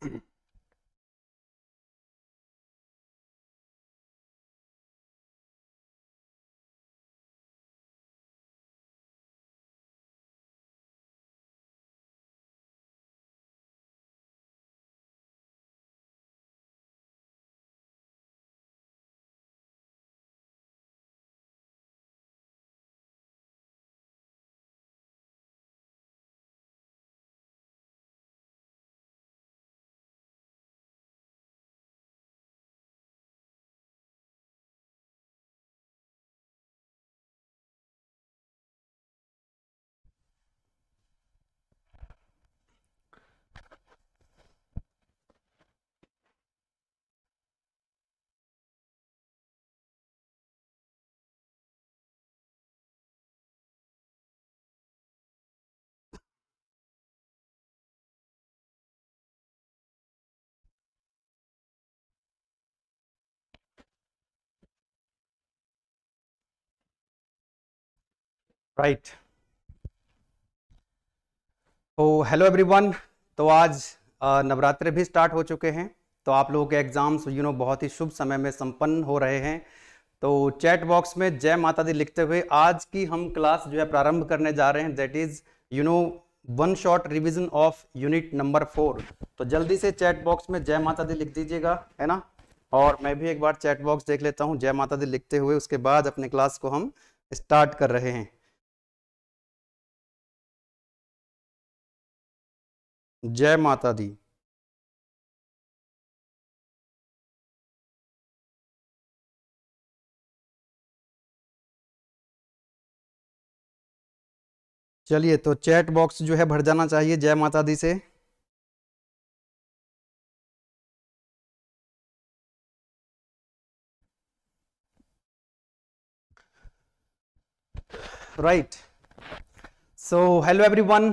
Thank you. Right तो hello everyone तो आज नवरात्र भी स्टार्ट हो चुके हैं तो आप लोगों के एग्ज़ाम्स यू नो बहुत ही शुभ समय में संपन्न हो रहे हैं तो चैट बॉक्स में जय माता दी लिखते हुए आज की हम क्लास जो है प्रारंभ करने जा रहे हैं that is you know one shot revision of unit number four तो जल्दी से चैट बॉक्स में जय माता दी लिख दीजिएगा है ना और मैं भी एक बार चैट बॉक्स देख लेता हूँ जय माता दी लिखते हुए उसके बाद अपने क्लास को हम स्टार्ट कर रहे हैं जय माता दी चलिए तो चैट बॉक्स जो है भर जाना चाहिए जय माता दी से right right. So hello everyone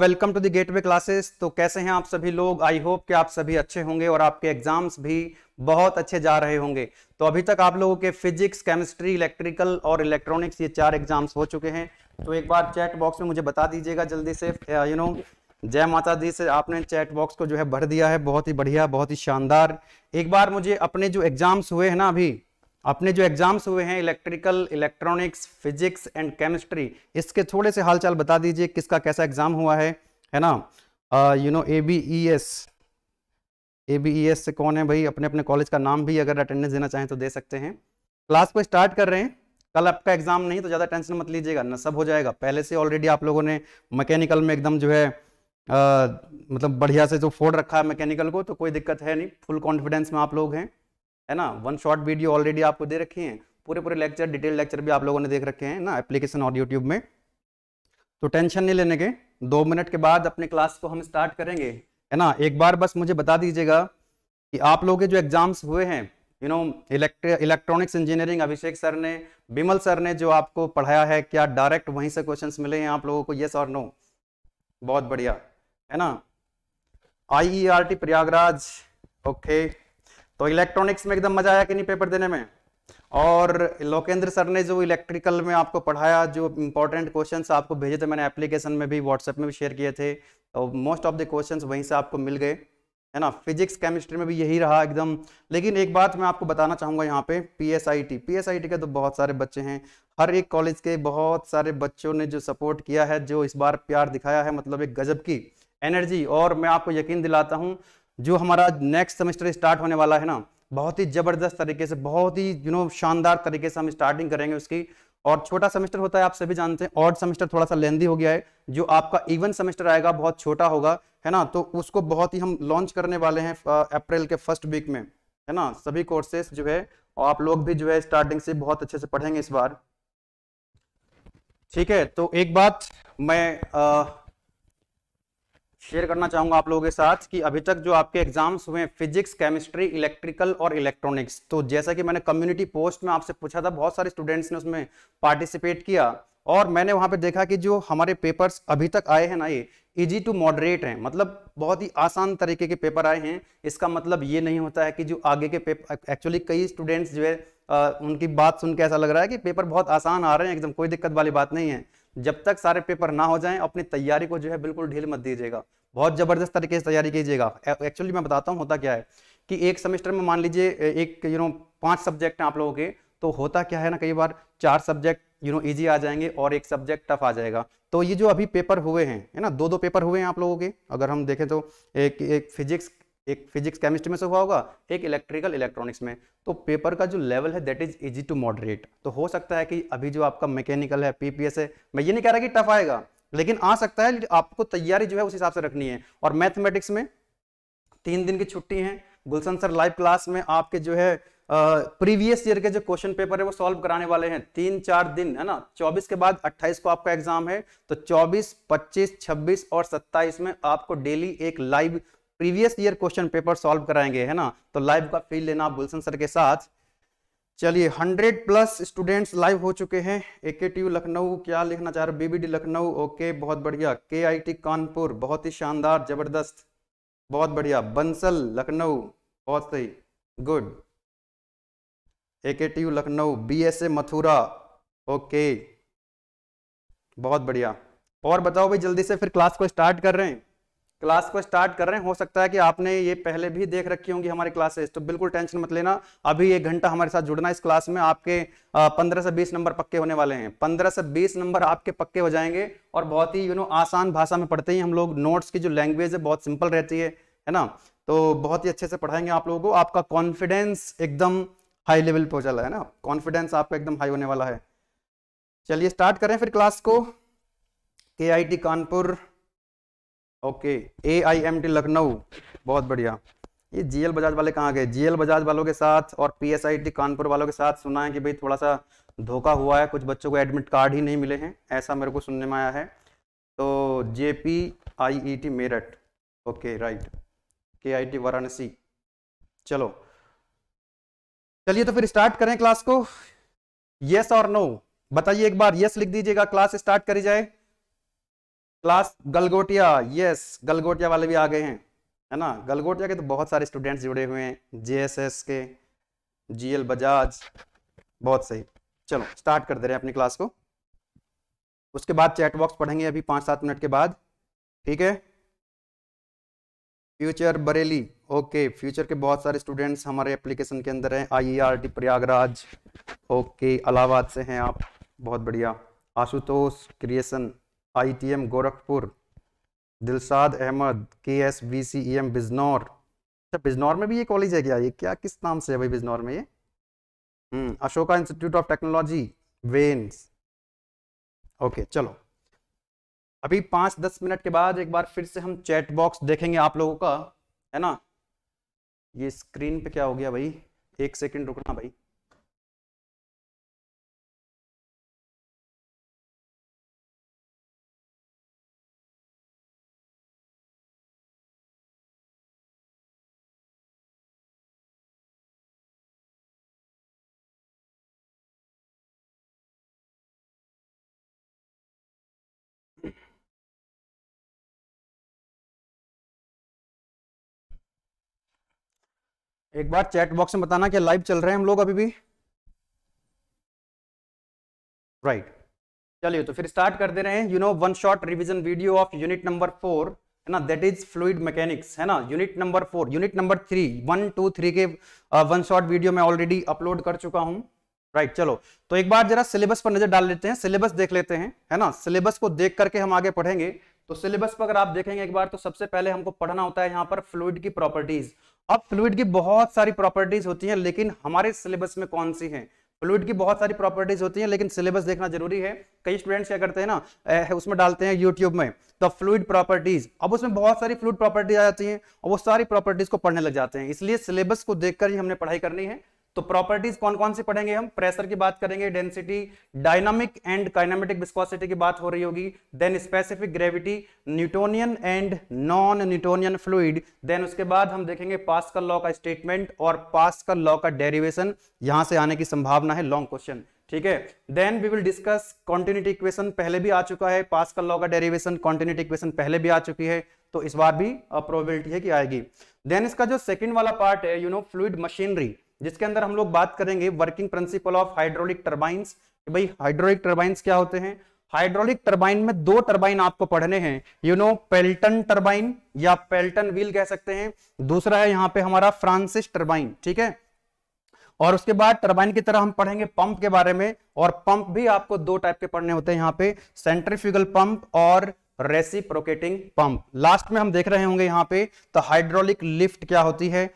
welcome to the Gateway Classes तो कैसे हैं आप सभी लोग आई होप कि आप सभी अच्छे होंगे और आपके एग्जाम्स भी बहुत अच्छे जा रहे होंगे तो अभी तक आप लोगों के फिजिक्स केमिस्ट्री इलेक्ट्रिकल और इलेक्ट्रॉनिक्स ये चार एग्जाम्स हो चुके हैं तो एक बार चैट बॉक्स में मुझे बता दीजिएगा जल्दी से यू uh, नो जय माता दी से आपने चैट बॉक्स को जो है भर दिया है बहुत ही बढ़िया बहुत ही शानदार एक बार मुझे अपने जो एग्जाम्स हुए हैं ना अभी अपने जो एग्जाम्स हुए हैं electrical electronics physics and chemistry इसके थोड़े से हालचाल बता दीजिए किसका कैसा एग्जाम हुआ है है ना you know A B E S A B E S से कौन है भाई अपने अपने कॉलेज का नाम भी अगर अटेंडेंस देना चाहें तो दे सकते हैं क्लास को स्टार्ट कर रहे हैं कल आपका एग्जाम नहीं तो ज़्यादा टेंशन मत लीजिएगा ना सब हो जाएगा पहले से ऑलरेडी आप लोगों ने मैकेनिकल में एकदम जो है आ, मतलब बढ़िया से जो फोड़ रखा है मैकेनिकल को तो कोई दिक्कत है नहीं फुल कॉन्फिडेंस में आप लोग हैं है ना वन शॉर्ट वीडियो ऑलरेडी आपको दे रखे हैं पूरे पूरे लेक्चर डिटेल लेक्चर भी आप लोगों ने देख रखे हैं ना एप्लीकेशन और यूट्यूब में तो टेंशन नहीं लेने के दो मिनट के बाद अपने क्लास को हम स्टार्ट करेंगे है ना एक बार बस मुझे बता दीजिएगा कि आप लोगों के जो एग्जाम्स हुए हैं you know electronics engineering Abhishek sir ने बिमल सर ने जो आपको पढ़ाया है क्या डायरेक्ट वहीं से क्वेश्चंस मिले हैं आप लोगों को यस और नो बहुत बढ़िया है ना I e e Prayagraj okay okay. तो इलेक्ट्रॉनिक्स में एकदम मजा आया कि नहीं पेपर देने में और लोकेंद्र सर ने जो इलेक्ट्रिकल में आपको पढ़ाया जो इंपॉर्टेंट क्वेश्चन आपको भेजे थे मैंने एप्लीकेशन में भी व्हाट्सएप में भी शेयर किए थे तो मोस्ट ऑफ द क्वेश्चन वहीं से आपको मिल गए है ना फिजिक्स केमिस्ट्री में भी यही रहा एकदम लेकिन एक बात मैं आपको बताना चाहूँगा यहाँ पे P S I T P S I T के तो बहुत सारे बच्चे हैं हर एक कॉलेज के बहुत सारे बच्चों ने जो सपोर्ट किया है जो इस बार प्यार दिखाया है मतलब एक गजब की एनर्जी और मैं आपको यकीन दिलाता हूँ जो हमारा नेक्स्ट सेमेस्टर स्टार्ट होने वाला है ना बहुत ही ज़बरदस्त तरीके से बहुत ही यू नो शानदार तरीके से हम स्टार्टिंग करेंगे उसकी और छोटा सेमेस्टर होता है आप सभी जानते हैं और सेमेस्टर थोड़ा सा लेंदी हो गया है जो आपका इवन सेमेस्टर आएगा बहुत छोटा होगा है ना तो उसको बहुत ही हम लॉन्च करने वाले हैं अप्रैल के फर्स्ट वीक में है ना सभी कोर्सेस जो है और आप लोग भी जो है स्टार्टिंग से बहुत अच्छे से पढ़ेंगे इस बार ठीक है तो एक बात मैं आ, शेयर करना चाहूंगा आप लोगों के साथ कि अभी तक जो आपके एग्जाम्स हुए हैं फिजिक्स केमिस्ट्री इलेक्ट्रिकल और इलेक्ट्रॉनिक्स तो जैसा कि मैंने कम्युनिटी पोस्ट में आपसे पूछा था बहुत सारे स्टूडेंट्स ने उसमें पार्टिसिपेट किया और मैंने वहां पे देखा कि जो हमारे पेपर्स अभी तक आए हैं ना ये इजी टू मॉडरेट हैं मतलब बहुत ही आसान तरीके के पेपर आए हैं इसका मतलब ये नहीं होता है कि जो आगे के पेपर एक्चुअली कई स्टूडेंट्स जो है उनकी बात सुन के ऐसा लग रहा है कि पेपर बहुत आसान आ रहे हैं एकदम कोई दिक्कत वाली बात नहीं है जब तक सारे पेपर ना हो जाएं अपनी तैयारी को जो है बिल्कुल ढील मत दीजिएगा बहुत जबरदस्त तरीके से तैयारी कीजिएगा एक्चुअली मैं बताता हूँ होता क्या है कि एक सेमेस्टर में मान लीजिए एक यू नो पांच सब्जेक्ट हैं आप लोगों के तो होता क्या है ना कई बार चार सब्जेक्ट यू नो इजी आ जाएंगे और एक सब्जेक्ट टफ आ जाएगा तो ये जो अभी पेपर हुए हैं है ना दो दो पेपर हुए हैं आप लोगों के अगर हम देखें तो एक एक फिजिक्स एक फिजिक्स केमिस्ट्री में से हुआ होगा एक इलेक्ट्रिकल इलेक्ट्रॉनिक्स में तो पेपर का जो लेवल है that is easy to moderate तो हो सकता है कि अभी जो आपका मैकेनिकल है पीपीएस है मैं ये नहीं कह रहा कि टफ आएगा लेकिन आ सकता है आपको तैयारी जो है उस हिसाब से रखनी है और मैथमेटिक्स में तीन दिन की छुट्टी है गुलशन सर लाइव क्लास में आपके जो है प्रीवियस ईयर के जो क्वेश्चन पेपर है वो सॉल्व कराने वाले हैं तीन चार दिन है ना 24 के बाद 28 को आपका एग्जाम है तो 24, 25, 26 और 27 में आपको डेली एक live previous year question paper solve कराएंगे है ना तो लाइव का फील लेना बुलसन सर के साथ चलिए हंड्रेड प्लस स्टूडेंट्स लाइव हो चुके हैं ए के टी यू लखनऊ क्या लिखना चाह रहे बीबीडी लखनऊ ओके बहुत बढ़िया के आई टी कानपुर बहुत ही शानदार जबरदस्त बहुत बढ़िया बंसल लखनऊ बहुत सही good A K T U Lucknow B S A Mathura okay बहुत बढ़िया और बताओ भाई जल्दी से फिर क्लास को स्टार्ट कर रहे हैं क्लास को स्टार्ट कर रहे हैं हो सकता है कि आपने ये पहले भी देख रखी होंगी हमारी क्लासेस तो बिल्कुल टेंशन मत लेना अभी एक घंटा हमारे साथ जुड़ना इस क्लास में आपके पंद्रह से बीस नंबर पक्के होने वाले हैं पंद्रह से बीस नंबर आपके पक्के हो जाएंगे और बहुत ही यू नो आसान भाषा में पढ़ते ही हम लोग नोट्स की जो लैंग्वेज है बहुत सिंपल रहती है है ना तो बहुत ही अच्छे से पढ़ाएंगे आप लोगों को आपका कॉन्फिडेंस एकदम हाई लेवल पर चला है ना कॉन्फिडेंस आपका एकदम हाई होने वाला है चलिए स्टार्ट करें फिर क्लास को के Kanpur okay A I M T Lucknow बहुत बढ़िया ये जीएल बजाज वाले कहाँ गए जीएल बजाज वालों के साथ और पीएसआईटी कानपुर वालों के साथ सुना है कि भाई थोड़ा सा धोखा हुआ है कुछ बच्चों को एडमिट कार्ड ही नहीं मिले हैं ऐसा मेरे को सुनने में आया है तो J P I E T Meerut okay right K I T Varanasi चलो चलिए तो फिर स्टार्ट करें क्लास को यस और नो बताइए एक बार यस लिख दीजिएगा क्लास स्टार्ट करी जाए क्लास गलगोटिया यस गलगोटिया वाले भी आ गए हैं है ना गलगोटिया के तो बहुत सारे स्टूडेंट्स जुड़े हुए हैं जेएसएस के जीएल बजाज बहुत सही चलो स्टार्ट कर दे रहे हैं अपनी क्लास को उसके बाद चैट बॉक्स पढ़ेंगे अभी पाँच सात मिनट के बाद ठीक है फ्यूचर बरेली ओके फ्यूचर के बहुत सारे स्टूडेंट्स हमारे एप्लीकेशन के अंदर हैं आईईआरटी प्रयागराज ओके अलाहाबाद से हैं आप बहुत बढ़िया Ashutosh creation ITM Gorakhpur Dilshad Ahmad K S B C E M Bijnor अच्छा बिजनौर में भी ये कॉलेज है क्या ये क्या किस नाम से है भाई बिजनौर में ये हम्म, अशोका इंस्टीट्यूट ऑफ टेक्नोलॉजी वेन्स ओके चलो अभी पाँच दस मिनट के बाद एक बार फिर से हम चैट बॉक्स देखेंगे आप लोगों का है ना ये स्क्रीन पे क्या हो गया भाई एक सेकंड रुकना भाई एक बार चैट बॉक्स में बताना कि लाइव चल रहे हैं हम लोग अभी भी राइट right. चलिए तो फिर स्टार्ट कर दे रहे हैं you know one short revision video of unit number four है ना दैट इज फ्लूड मैकेनिक्स है ना unit number four unit number three one two three के वन शॉर्ट वीडियो मैं ऑलरेडी अपलोड कर चुका हूं राइट right, चलो तो एक बार जरा सिलेबस पर नजर डाल लेते हैं सिलेबस देख लेते हैं है ना सिलेबस को देख करके हम आगे पढ़ेंगे तो सिलेबस पर अगर आप देखेंगे एक बार तो सबसे पहले हमको पढ़ना होता है यहाँ पर फ्लूड की प्रॉपर्टीज अब फ्लूड की बहुत सारी प्रॉपर्टीज होती हैं लेकिन हमारे सिलेबस में कौन सी हैं फ्लूड की बहुत सारी प्रॉपर्टीज होती हैं लेकिन सिलेबस देखना जरूरी है कई स्टूडेंट्स क्या करते हैं ना ए, उसमें डालते हैं यूट्यूब में द फ्लूड प्रॉपर्टीज अब उसमें बहुत सारी फ्लूड प्रॉपर्टीज आ जाती हैं और वो सारी प्रॉपर्टीज को पढ़ने लग जाते हैं इसलिए सिलेबस को देखकर ही हमने पढ़ाई करनी है तो प्रॉपर्टीज कौन कौन सी पढ़ेंगे हम प्रेशर की बात करेंगे density dynamic and kinematic viscosity की बात हो रही होगी then specific gravity Newtonian and non Newtonian fluid then उसके बाद हम देखेंगे पास्कल लॉ का स्टेटमेंट और पास्कल लॉ का डेरिवेशन यहां से आने की संभावना है लॉन्ग क्वेश्चन ठीक है then we will discuss continuity equation पहले भी आ चुका है पास्कल लॉ का डेरिवेशन कॉन्टिन्यूटी इक्वेशन पहले भी आ चुकी है तो इस बार भी प्रोबेबिलिटी है कि आएगी देन इसका जो सेकंड वाला पार्ट है यू नो फ्लूड मशीनरी जिसके अंदर हम लोग बात करेंगे working principle of hydraulic turbines भाई हाइड्रोलिक टर्बाइंस क्या होते हैं हाइड्रोलिक टर्बाइन में दो टर्बाइन आपको पढ़ने हैं यू नो पेल्टन टर्बाइन या पेल्टन व्हील कह सकते हैं दूसरा है यहाँ पे हमारा फ्रांसिस टर्बाइन ठीक है और उसके बाद टर्बाइन की तरह हम पढ़ेंगे पंप के बारे में और पंप भी आपको दो टाइप के पढ़ने होते हैं यहाँ पे सेंट्रीफ्यूगल पंप और रेसिप्रोकेटिंग पंप लास्ट में हम देख रहे होंगे यहाँ पे तो हाइड्रोलिक लिफ्ट क्या होती है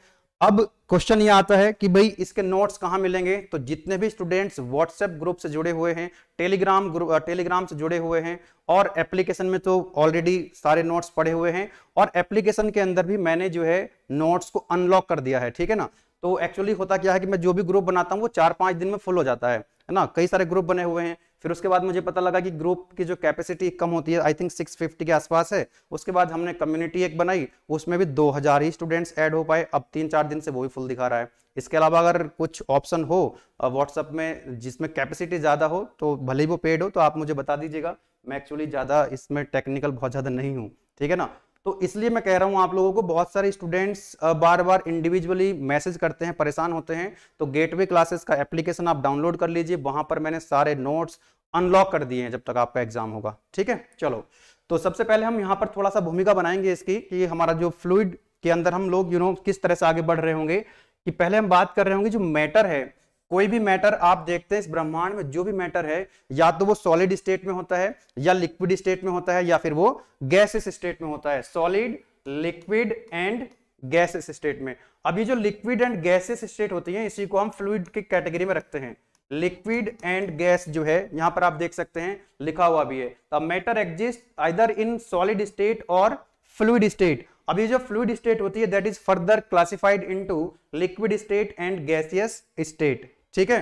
अब क्वेश्चन ये आता है कि भाई इसके नोट्स कहाँ मिलेंगे तो जितने भी स्टूडेंट्स व्हाट्सएप ग्रुप से जुड़े हुए हैं टेलीग्राम ग्रुप टेलीग्राम से जुड़े हुए हैं और एप्लीकेशन में तो ऑलरेडी सारे नोट्स पड़े हुए हैं और एप्लीकेशन के अंदर भी मैंने जो है नोट्स को अनलॉक कर दिया है ठीक है ना तो एक्चुअली होता क्या है कि मैं जो भी ग्रुप बनाता हूँ वो चार पाँच दिन में फुल हो जाता है ना कई सारे ग्रुप बने हुए हैं फिर उसके बाद मुझे पता लगा कि ग्रुप की जो कैपेसिटी कम होती है आई थिंक 650 के आसपास है उसके बाद हमने कम्युनिटी एक बनाई उसमें भी 2000 ही स्टूडेंट्स ऐड हो पाए अब तीन चार दिन से वो भी फुल दिखा रहा है इसके अलावा अगर कुछ ऑप्शन हो व्हाट्सअप में जिसमें कैपेसिटी ज़्यादा हो तो भले ही वो पेड हो तो आप मुझे बता दीजिएगा मैं एक्चुअली ज़्यादा इसमें टेक्निकल बहुत ज़्यादा नहीं हूँ ठीक है ना तो इसलिए मैं कह रहा हूं आप लोगों को बहुत सारे स्टूडेंट्स बार बार इंडिविजुअली मैसेज करते हैं परेशान होते हैं तो गेटवे क्लासेस का एप्लीकेशन आप डाउनलोड कर लीजिए वहां पर मैंने सारे नोट्स अनलॉक कर दिए हैं जब तक आपका एग्जाम होगा ठीक है चलो तो सबसे पहले हम यहाँ पर थोड़ा सा भूमिका बनाएंगे इसकी कि हमारा जो फ्लूड के अंदर हम लोग यू you नो know, किस तरह से आगे बढ़ रहे होंगे कि पहले हम बात कर रहे होंगे जो मैटर है कोई भी मैटर आप देखते हैं इस ब्रह्मांड में जो भी मैटर है या तो वो सॉलिड स्टेट में होता है या लिक्विड स्टेट में होता है या फिर वो गैसेस स्टेट में होता है solid liquid and gases state में अब ये जो लिक्विड एंड गैसेस स्टेट होती है इसी को हम फ्लूड की कैटेगरी में रखते हैं लिक्विड एंड गैस जो है यहां पर आप देख सकते हैं लिखा हुआ भी है matter exist either in solid state और फ्लूड स्टेट अब ये जो फ्लूड स्टेट होती है that is further classified into liquid state and gaseous state ठीक है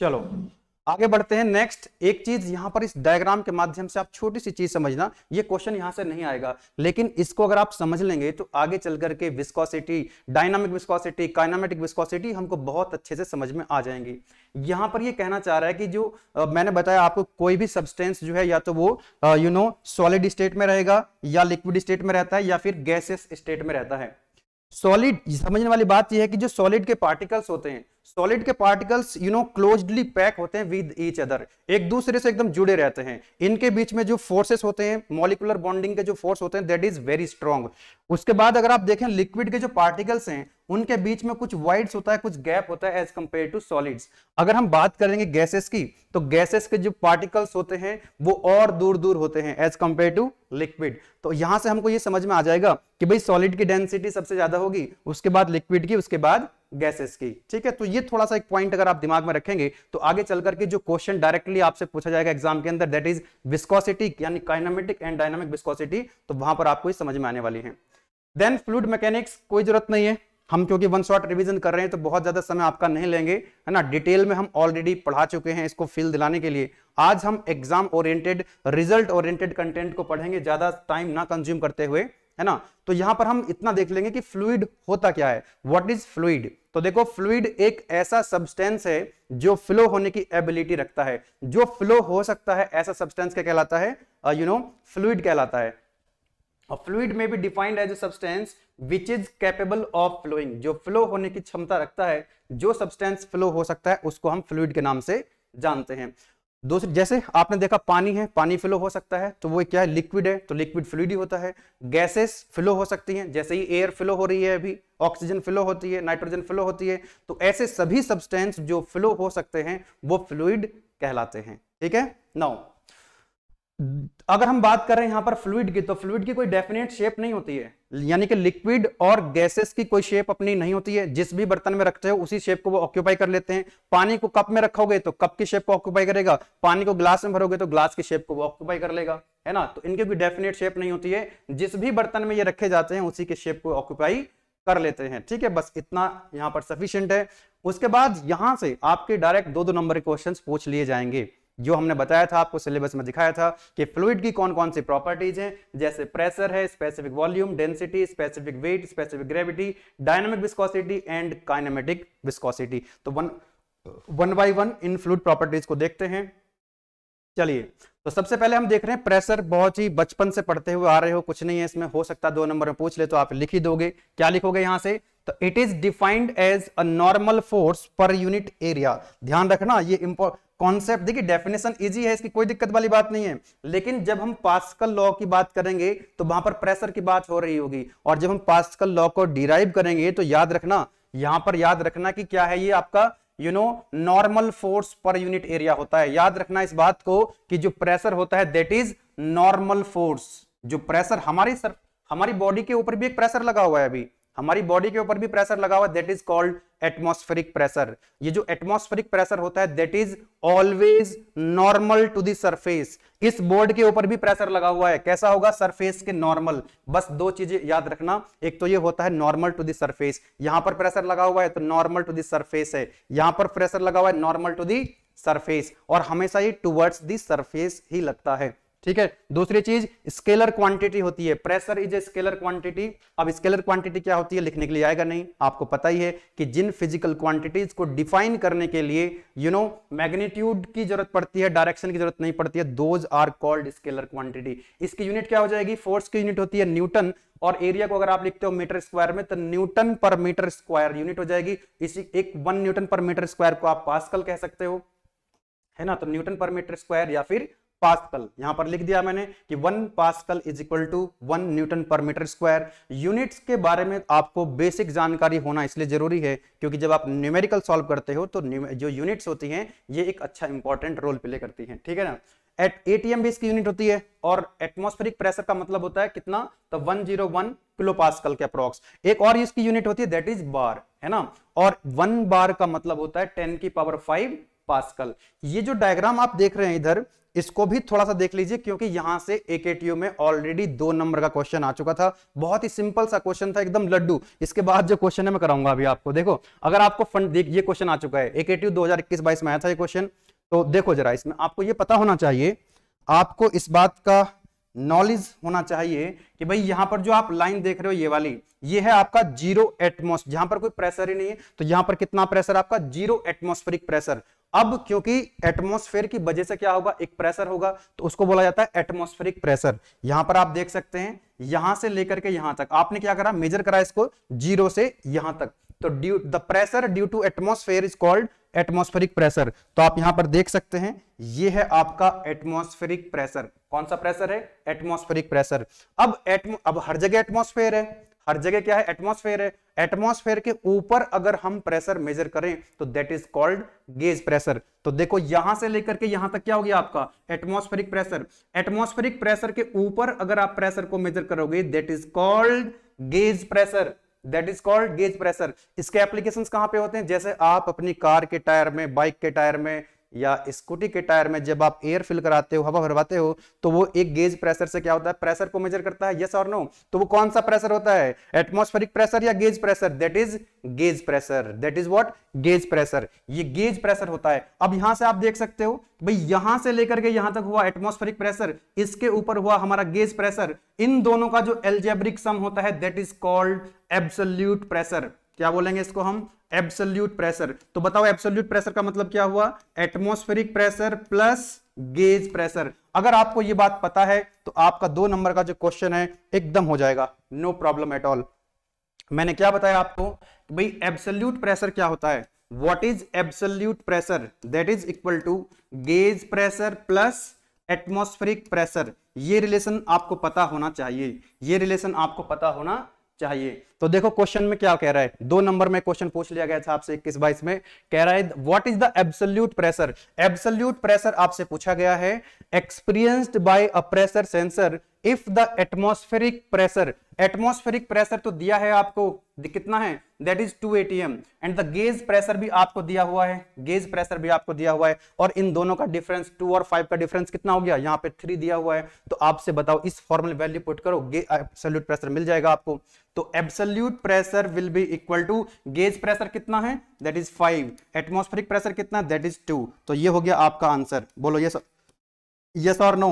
चलो आगे बढ़ते हैं नेक्स्ट एक चीज यहां पर इस डायग्राम के माध्यम से आप छोटी सी चीज समझना ये क्वेश्चन यहां से नहीं आएगा लेकिन इसको अगर आप समझ लेंगे तो आगे चल करके viscosity dynamic viscosity kinematic viscosity हमको बहुत अच्छे से समझ में आ जाएंगी यहां पर ये कहना चाह रहा है कि जो आ, मैंने बताया आपको कोई भी सब्सटेंस जो है या तो वो यू नो सॉलिड स्टेट में रहेगा या लिक्विड स्टेट में रहता है या फिर गैसेस स्टेट में रहता है सॉलिड समझने वाली बात यह है कि जो सॉलिड के पार्टिकल्स होते हैं सॉलिड के particles you know closely pack होते हैं विद ईच अदर एक दूसरे से एकदम जुड़े रहते हैं इनके बीच में जो फोर्सेस होते हैं मॉलिकुलर बॉन्डिंग के जो फोर्स होते हैं दैट इज वेरी स्ट्रॉन्ग उसके बाद अगर आप देखें लिक्विड के जो पार्टिकल्स हैं उनके बीच में कुछ वाइड्स होता है कुछ गैप होता है एज कंपेयर टू सॉलिड्स अगर हम बात करेंगे गैसेस की तो गैसेस के जो पार्टिकल्स होते हैं वो और दूर दूर होते हैं एज कंपेयर टू लिक्विड तो यहां से हमको ये समझ में आ जाएगा कि भाई सॉलिड की डेंसिटी सबसे ज्यादा होगी उसके बाद लिक्विड की उसके बाद गैसेस की ठीक है तो ये थोड़ा सा एक पॉइंट अगर आप दिमाग में रखेंगे तो आगे चल करके जो क्वेश्चन डायरेक्टली आपसे पूछा जाएगा एग्जाम के अंदर दैट इज विस्कोसिटी यानी काइनामेटिक एंड डायनामिक विस्कोसिटी तो वहां पर आपको समझ में आने वाली है देन फ्लूड मैकेनिक्स कोई जरूरत नहीं है हम क्योंकि वन शॉट रिवीजन कर रहे हैं तो बहुत ज्यादा समय आपका नहीं लेंगे है ना डिटेल में हम ऑलरेडी पढ़ा चुके हैं इसको फील दिलाने के लिए आज हम exam oriented result oriented content को पढ़ेंगे ज्यादा टाइम ना कंज्यूम करते हुए है ना तो यहां पर हम इतना देख लेंगे कि फ्लूइड होता क्या है व्हाट इज फ्लूड तो देखो फ्लूइड एक ऐसा सब्सटेंस है जो फ्लो होने की एबिलिटी रखता है जो फ्लो हो सकता है ऐसा सब्सटेंस क्या कहलाता है यू नो फ्लूड कहलाता है और फ्लूड में भी defined as a substance which is capable of flowing जो फ्लो होने की क्षमता रखता है जो सब्सटेंस फ्लो हो सकता है उसको हम फ्लूड के नाम से जानते हैं दूसरी जैसे आपने देखा पानी है पानी फ्लो हो सकता है तो वो क्या है लिक्विड है तो लिक्विड फ्लूड ही होता है गैसेस फ्लो हो सकती हैं जैसे ही एयर फ्लो हो रही है अभी ऑक्सीजन फ्लो होती है नाइट्रोजन फ्लो होती है तो ऐसे सभी सब्सटेंस जो फ्लो हो सकते हैं वो फ्लूड कहलाते हैं ठीक है नाउ अगर हम बात करें यहां पर फ्लूड की तो फ्लूड की कोई डेफिनेट शेप नहीं होती है यानी कि लिक्विड और गैसेस की कोई शेप अपनी नहीं होती है जिस भी बर्तन में रखते हो उसी शेप को वो ऑक्यूपाई कर लेते हैं पानी को कप में रखोगे तो कप की शेप को ऑक्यूपाई करेगा पानी को ग्लास में भरोगे तो ग्लास की शेप को वो ऑक्यूपाई कर लेगा है ना तो इनकी कोई डेफिनेट शेप नहीं होती है जिस भी बर्तन में ये रखे जाते हैं उसी के शेप को ऑक्यूपाई कर लेते हैं ठीक है बस इतना यहाँ पर सफिशियंट है उसके बाद यहां से आपके डायरेक्ट दो दो नंबर के क्वेश्चन पूछ लिए जाएंगे जो हमने बताया था आपको सिलेबस में दिखाया था कि फ्लूड की कौन कौन सी प्रॉपर्टीज हैं जैसे प्रेशर है specific volume density specific weight specific gravity dynamic viscosity and kinematic viscosity तो वन वन बाय वन इन फ्लूड प्रॉपर्टीज को देखते हैं चलिए तो सबसे पहले हम देख रहे हैं प्रेशर बहुत ही बचपन से पढ़ते हुए आ रहे हो कुछ नहीं है इसमें हो सकता दो नंबर में पूछ ले तो आप लिख ही दोगे क्या लिखोगे यहां से तो it is defined as a normal force per unit area ध्यान रखना ये इंपॉर्ट कॉन्सेप्ट देखिए डेफिनेशन इजी है इसकी कोई दिक्कत वाली बात नहीं है लेकिन जब हम पास्कल लॉ की बात करेंगे तो वहां पर प्रेशर की बात हो रही होगी और जब हम पास्कल लॉ को डिराइव करेंगे तो याद रखना यहां पर याद रखना कि क्या है ये आपका you know normal force per unit area होता है याद रखना इस बात को कि जो प्रेशर होता है दैट इज नॉर्मल फोर्स जो प्रेशर हमारी सर हमारी बॉडी के ऊपर भी एक प्रेशर लगा हुआ है अभी हमारी बॉडी के ऊपर भी प्रेशर लगा हुआ that is called atmospheric pressure ये जो एटमोस्फेरिक प्रेशर होता है that is always normal to the surface इस बोर्ड के ऊपर भी प्रेशर लगा हुआ है कैसा होगा सरफेस के नॉर्मल बस दो चीजें याद रखना एक तो ये होता है नॉर्मल टू दी सरफेस यहां पर प्रेशर लगा हुआ है तो नॉर्मल टू दी सरफेस है यहां पर प्रेशर लगा हुआ है नॉर्मल टू दी सरफेस और हमेशा ये टूवर्ड्स दी सरफेस ही लगता है ठीक है दूसरी चीज स्केलर क्वांटिटी होती है pressure is a scalar quantity अब स्केलर क्वांटिटी क्या होती है लिखने के लिए आएगा नहीं आपको पता ही है कि जिन फिजिकल क्वांटिटीज को डिफाइन करने के लिए यू नो मैग्नीट्यूड की जरूरत पड़ती है डायरेक्शन की जरूरत नहीं पड़ती है those are called scalar quantity इसकी यूनिट क्या हो जाएगी फोर्स की यूनिट होती है न्यूटन और एरिया को अगर आप लिखते हो मीटर स्क्वायर में तो newton per metre square unit हो जाएगी इसी एक one newton per metre square को आप पास्कल कह सकते हो है ना तो न्यूटन पर मीटर स्क्वायर या फिर पास्कल यहां पर लिख दिया मैंने कि one pascal is equal to one newton per metre square units के बारे में आपको बेसिक जानकारी होना इसलिए जरूरी है क्योंकि जब आप न्यूमेरिकल सॉल्व करते हो तो जो यूनिट्स होती हैं ये एक अच्छा इंपॉर्टेंट रोल प्ले करती हैं ठीक है ना एट एटीएम भी इसकी यूनिट होती है और एटमोस्फेरिक प्रेशर का मतलब होता है कितना तो one one zero kilo kilopascal के अप्रोक्स एक और इसकी यूनिट होती है दैट इज बार है ना और वन बार का मतलब होता है टेन की पावर फाइव पास्कल ये जो डायग्राम आप देख रहे हैं इधर इसको भी थोड़ा सा देख लीजिए क्योंकि यहां से एकेटीयू में ऑलरेडी दो नंबर का क्वेश्चन आ चुका था बहुत ही सिंपल सा क्वेश्चन था एकदम लड्डू इसके बाद जो क्वेश्चन है मैं कराऊंगा अभी आपको देखो अगर आपको फंड ये क्वेश्चन आ चुका है एकेटीयू 2021-22 में आया था ये क्वेश्चन तो देखो जरा इसमें आपको ये पता होना चाहिए आपको इस बात का नॉलेज होना चाहिए कि भाई यहां पर जो आप लाइन देख रहे हो ये वाली ये है आपका जीरो एटमोस यहाँ पर कोई प्रेशर ही नहीं है तो यहां पर कितना प्रेशर आपका जीरो एटमोस्फेरिक प्रेशर अब क्योंकि एटमोस्फेयर की वजह से क्या होगा एक प्रेशर होगा तो उसको बोला जाता है एटमोस्फेरिक प्रेशर यहां पर आप देख सकते हैं यहां से लेकर के यहां तक आपने क्या करा मेजर करा इसको जीरो से यहां तक तो due the pressure due to atmosphere is called atmospheric pressure तो आप यहां पर देख सकते हैं ये है आपका एटमॉस्फेरिक प्रेशर कौन सा प्रेशर है एटमॉस्फेरिक प्रेशर अब एटम अब हर जगह एटमॉस्फेयर है हर जगह क्या है एटमॉस्फेयर है एटमॉस्फेयर के ऊपर अगर हम प्रेशर मेजर करें तो that is called gauge pressure तो देखो यहां से लेकर के यहां तक क्या हो गया आपका एटमॉस्फेरिक प्रेशर एटमॉस्फेरिक प्रेशर के ऊपर अगर आप प्रेशर को मेजर करोगे that is called gauge pressure that is called gauge pressure इसके एप्लीकेशन कहां पे होते हैं जैसे आप अपनी कार के टायर में बाइक के टायर में या स्कूटी के टायर में जब आप एयर फिल कराते हो हवा भरवाते हो तो वो एक गेज प्रेशर से क्या होता है प्रेशर को मेजर करता है यस और नो तो वो कौन सा प्रेशर होता है एटमोस्फेरिक प्रेशर या gauge pressure that is gauge pressure that is what gauge pressure ये गेज प्रेशर होता है अब यहां से आप देख सकते हो भाई यहां से लेकर के यहां तक हुआ एटमोस्फेरिक प्रेशर इसके ऊपर हुआ हमारा गेज प्रेशर इन दोनों का जो एल्जेब्रिक सम होता है that is called absolute pressure क्या बोलेंगे इसको हम एब्सोल्यूट प्रेशर तो बताओ एब्सोल्यूट प्रेशर का मतलब क्या हुआ atmospheric pressure plus gauge pressure अगर आपको यह बात पता है तो आपका दो नंबर का जो क्वेश्चन है एकदम हो जाएगा नो प्रॉब्लम एट ऑल मैंने क्या बताया आपको भाई एब्सोल्यूट प्रेशर क्या होता है what is absolute pressure that is equal to gauge pressure plus atmospheric pressure ये रिलेशन आपको पता होना चाहिए ये रिलेशन आपको पता होना चाहिए तो देखो क्वेश्चन में क्या कह रहा है दो नंबर में क्वेश्चन पूछ लिया गया था आपसे इक्कीस बाईस में कह रहा है what is the absolute pressure absolute pressure आपसे पूछा गया है experienced by a pressure sensor if the atmospheric pressure atmospheric pressure तो दिया है आपको कितना है that is two ATM and the gauge pressure भी आपको दिया हुआ है गेज प्रेशर भी आपको दिया हुआ है और इन दोनों का डिफरेंस टू और फाइव का डिफरेंस कितना हो गया यहाँ पे थ्री दिया हुआ है तो आपसे बताओ इस फॉर्मल वैल्यू पुट करो एब्सोल्यूट प्रेशर मिल जाएगा आपको तो absolute absolute pressure will be equal to gauge pressure कितना है that is five atmospheric pressure कितना दैट इज टू तो ये हो गया आपका आंसर बोलो यस यस और नो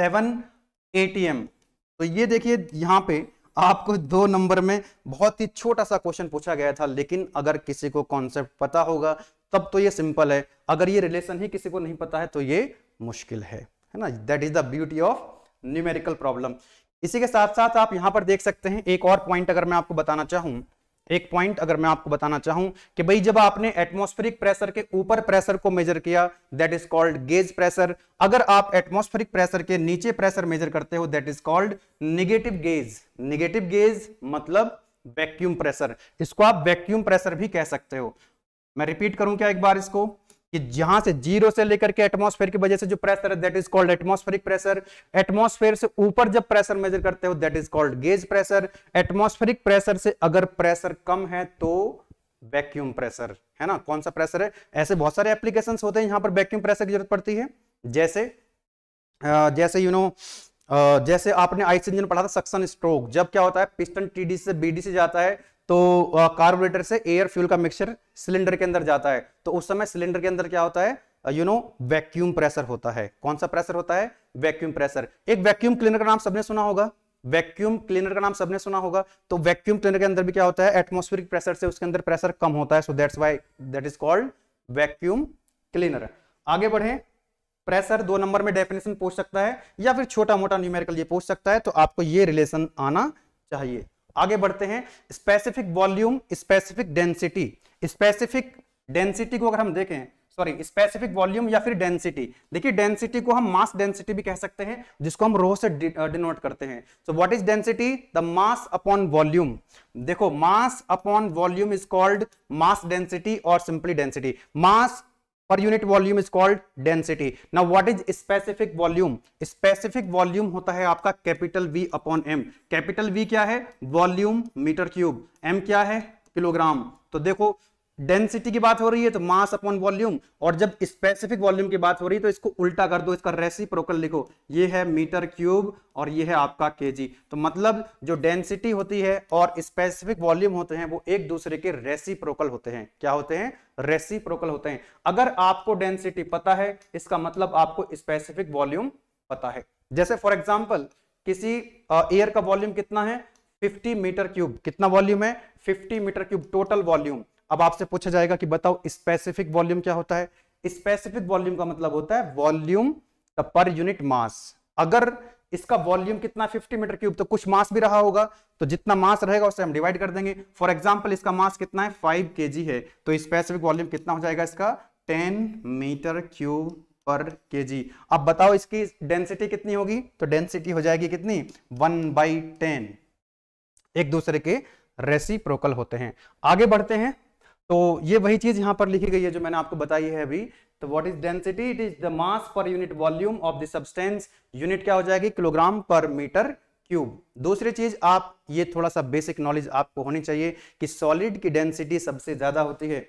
सेवन एटीएम तो ये देखिए यहां पे आपको दो नंबर में बहुत ही छोटा सा क्वेश्चन पूछा गया था लेकिन अगर किसी को कॉन्सेप्ट पता होगा तब तो ये सिंपल है अगर ये रिलेशन ही किसी को नहीं पता है तो ये मुश्किल है है ना that is the beauty of numerical problem इसी के साथ साथ आप यहां पर देख सकते हैं एक और पॉइंट अगर मैं आपको बताना चाहूं एक पॉइंट अगर मैं आपको बताना चाहूं कि भाई जब आपने एटमॉस्फेरिक प्रेशर के ऊपर प्रेशर को मेजर किया that is called gauge pressure अगर आप एटमॉस्फेरिक प्रेशर के नीचे प्रेशर मेजर करते हो that is called negative gauge negative gauge मतलब वैक्यूम प्रेशर इसको आप वैक्यूम प्रेशर भी कह सकते हो मैं रिपीट करूं क्या एक बार इसको कि जहां से जीरो से लेकर के एटमोस्फेयर की वजह से जो प्रेशर है that is called atmospheric pressure atmosphere से ऊपर जब प्रेशर मेजर करते हो that is called gauge pressure atmospheric pressure से अगर प्रेशर कम है तो वैक्यूम प्रेशर है ना कौन सा प्रेशर है ऐसे बहुत सारे एप्लीकेशन होते हैं यहां पर वैक्यूम प्रेशर की जरूरत पड़ती है जैसे जैसे यू you नो know, जैसे आपने आइस इंजन पढ़ा था सक्शन स्ट्रोक जब क्या होता है पिस्टन टीडी से बीडी से जाता है तो कार्बोरेटर से एयर फ्यूल का मिक्सचर सिलेंडर के अंदर जाता है तो उस समय सिलेंडर के अंदर क्या होता है यू नो वैक्यूम प्रेशर होता है कौन सा प्रेशर होता है वैक्यूम प्रेशर एक वैक्यूम क्लीनर का नाम सबने सुना होगा वैक्यूम क्लीनर का नाम सबने सुना होगा तो वैक्यूम क्लीनर के अंदर भी क्या होता है एटमोस्फेरिक प्रेशर से उसके अंदर प्रेशर कम होता है so that's why that is called vacuum cleaner आगे बढ़े प्रेशर दो नंबर में डेफिनेशन पूछ सकता है या फिर छोटा मोटा न्यूमेरिकल ये पूछ सकता है तो आपको ये रिलेशन आना चाहिए आगे बढ़ते हैं specific volume specific density specific density को अगर हम देखें सॉरी स्पेसिफिक वॉल्यूम या फिर डेंसिटी देखिए डेंसिटी को हम मास डेंसिटी भी कह सकते हैं जिसको हम रोह से डिनोट करते हैं so what is density the mass upon volume देखो mass upon volume is called mass density और simply density mass per unit volume is called density ना what is specific volume specific volume होता है आपका capital V upon M capital V क्या है volume metre cube M क्या है kilogram तो देखो डेंसिटी की बात हो रही है तो मास अपॉन वॉल्यूम और जब स्पेसिफिक वॉल्यूम की बात हो रही है तो इसको उल्टा कर दो इसका प्रोकल लिखो ये है मीटर क्यूब और ये है आपका केजी तो मतलब जो डेंसिटी होती है और स्पेसिफिक वॉल्यूम होते हैं वो एक दूसरे के प्रोकल होते हैं क्या होते हैं प्रोकल होते हैं अगर आपको डेंसिटी पता है इसका मतलब आपको स्पेसिफिक वॉल्यूम पता है जैसे फॉर एग्जाम्पल किसी एयर का वॉल्यूम कितना है 50 मीटर क्यूब कितना वॉल्यूम है 50 मीटर क्यूब टोटल वॉल्यूम अब आपसे पूछा जाएगा कि बताओ स्पेसिफिक वॉल्यूम क्या होता है स्पेसिफिक वॉल्यूम का मतलब होता है वॉल्यूम पर यूनिट मास अगर इसका वॉल्यूम कितना 50 मीटर क्यूब तो कुछ मास भी रहा होगा तो जितना मास रहेगा उसे हम डिवाइड कर देंगे फॉर एग्जाम्पल इसका मास कितना है 5 के है तो स्पेसिफिक वॉल्यूम कितना हो जाएगा इसका 10 मीटर क्यूब पर के अब बताओ इसकी डेंसिटी कितनी होगी तो डेंसिटी हो जाएगी कितनी वन बाई टेन एक दूसरे के रेसी होते हैं आगे बढ़ते हैं तो ये वही चीज यहाँ पर लिखी गई है जो मैंने आपको बताई है अभी तो what is density it is the mass per unit volume of the substance unit क्या हो जाएगी किलोग्राम पर मीटर क्यूब दूसरी चीज आप ये थोड़ा सा बेसिक नॉलेज आपको होनी चाहिए कि सॉलिड की डेंसिटी सबसे ज्यादा होती है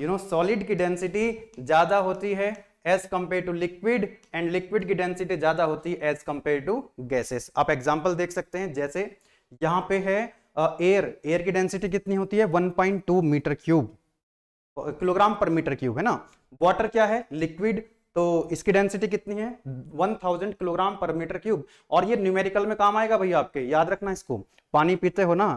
यू नो सॉलिड की डेंसिटी ज्यादा होती है as compare to liquid and liquid की डेंसिटी ज्यादा होती है एज कंपेयर टू गैसेस आप एग्जाम्पल देख सकते हैं जैसे यहाँ पे है एयर uh, एयर की डेंसिटी कितनी होती है 1.2 metre cube kilogram per metre cube है ना वाटर क्या है लिक्विड तो इसकी डेंसिटी कितनी है 1000 किलोग्राम पर मीटर क्यूब और ये न्यूमेरिकल में काम आएगा भैया आपके याद रखना इसको पानी पीते हो ना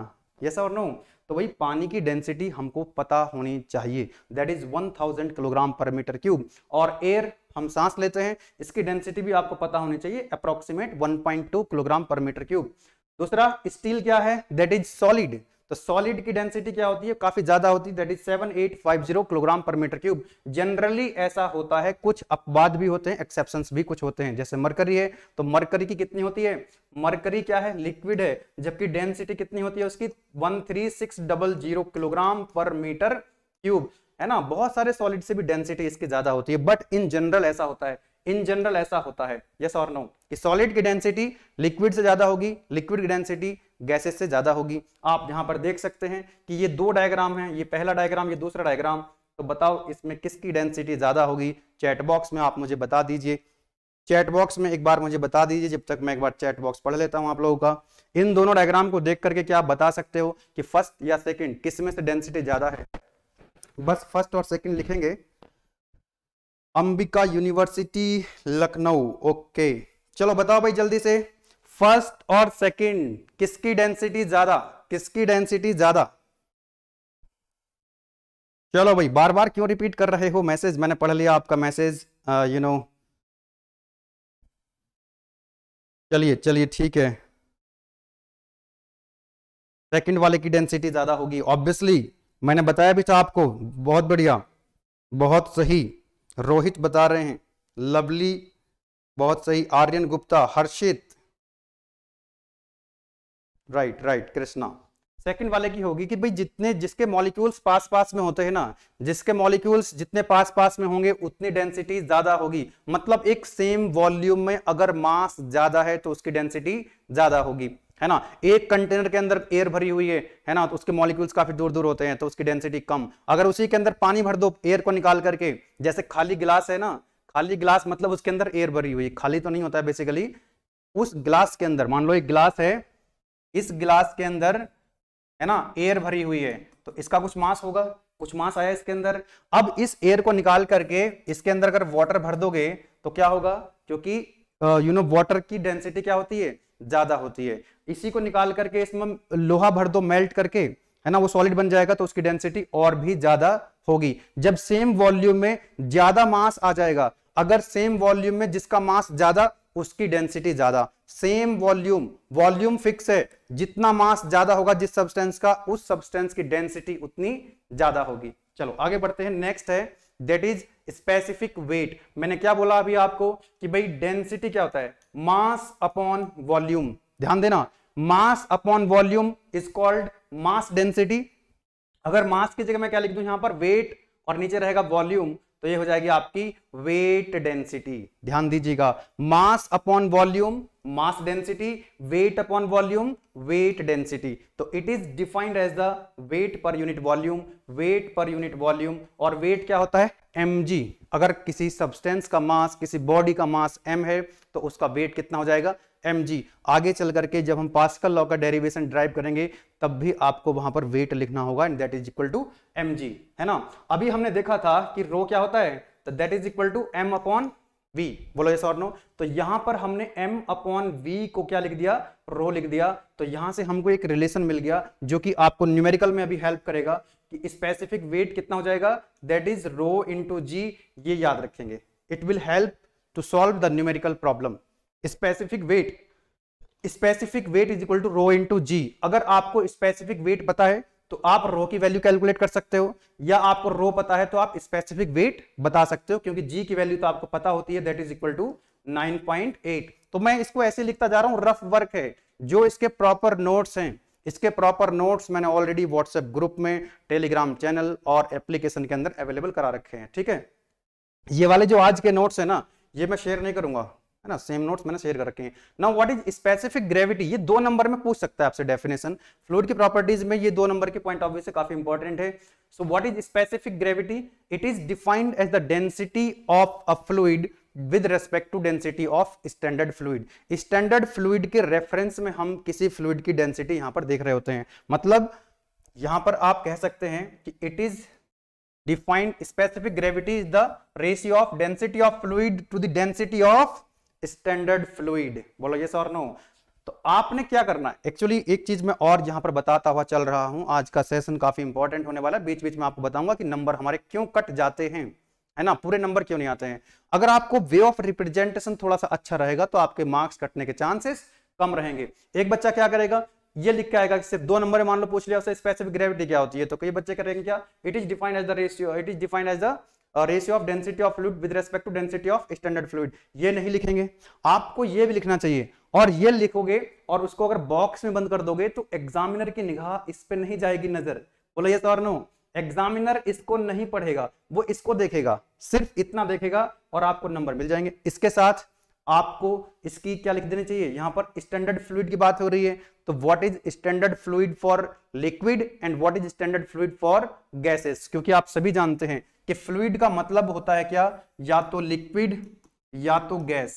यस और नो तो भाई पानी की डेंसिटी हमको पता होनी चाहिए that is 1000 kilogram per metre cube और एयर हम सांस लेते हैं इसकी डेंसिटी भी आपको पता होनी चाहिए approximate one kilogram per metre cube दूसरा स्टील क्या है दैट इज सॉलिड तो सॉलिड की डेंसिटी क्या होती है काफी ज्यादा होती है that is zero kilogram per metre cube generally ऐसा होता है कुछ अपवाद भी होते हैं एक्सेप्शन भी कुछ होते हैं जैसे मरकरी है तो मरकरी की कितनी होती है मरकरी क्या है लिक्विड है जबकि डेंसिटी कितनी होती है उसकी zero kilogram per metre cube है ना बहुत सारे सॉलिड से भी डेंसिटी इसकी ज्यादा होती है बट इन जनरल ऐसा होता है इन जनरल ऐसा होता है यस और नो कि सॉलिड की डेंसिटी लिक्विड से ज्यादा होगी लिक्विड की डेंसिटी गैसेस से ज़्यादा होगी आप यहां पर देख सकते हैं कि ये दो डायग्राम हैं ये पहला डायग्राम ये दूसरा डायग्राम तो बताओ इसमें किसकी डेंसिटी ज़्यादा होगी चैट बॉक्स में आप मुझे बता दीजिए चैट बॉक्स में एक बार मुझे बता दीजिए जब तक मैं एक बार चैट बॉक्स पढ़ लेता हूं आप लोगों का इन दोनों डायग्राम को देख करके क्या आप बता सकते हो कि फर्स्ट या सेकंड किस में से डेंसिटी ज्यादा है बस फर्स्ट और सेकंड लिखेंगे अंबिका यूनिवर्सिटी लखनऊ ओके चलो बताओ भाई जल्दी से फर्स्ट और सेकंड किसकी डेंसिटी ज्यादा किसकी डेंसिटी ज्यादा चलो भाई बार बार क्यों रिपीट कर रहे हो मैसेज मैंने पढ़ लिया आपका मैसेज यू नो चलिए चलिए ठीक है सेकंड वाले की डेंसिटी ज्यादा होगी ऑब्वियसली मैंने बताया भी था आपको बहुत बढ़िया बहुत सही रोहित बता रहे हैं लवली बहुत सही Aryan Gupta Harshit right right Krishna second वाले की होगी कि भाई जितने जिसके मॉलिक्यूल्स पास पास में होते हैं ना जिसके मॉलिक्यूल्स जितने पास पास में होंगे उतनी डेंसिटी ज्यादा होगी मतलब एक सेम वॉल्यूम में अगर मास ज्यादा है तो उसकी डेंसिटी ज्यादा होगी है ना एक कंटेनर के अंदर एयर भरी हुई है है ना तो उसके मॉलिक्यूल्स काफी दूर दूर होते हैं तो उसकी डेंसिटी कम अगर उसी के अंदर पानी भर दो एयर को निकाल करके जैसे खाली गिलास है ना खाली गिलास मतलब उसके अंदर एयर भरी हुई खाली तो नहीं होता है बेसिकली उस गिलास के अंदर मान लो एक गिलास है इस गिलास के अंदर है ना एयर भरी हुई है तो इसका कुछ मास होगा कुछ मास आया इसके अंदर अब इस एयर को निकाल करके इसके अंदर अगर वाटर भर दोगे तो क्या होगा क्योंकि यू नो वाटर की डेंसिटी क्या होती है ज्यादा होती है इसी को निकाल करके इसमें लोहा भर दो मेल्ट करके है ना वो सॉलिड बन जाएगा तो उसकी डेंसिटी और भी ज्यादा होगी जब सेम वॉल्यूम में ज्यादा मास आ जाएगा अगर सेम वॉल्यूम में जिसका मास ज्यादा उसकी डेंसिटी ज्यादा सेम वॉल्यूम वॉल्यूम फिक्स है जितना मास ज्यादा होगा जिस सब्सटेंस का उस सब्सटेंस की डेंसिटी उतनी ज्यादा होगी चलो आगे बढ़ते हैं नेक्स्ट है दैट इज स्पेसिफिक वेट मैंने क्या बोला अभी आपको कि भाई डेंसिटी क्या होता है मास अपॉन वॉल्यूम ध्यान देना mass upon volume is called mass density अगर मास की जगह मैं क्या लिख दू यहां पर वेट और नीचे रहेगा वॉल्यूम तो ये हो जाएगी आपकी वेट डेंसिटी ध्यान दीजिएगा mass upon volume mass density weight upon volume weight density तो it is defined as the weight per unit volume weight per unit volume और वेट क्या होता है एम अगर किसी सब्सटेंस का मास किसी बॉडी का मास एम है तो उसका वेट कितना हो जाएगा एम आगे चल करके जब हम पास्कल लॉ का डेरिवेशन ड्राइव करेंगे तब भी आपको वहां पर वेट लिखना होगा and that is equal to M है ना अभी हमने देखा था कि रो क्या होता है तो that is equal to M upon V बोलो यस और नो तो यहां पर हमने m अपॉन वी को क्या लिख दिया रो लिख दिया तो यहां से हमको एक रिलेशन मिल गया जो कि आपको न्यूमेरिकल में अभी हेल्प करेगा कि स्पेसिफिक वेट कितना हो जाएगा that is rho into g ये याद रखेंगे it will help to solve the numerical problem specific weight specific weight is equal to rho into g अगर आपको स्पेसिफिक वेट पता है तो आप रो की वैल्यू कैलकुलेट कर सकते हो या आपको रो पता है तो आप स्पेसिफिक वेट बता सकते हो क्योंकि जी की वैल्यू तो आपको पता होती है दैट इज इक्वल टू 9.8 तो मैं इसको ऐसे लिखता जा रहा हूं रफ वर्क है जो इसके प्रॉपर नोट्स हैं इसके प्रॉपर नोट्स मैंने ऑलरेडी व्हाट्सएप ग्रुप में टेलीग्राम चैनल और एप्लीकेशन के अंदर अवेलेबल करा रखे हैं ठीक है ये वाले जो आज के नोट्स है ना ये मैं शेयर नहीं करूंगा है ना सेम नोट्स मैंने शेयर कर रखे हैं now what is specific gravity ये दो नंबर में पूछ सकता है आपसे डेफिनेशन फ्लूड की प्रॉपर्टीज में ये दो नंबर के पॉइंट ऑफ व्यू से काफी इंपॉर्टेंट है so what is specific gravity it is defined as the density of a fluid with respect to density of standard fluid standard fluid के reference में हम किसी फ्लूड की डेंसिटी यहां पर देख रहे होते हैं मतलब यहां पर आप कह सकते हैं कि it is defined specific gravity is the ratio of density of fluid to the density of standard fluid बोलो ये सर नो तो आपने क्या करना है एक्चुअली एक चीज मैं और यहां पर बताता हुआ चल रहा हूं आज का सेशन काफी इंपॉर्टेंट होने वाला है बीच बीच में आपको बताऊंगा कि नंबर हमारे क्यों कट जाते हैं है ना पूरे नंबर क्यों नहीं आते हैं अगर आपको वे ऑफ रिप्रेजेंटेशन थोड़ा सा अच्छा रहेगा तो आपके मार्क्स कटने के चांसेस कम रहेंगे एक बच्चा क्या करेगा ये लिख के आएगा कि सिर्फ दो नंबर मान लो पूछ लिया उससे स्पेसिफिक ग्रेविटी क्या होती है तो कई बच्चे करेंगे क्या it is defined as the ratio it is defined as the ratio of density of fluid with respect to density of standard fluid ये नहीं लिखेंगे आपको ये भी लिखना चाहिए और ये लिखोगे और उसको अगर बॉक्स में बंद कर दोगे तो एग्जामिनर की निगाह इस पर नहीं जाएगी नजर बोला ये सर नो एग्जामिनर इसको नहीं पढ़ेगा वो इसको देखेगा सिर्फ इतना देखेगा और आपको नंबर मिल जाएंगे इसके साथ आपको इसकी क्या लिख देनी चाहिए यहाँ पर स्टैंडर्ड फ्लूड की बात हो रही है तो what is standard fluid for liquid and what is standard fluid for gases क्योंकि आप सभी जानते हैं कि फ्लूड का मतलब होता है क्या या तो लिक्विड या तो गैस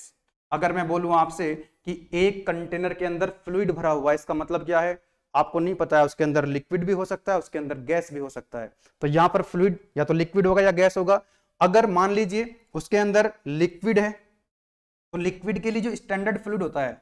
अगर मैं बोलूं आपसे कि एक कंटेनर के अंदर फ्लूड भरा हुआ है इसका मतलब क्या है आपको नहीं पता है उसके अंदर लिक्विड भी हो सकता है उसके अंदर गैस भी हो सकता है तो यहां पर फ्लूड या तो लिक्विड होगा या गैस होगा अगर मान लीजिए उसके अंदर लिक्विड है तो लिक्विड के लिए जो स्टैंडर्ड फ्लूड होता है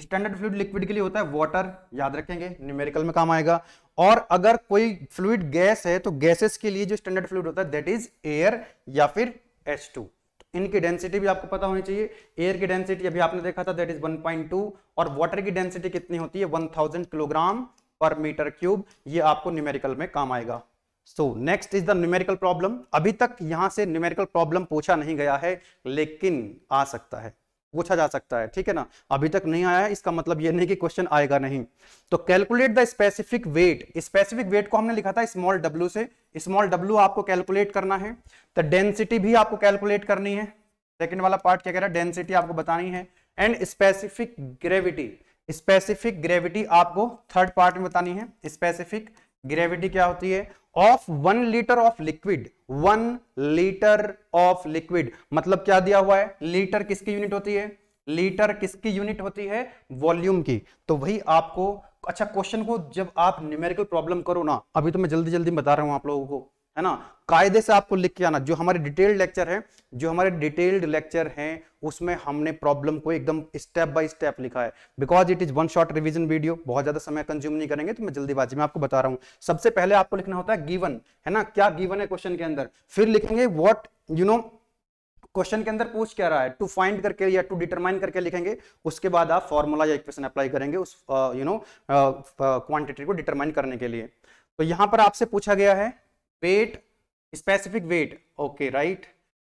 स्टैंडर्ड फ्लूड लिक्विड के लिए होता है वाटर याद रखेंगे न्यूमेरिकल में काम आएगा और अगर कोई फ्लूड गैस है तो गैसेस के लिए जो स्टैंडर्ड फ्लूड होता है दैट इज एयर या फिर एच टू तो इनकी डेंसिटी भी आपको पता होनी चाहिए एयर की डेंसिटी अभी आपने देखा था दैट इज 1.2 और वाटर की डेंसिटी कितनी होती है 1000 किलोग्राम पर मीटर क्यूब ये आपको न्यूमेरिकल में काम आएगा so next is the numerical problem अभी तक यहां से न्यूमेरिकल प्रॉब्लम पूछा नहीं गया है लेकिन आ सकता है पूछा जा सकता है ठीक है ना अभी तक नहीं आया इसका मतलब ये नहीं कि क्वेश्चन आएगा नहीं तो calculate the specific weight specific weight को हमने लिखा था स्मॉल डब्ल्यू से स्मॉल डब्ल्यू आपको कैलकुलेट करना है तो डेंसिटी भी आपको कैलकुलेट करनी है सेकेंड वाला पार्ट क्या कह रहा है डेंसिटी आपको बतानी है and specific gravity specific gravity आपको थर्ड पार्ट में बतानी है स्पेसिफिक ग्रेविटी क्या होती है of one litre of liquid one litre of liquid मतलब क्या दिया हुआ है लीटर किसकी यूनिट होती है लीटर किसकी यूनिट होती है वॉल्यूम की तो वही आपको अच्छा क्वेश्चन को जब आप न्यूमेरिकल प्रॉब्लम करो ना अभी तो मैं जल्दी जल्दी बता रहा हूं आप लोगों को है ना कायदे से आपको लिख के आना जो हमारे डिटेल्ड लेक्चर है जो हमारे डिटेल्ड लेक्चर हैं उसमें हमने प्रॉब्लम को एकदम स्टेप बाय स्टेप लिखा है because it is one short revision video बहुत ज्यादा समय कंज्यूम नहीं करेंगे तो मैं जल्दीबाजी में आपको बता रहा हूं सबसे पहले आपको लिखना होता है गिवन है ना क्या गिवन है क्वेश्चन के अंदर फिर लिखेंगे वॉट यू नो क्वेश्चन के अंदर पूछ क्या रहा है टू फाइंड करके या टू डिटरमाइन करके लिखेंगे उसके बाद आप फॉर्मूला या इक्वेशन अप्लाई करेंगे उस यू नो क्वांटिटी को डिटरमाइन करने के लिए तो यहां पर आपसे पूछा गया है weight specific weight okay right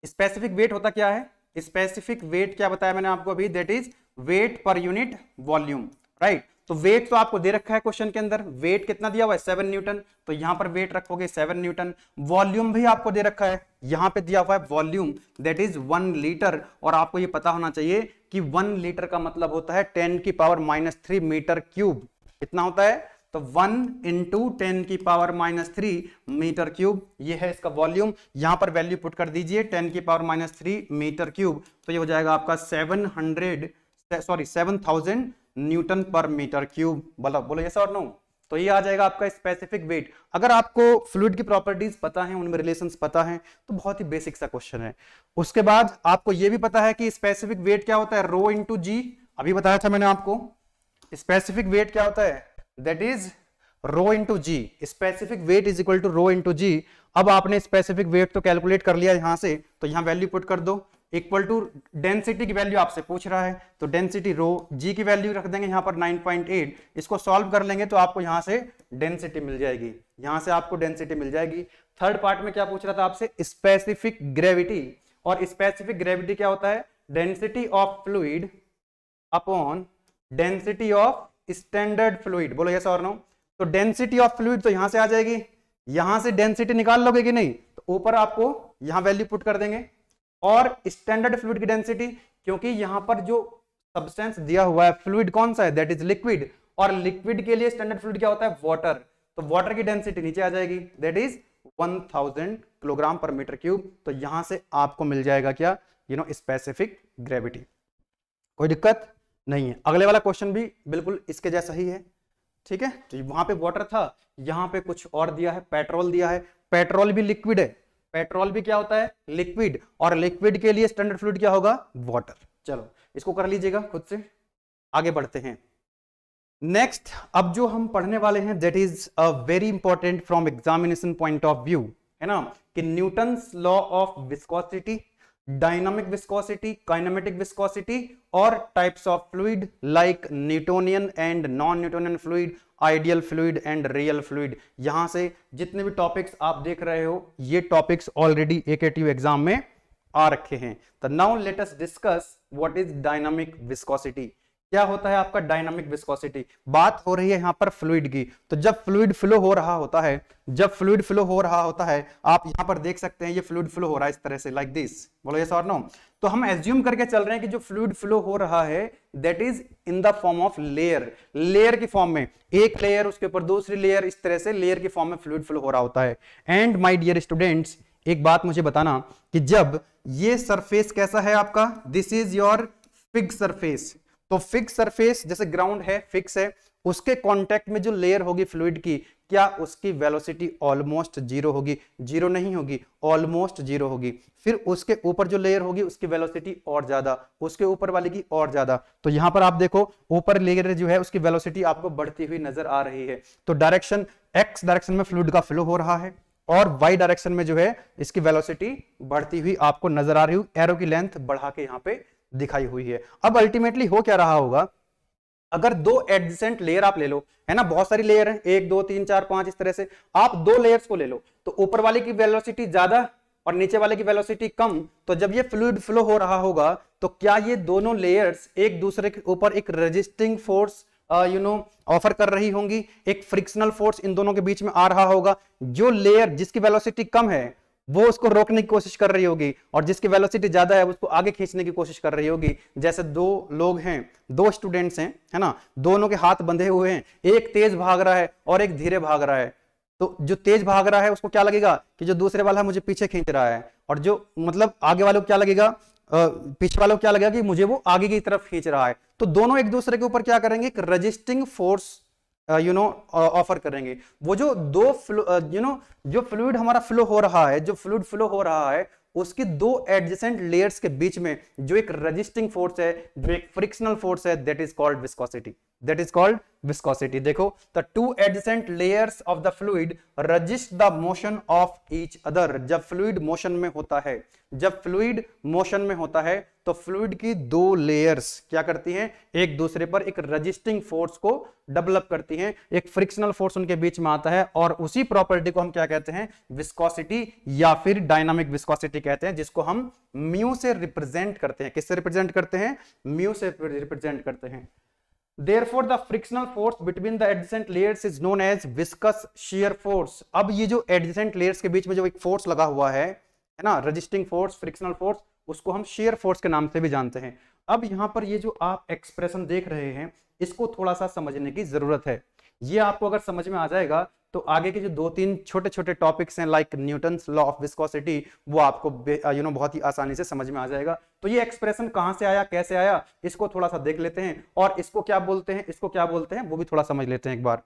specific weight होता क्या है स्पेसिफिक वेट क्या बताया मैंने आपको अभी that is weight per unit volume right तो वेट तो आपको दे रखा है क्वेश्चन के अंदर वेट कितना दिया हुआ है सेवन न्यूटन तो यहां पर वेट रखोगे सेवन न्यूटन वॉल्यूम भी आपको दे रखा है यहां पे दिया हुआ है volume that is one litre और आपको ये पता होना चाहिए कि वन लीटर का मतलब होता है टेन की power minus three metre cube कितना होता है तो वन इंटू टेन की power minus three metre cube ये है इसका वॉल्यूम यहां पर वैल्यू पुट कर दीजिए टेन की power minus three metre cube तो ये हो जाएगा आपका seven hundred sorry seven thousand newton per metre cube बोला बोलो यस और नो तो ये आ जाएगा आपका स्पेसिफिक वेट अगर आपको फ्लूड की प्रॉपर्टीज पता है उनमें रिलेशन पता है तो बहुत ही बेसिक सा क्वेश्चन है उसके बाद आपको ये भी पता है कि स्पेसिफिक वेट क्या होता है रो इंटू जी अभी बताया था मैंने आपको स्पेसिफिक वेट क्या होता है that is rho into g specific weight is equal to rho into g अब आपने स्पेसिफिक वेट तो कैलकुलेट कर लिया यहां से तो यहां वैल्यू पुट कर दो इक्वल टू डेंसिटी की वैल्यू आपसे पूछ रहा है तो डेंसिटी रो जी की वैल्यू रख देंगे यहां पर 9.8 इसको सॉल्व कर लेंगे तो आपको यहां से डेंसिटी मिल जाएगी यहां से आपको डेंसिटी मिल जाएगी थर्ड पार्ट में क्या पूछ रहा था आपसे स्पेसिफिक ग्रेविटी और स्पेसिफिक ग्रेविटी क्या होता है density of fluid upon density of standard fluid बोलो यस और नो तो डेंसिटी ऑफ फ्लूड तो यहां से आ जाएगी यहां से डेंसिटी निकाल लोगे कि नहीं तो ऊपर आपको यहां वैल्यू पुट कर देंगे और स्टैंडर्ड फ्लूड की डेंसिटी क्योंकि यहां पर जो सब्सटेंस दिया हुआ है फ्लूड कौन सा है दैट इज लिक्विड और लिक्विड के लिए स्टैंडर्ड फ्लूड क्या होता है वाटर तो वाटर की डेंसिटी नीचे आ जाएगी that is 1000 kilogram per metre cube तो यहां से आपको मिल जाएगा क्या यू नो स्पेसिफिक ग्रेविटी कोई दिक्कत नहीं है अगले वाला क्वेश्चन भी बिल्कुल इसके जैसा ही है ठीक है तो वहां पे वाटर था यहाँ पे कुछ और दिया है पेट्रोल दिया है पेट्रोल भी लिक्विड है पेट्रोल भी क्या होता है लिक्विड और लिक्विड के लिए स्टैंडर्ड फ्लूड क्या होगा वाटर चलो इसको कर लीजिएगा खुद से आगे बढ़ते हैं नेक्स्ट अब जो हम पढ़ने वाले हैं that is a very important from examination point of view है ना कि Newton law of viscosity dynamic viscosity kinematic viscosity और types of fluid like Newtonian and non Newtonian fluid ideal fluid and real fluid यहां से जितने भी topics आप देख रहे हो ये टॉपिक्स ऑलरेडी ए एग्जाम में आ रखे हैं तो now let's discuss what is dynamic viscosity क्या होता है आपका डायनामिक विस्कोसिटी बात हो रही है यहाँ पर फ्लूड की तो जब फ्लूड फ्लो हो रहा होता है जब फ्लूड फ्लो हो रहा होता है आप यहाँ पर देख सकते हैं ये फ्लूड फ्लो हो रहा है इस तरह से लाइक दिस बोलो ये सॉर नो तो हम एज्यूम करके चल रहे हैं कि जो फ्लूड फ्लो हो रहा है that is in the form of layer layer की फॉर्म में एक लेयर उसके ऊपर दूसरी लेयर इस तरह से लेयर की फॉर्म में फ्लूड फ्लो हो रहा होता है एंड माई डियर स्टूडेंट्स एक बात मुझे बताना कि जब ये सरफेस कैसा है आपका this is your fig surface तो फिक्स सरफेस जैसे ग्राउंड है फिक्स है उसके कांटेक्ट में जो लेयर होगी फ्लूड की क्या उसकी वेलोसिटी ऑलमोस्ट जीरो होगी जीरो नहीं होगी ऑलमोस्ट जीरो होगी फिर उसके ऊपर जो लेयर होगी उसकी वेलोसिटी और ज्यादा उसके ऊपर वाले की और ज्यादा तो यहां पर आप देखो ऊपर लेयर जो है उसकी वेलोसिटी आपको बढ़ती हुई नजर आ रही है तो डायरेक्शन एक्स डायरेक्शन में फ्लूड का फ्लो हो रहा है और वाई डायरेक्शन में जो है इसकी वेलोसिटी बढ़ती हुई आपको नजर आ रही एरो की लेंथ बढ़ा के यहाँ पे दिखाई हुई है अब अल्टीमेटली हो क्या रहा होगा अगर दो एडजेंट लेयर आप ले लो है ना बहुत सारी लेयर है एक दो तीन चार पांच इस तरह से आप दो लेयर्स को ले लो तो ऊपर वाले की वेलोसिटी ज्यादा और नीचे वाले की वेलोसिटी कम तो जब ये फ्लूड फ्लो हो रहा होगा तो क्या ये दोनों लेयर्स एक दूसरे के ऊपर एक resisting force you know offer कर रही होंगी एक फ्रिक्शनल फोर्स इन दोनों के बीच में आ रहा होगा जो लेयर जिसकी वेलोसिटी कम है वो उसको रोकने की कोशिश कर रही होगी और जिसकी वेलोसिटी ज्यादा है उसको आगे खींचने की कोशिश कर रही होगी जैसे दो लोग हैं दो स्टूडेंट्स हैं है ना दोनों के हाथ बंधे हुए हैं एक तेज भाग रहा है और एक धीरे भाग रहा है तो जो तेज भाग रहा है उसको क्या लगेगा कि जो दूसरे वाला मुझे पीछे खींच रहा है और जो मतलब आगे वाले को क्या लगेगा पीछे वालों को क्या लगेगा कि मुझे वो आगे की तरफ खींच रहा है तो दोनों एक दूसरे के ऊपर क्या करेंगे एक resisting force you know offer करेंगे वो जो दो यू नो uh, जो फ्लूड हमारा फ्लो हो रहा है जो फ्लूड फ्लो हो रहा है उसकी दो एडजेसेंट लेयर्स के बीच में जो एक रजिस्टिंग फोर्स है जो एक फ्रिक्शनल फोर्स है that is called viscosity that is called viscosity देखो the two adjacent layers of the fluid resist the motion of each other जब फ्लूड मोशन में होता है जब फ्लूड मोशन में होता है तो फ्लूड की दो लेयर्स क्या करती हैं एक दूसरे पर एक रजिस्टिंग फोर्स को डेवलप करती हैं एक फ्रिक्शनल फोर्स उनके बीच में आता है और उसी प्रॉपर्टी को हम क्या कहते हैं विस्कोसिटी या फिर डायनामिक विस्कोसिटी कहते हैं जिसको हम म्यू से रिप्रेजेंट करते हैं किससे रिप्रेजेंट करते हैं म्यू से रिप्रेजेंट करते हैं therefore the frictional force between the adjacent layers is known as viscous shear force अब ये जो adjacent layers के बीच में जो एक force लगा हुआ है है ना resisting force frictional force उसको हम shear force के नाम से भी जानते हैं अब यहाँ पर ये जो आप expression देख रहे हैं इसको थोड़ा सा समझने की जरूरत है ये आपको अगर समझ में आ जाएगा तो आगे के जो दो तीन छोटे छोटे टॉपिक्स हैं like Newton law of viscosity वो आपको यू नो uh, बहुत ही आसानी से समझ में आ जाएगा तो ये एक्सप्रेशन कहाँ से आया कैसे आया इसको थोड़ा सा देख लेते हैं और इसको क्या बोलते हैं इसको क्या बोलते हैं वो भी थोड़ा समझ लेते हैं एक बार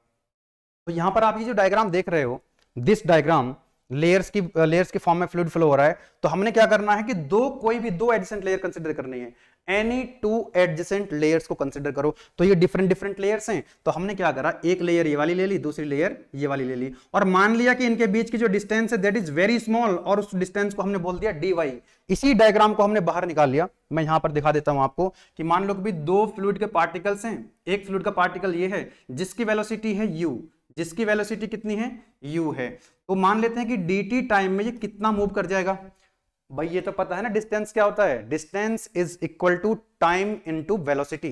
तो यहाँ पर आप ये जो डायग्राम देख रहे हो दिस डायग्राम लेयर्स की लेयर्स uh, के फॉर्म में फ्लूड फ्लो हो रहा है तो हमने क्या करना है कि दो कोई भी दो एडिसेंट लेयर कंसिडर करनी है एनी टू एडजेंट लेयर्स को कंसिडर करो तो ये डिफरेंट डिफरेंट लेयर्स हैं तो हमने क्या करा एक लेयर ये वाली ले ली दूसरी लेयर ये वाली ले ली और मान लिया कि इनके बीच की जो डिस्टेंस है दैट इज वेरी स्मॉल और उस डिस्टेंस को हमने बोल दिया डी वाई इसी डायग्राम को हमने बाहर निकाल लिया मैं यहां पर दिखा देता हूं आपको कि मान लो कि दो फ्लूड के पार्टिकल्स हैं एक फ्लूड का पार्टिकल ये है जिसकी वेलोसिटी है यू जिसकी वेलोसिटी कितनी है यू है तो मान लेते हैं कि डी टाइम में ये कितना मूव कर जाएगा भाई ये तो पता है ना डिस्टेंस क्या होता है distance is equal to time into velocity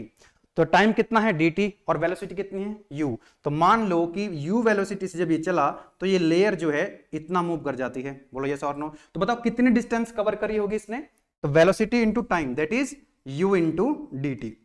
तो टाइम कितना है डीटी और वेलोसिटी कितनी है यू तो मान लो कि यू वेलोसिटी से जब ये चला तो ये लेयर जो है इतना मूव कर जाती है बोलो यस और नो तो बताओ कितनी डिस्टेंस कवर करी होगी इसने तो velocity into time that is U into D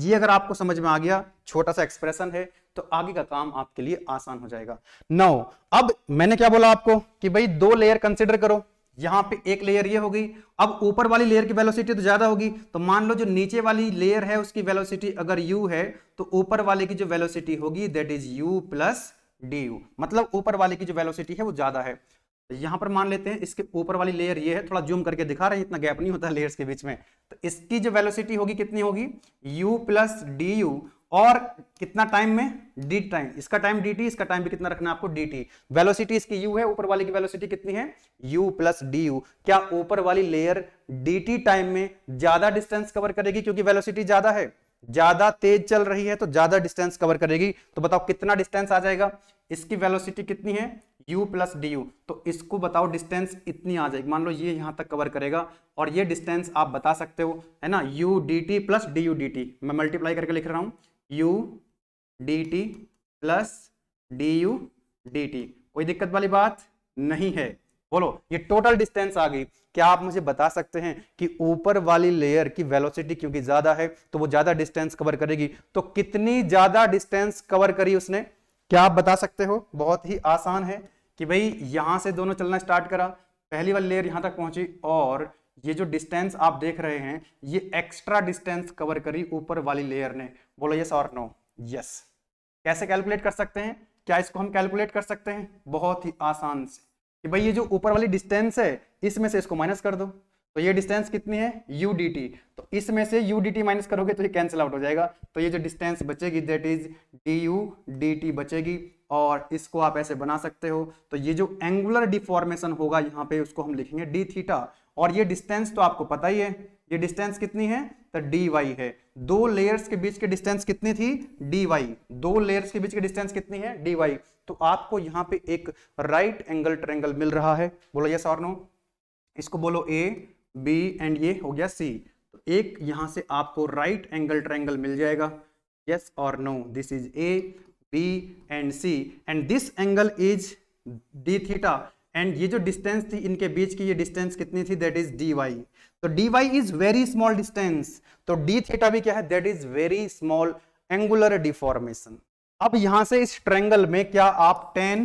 ये अगर आपको समझ में आ गया छोटा सा एक्सप्रेशन है तो आगे का काम आपके लिए आसान हो जाएगा नौ अब मैंने क्या बोला आपको कि भाई दो लेयर कंसिडर करो यहां पे एक लेयर ये होगी अब ऊपर वाली लेयर की वेलोसिटी तो ज्यादा होगी तो मान लो जो नीचे वाली लेयर है उसकी वेलोसिटी अगर u है तो ऊपर वाले की जो वेलोसिटी होगी that is u plus D मतलब ऊपर वाले की जो वेलोसिटी है वो ज्यादा है तो यहां पर मान लेते हैं इसके ऊपर वाली लेयर ये है थोड़ा जूम करके दिखा रहे हैं इतना गैप नहीं होता लेयर्स के बीच में तो इसकी जो वेलोसिटी होगी कितनी होगी यू प्लस डी और कितना टाइम में डी टाइम इसका टाइम डी टी इसका टाइम भी कितना रखना है आपको डी टी वेलोसिटी इसकी यू है ऊपर वाली की वेलोसिटी कितनी है यू प्लस डी यू क्या ऊपर वाली लेयर डी टी टाइम में ज्यादा डिस्टेंस कवर करेगी क्योंकि वेलोसिटी ज्यादा है ज्यादा तेज चल रही है तो ज्यादा डिस्टेंस कवर करेगी तो बताओ कितना डिस्टेंस आ जाएगा इसकी वेलोसिटी कितनी है u प्लस डी तो इसको बताओ डिस्टेंस इतनी आ जाएगी मान लो ये यहां तक कवर करेगा और ये डिस्टेंस आप बता सकते हो है ना u D T plus D U D T मैं मल्टीप्लाई करके लिख रहा हूं U D T plus D U D T कोई दिक्कत वाली बात नहीं है बोलो ये टोटल डिस्टेंस आ गई क्या आप मुझे बता सकते हैं कि ऊपर वाली लेयर की वेलोसिटी क्योंकि ज्यादा है तो वो ज्यादा डिस्टेंस कवर करेगी तो कितनी ज्यादा डिस्टेंस कवर करी उसने क्या आप बता सकते हो बहुत ही आसान है कि भाई यहां से दोनों चलना स्टार्ट करा पहली वाली लेयर यहां तक पहुंची और ये जो डिस्टेंस आप देख रहे हैं ये एक्स्ट्रा डिस्टेंस कवर करी ऊपर वाली लेयर ने बोलो यस और नो यस कैसे कैलकुलेट कर सकते हैं क्या इसको हम कैलकुलेट कर सकते हैं बहुत ही आसान से कि भाई ये जो ऊपर वाली डिस्टेंस है इसमें से इसको माइनस कर दो तो ये डिस्टेंस कितनी है यू डी टी तो इसमें से यू डी टी माइनस करोगे तो ये कैंसिल आउट हो जाएगा तो ये जो डिस्टेंस बचेगी that is D U D T बचेगी और इसको आप ऐसे बना सकते हो तो ये जो एंगुलर डिफॉर्मेशन होगा यहाँ पे उसको हम लिखेंगे डी थीटा और ये डिस्टेंस तो आपको पता ही है ये डिस्टेंस कितनी है तो डी वाई है दो लेयर्स के बीच की डिस्टेंस कितनी थी डी वाई दो लेयर्स के बीच की डिस्टेंस कितनी है डी वाई तो आपको यहाँ पे एक राइट एंगल ट्रेंगल मिल रहा है बोलो यस और नो इसको बोलो ए बी एंड ये हो गया सी तो एक यहाँ से आपको राइट एंगल ट्रेंगल मिल जाएगा यस और no this is A B and C and this angle is D theta and ये जो डिस्टेंस थी इनके बीच की ये डिस्टेंस कितनी थी दैट इज डी वाई तो D Y is very small distance तो डी थीटा भी क्या है that is very small angular deformation अब यहां से इस ट्रेंगल में क्या आप टेन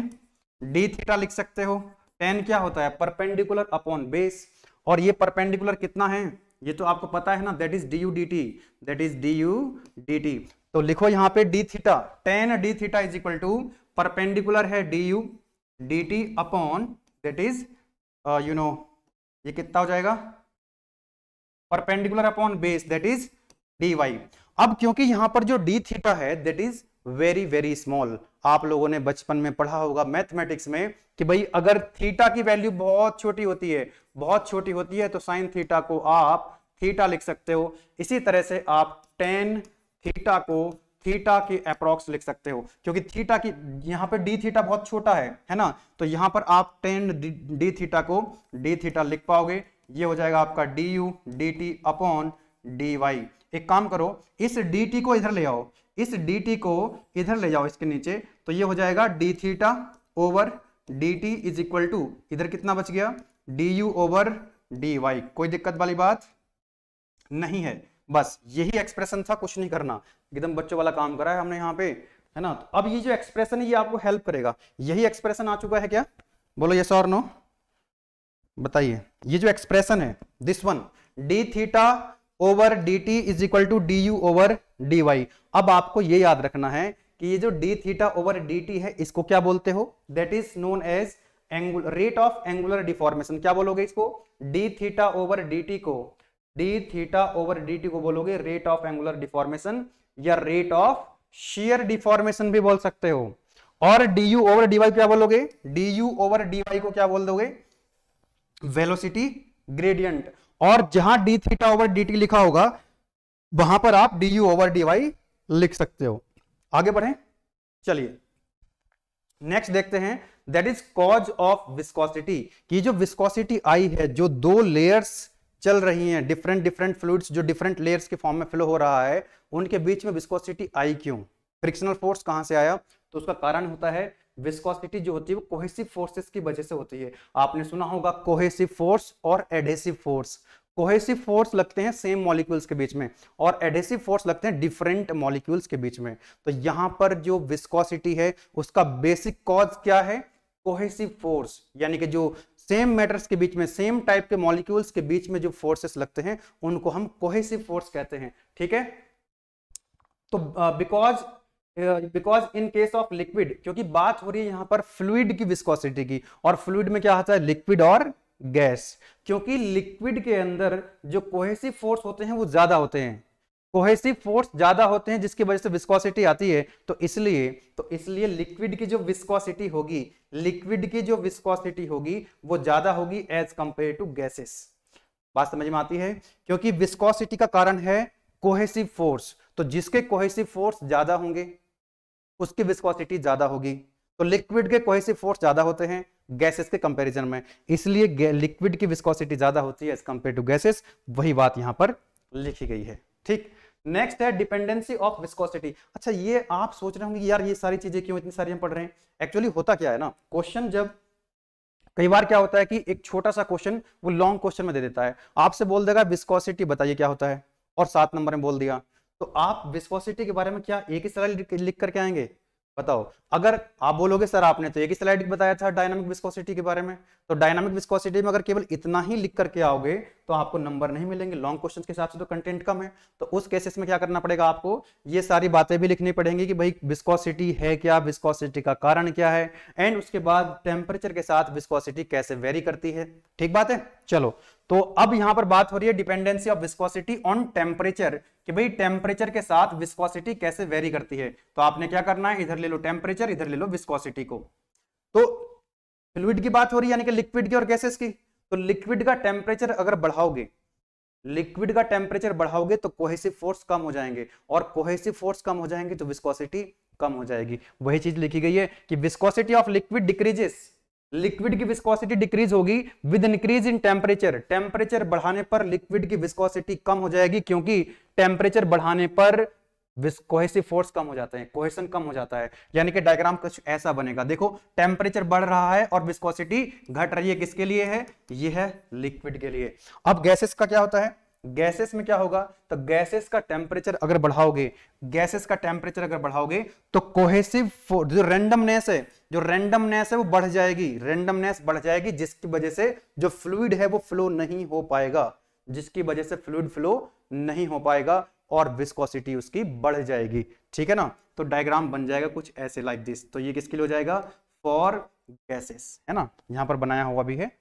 डी थीटा लिख सकते हो टेन क्या होता है परपेंडिकुलर अपॉन बेस और ये परपेंडिकुलर कितना है ये तो आपको पता है ना that is D U D T that is D U D T तो लिखो यहां पे D theta tan D theta is equal to perpendicular है D U D T upon that is you know ये कितना हो जाएगा perpendicular upon base that is D Y अब क्योंकि यहां पर जो डी थीटा है that is very very small आप लोगों ने बचपन में पढ़ा होगा मैथमेटिक्स में कि भाई अगर थीटा की वैल्यू बहुत छोटी होती है बहुत छोटी होती है तो साइन थीटा को आप थीटा लिख सकते हो इसी तरह से आप टेन थीटा को थीटा की अप्रोक्स लिख सकते हो क्योंकि थीटा की यहाँ पे डी थीटा बहुत छोटा है है ना तो यहाँ पर आप टेन डी थीटा को डी थीटा लिख पाओगे ये हो जाएगा आपका D U D T upon D Y एक काम करो इस डी टी को इधर ले आओ इस डी टी को इधर ले जाओ इसके नीचे तो ये हो जाएगा D theta over D T is equal to इधर कितना बच गया D you over D Y कोई दिक्कत वाली बात नहीं है बस यही एक्सप्रेशन था कुछ नहीं करना एकदम बच्चों वाला काम करा है हमने यहाँ पे है ना तो अब ये जो एक्सप्रेशन है ये आपको हेल्प करेगा यही एक्सप्रेशन आ चुका है क्या बोलो यस और नो बताइए ये जो एक्सप्रेशन है this one D theta over D T is equal to D you over D Y अब आपको ये याद रखना है कि ये जो D theta over D T है इसको क्या बोलते हो that is known as angular rate of angular deformation क्या बोलोगे इसको D theta over D T को D theta over D T को बोलोगे रेट ऑफ एंगुलर डिफॉर्मेशन या रेट ऑफ शेयर डिफॉर्मेशन भी बोल सकते हो और D you over D Y क्या बोलोगे D you over D Y को क्या बोल दोगे वेलोसिटी ग्रेडियंट और जहां डी थीटा ओवर डी लिखा होगा वहां पर आप D you over D Y लिख सकते हो आगे बढ़े चलिए नेक्स्ट देखते हैं that is cause of viscosity कि जो विस्कोसिटी आई है जो दो लेयर्स चल रही हैं डिफरेंट डिफरेंट फ्लूड्स जो डिफरेंट लेयर्स के फॉर्म में फ्लो हो रहा है उनके बीच में विस्कोसिटी आई क्यों फ्रिक्शनल फोर्स कहां से आया तो उसका कारण होता है विस्कोसिटी जो होती है वो कोहेसिव फोर्सेस की वजह से होती है आपने सुना होगा कोहेसिव फोर्स और एडहेसिव फोर्स कोहेसिव फोर्स लगते हैं सेम मॉलिक्यूल्स के बीच में और एडहेसिव फोर्स लगते हैं डिफरेंट मॉलिक्यूल्स के बीच में तो यहां पर जो विस्कोसिटी है उसका बेसिक कॉज क्या है कोहेसिव फोर्स यानी कि जो सेम मैटर्स के बीच में सेम टाइप के मॉलिक्यूल्स के बीच में जो फोर्सेस लगते हैं उनको हम कोहेसिव फोर्स कहते हैं ठीक है तो because uh, because in case of liquid क्योंकि बात हो रही है यहां पर फ्लूड की विस्कोसिटी की और फ्लूड में क्या होता है लिक्विड और गैस क्योंकि लिक्विड के अंदर जो कोहेसिव फोर्स होते हैं वो ज्यादा होते हैं कोहेसिव फोर्स ज्यादा होते हैं जिसकी वजह से विस्कोसिटी आती है तो इसलिए तो इसलिए लिक्विड की जो विस्कोसिटी होगी लिक्विड की जो विस्कोसिटी होगी वो ज्यादा होगी एज कंपेयर टू गैसेस बात समझ में आती है क्योंकि विस्कोसिटी का कारण है कोहेसिव फोर्स तो जिसके कोहेसिव फोर्स ज्यादा होंगे उसकी विस्कोसिटी ज्यादा होगी तो लिक्विड के कोहेसिव फोर्स ज्यादा होते हैं गैसेस के कंपैरिजन में इसलिए लिक्विड की विस्कोसिटी ज्यादा होती है एज कंपेयर टू गैसेस वही बात यहां पर लिखी गई है ठीक नेक्स्ट है डिपेंडेंसी ऑफ विस्कोसिटी अच्छा ये आप सोच रहे होंगे यार ये सारी चीजें क्यों इतनी सारी हम पढ़ रहे हैं एक्चुअली होता क्या है ना क्वेश्चन जब कई बार क्या होता है कि एक छोटा सा क्वेश्चन वो लॉन्ग क्वेश्चन में दे देता है आपसे बोल देगा विस्कोसिटी बताइए क्या होता है और सात नंबर में बोल दिया तो आप विस्कोसिटी के बारे में क्या एक ही स्लाइड लिख करके आएंगे बताओ अगर आप बोलोगे सर आपने तो एक ही स्लाइड बताया था डायनामिक विस्कोसिटी के बारे में तो डायनामिक विस्कोसिटी में अगर केवल इतना ही लिख करके आओगे तो आपको नंबर नहीं मिलेंगे लॉन्ग क्वेश्चन के हिसाब से तो कंटेंट कम है तो उस केसेस में क्या करना पड़ेगा आपको ये सारी बातें भी लिखनी पड़ेंगी कि भाई विस्कोसिटी है क्या विस्कोसिटी का कारण क्या है एंड उसके बाद टेम्परेचर के साथ विस्कोसिटी कैसे वेरी करती है ठीक बात है चलो तो अब यहां पर बात हो रही है dependency of viscosity on temperature कि भाई टेम्परेचर के साथ विस्कोसिटी कैसे वेरी करती है तो आपने क्या करना है इधर ले लो टेम्परेचर इधर ले लो विस्कोसिटी को तो फ्लूड की बात हो रही है यानी कि लिक्विड की और गैसेस की तो लिक्विड का टेम्परेचर अगर बढ़ाओगे लिक्विड का टेम्परेचर बढ़ाओगे तो कोहेसिव फोर्स कम हो जाएंगे और कोहेसिव फोर्स कम हो जाएंगे तो विस्कोसिटी कम हो जाएगी वही चीज लिखी गई है कि viscosity of liquid decreases liquid की विस्कोसिटी डिक्रीज होगी with increase in temperature temperature बढ़ाने पर लिक्विड की विस्कोसिटी कम हो जाएगी क्योंकि टेम्परेचर बढ़ाने पर कोहेसिव फोर्स कम हो जाते हैं कोहेसन कम हो जाता है यानी कि डायग्राम कुछ ऐसा बनेगा देखो टेम्परेचर बढ़ रहा है और विस्कोसिटी घट रही है किसके लिए है ये है लिक्विड के लिए अब गैसेस का क्या होता है गैसेस में क्या होगा तो गैसेस का टेम्परेचर अगर बढ़ाओगे गैसेस का टेम्परेचर अगर बढ़ाओगे तो कोहेसिव जो रेंडमनेस है जो रेंडमनेस है वो बढ़ जाएगी रेंडमनेस बढ़ जाएगी जिसकी वजह से जो फ्लूड है वो फ्लो नहीं हो पाएगा जिसकी वजह से फ्लूड फ्लो नहीं हो पाएगा और विस्कोसिटी उसकी बढ़ जाएगी ठीक है ना तो डायग्राम बन जाएगा कुछ ऐसे लाइक दिस तो ये किसके लिए हो जाएगा फॉर गैसेस है ना यहाँ पर बनाया हुआ भी है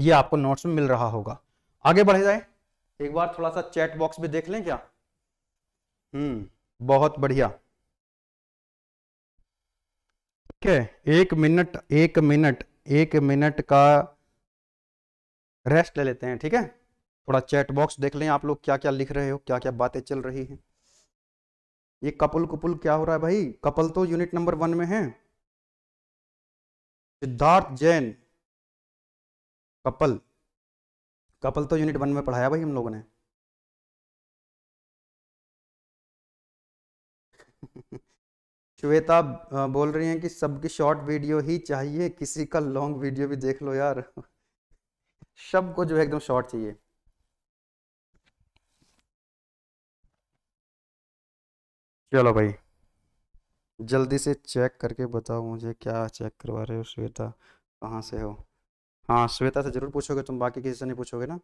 ये आपको नोट्स में मिल रहा होगा आगे बढ़े जाए एक बार थोड़ा सा चैट बॉक्स भी देख लें क्या हम्म बहुत बढ़िया ठीक है एक मिनट एक मिनट एक मिनट का रेस्ट ले लेते हैं ठीक है थोड़ा चैट बॉक्स देख लें आप लोग क्या क्या लिख रहे हो क्या क्या बातें चल रही हैं ये कपल कुपुल क्या हो रहा है भाई कपल तो यूनिट नंबर वन में है सिद्धार्थ जैन कपल कपल तो यूनिट वन में पढ़ाया भाई हम लोगों ने श्वेता बोल रही हैं कि सबकी शॉर्ट वीडियो ही चाहिए किसी का लॉन्ग वीडियो भी देख लो यार सबको जो है एकदम शॉर्ट चाहिए चलो भाई जल्दी से चेक करके बताओ मुझे क्या चेक करवा रहे हो श्वेता कहाँ से हो हाँ श्वेता से ज़रूर पूछोगे तुम बाकी किसी से नहीं पूछोगे ना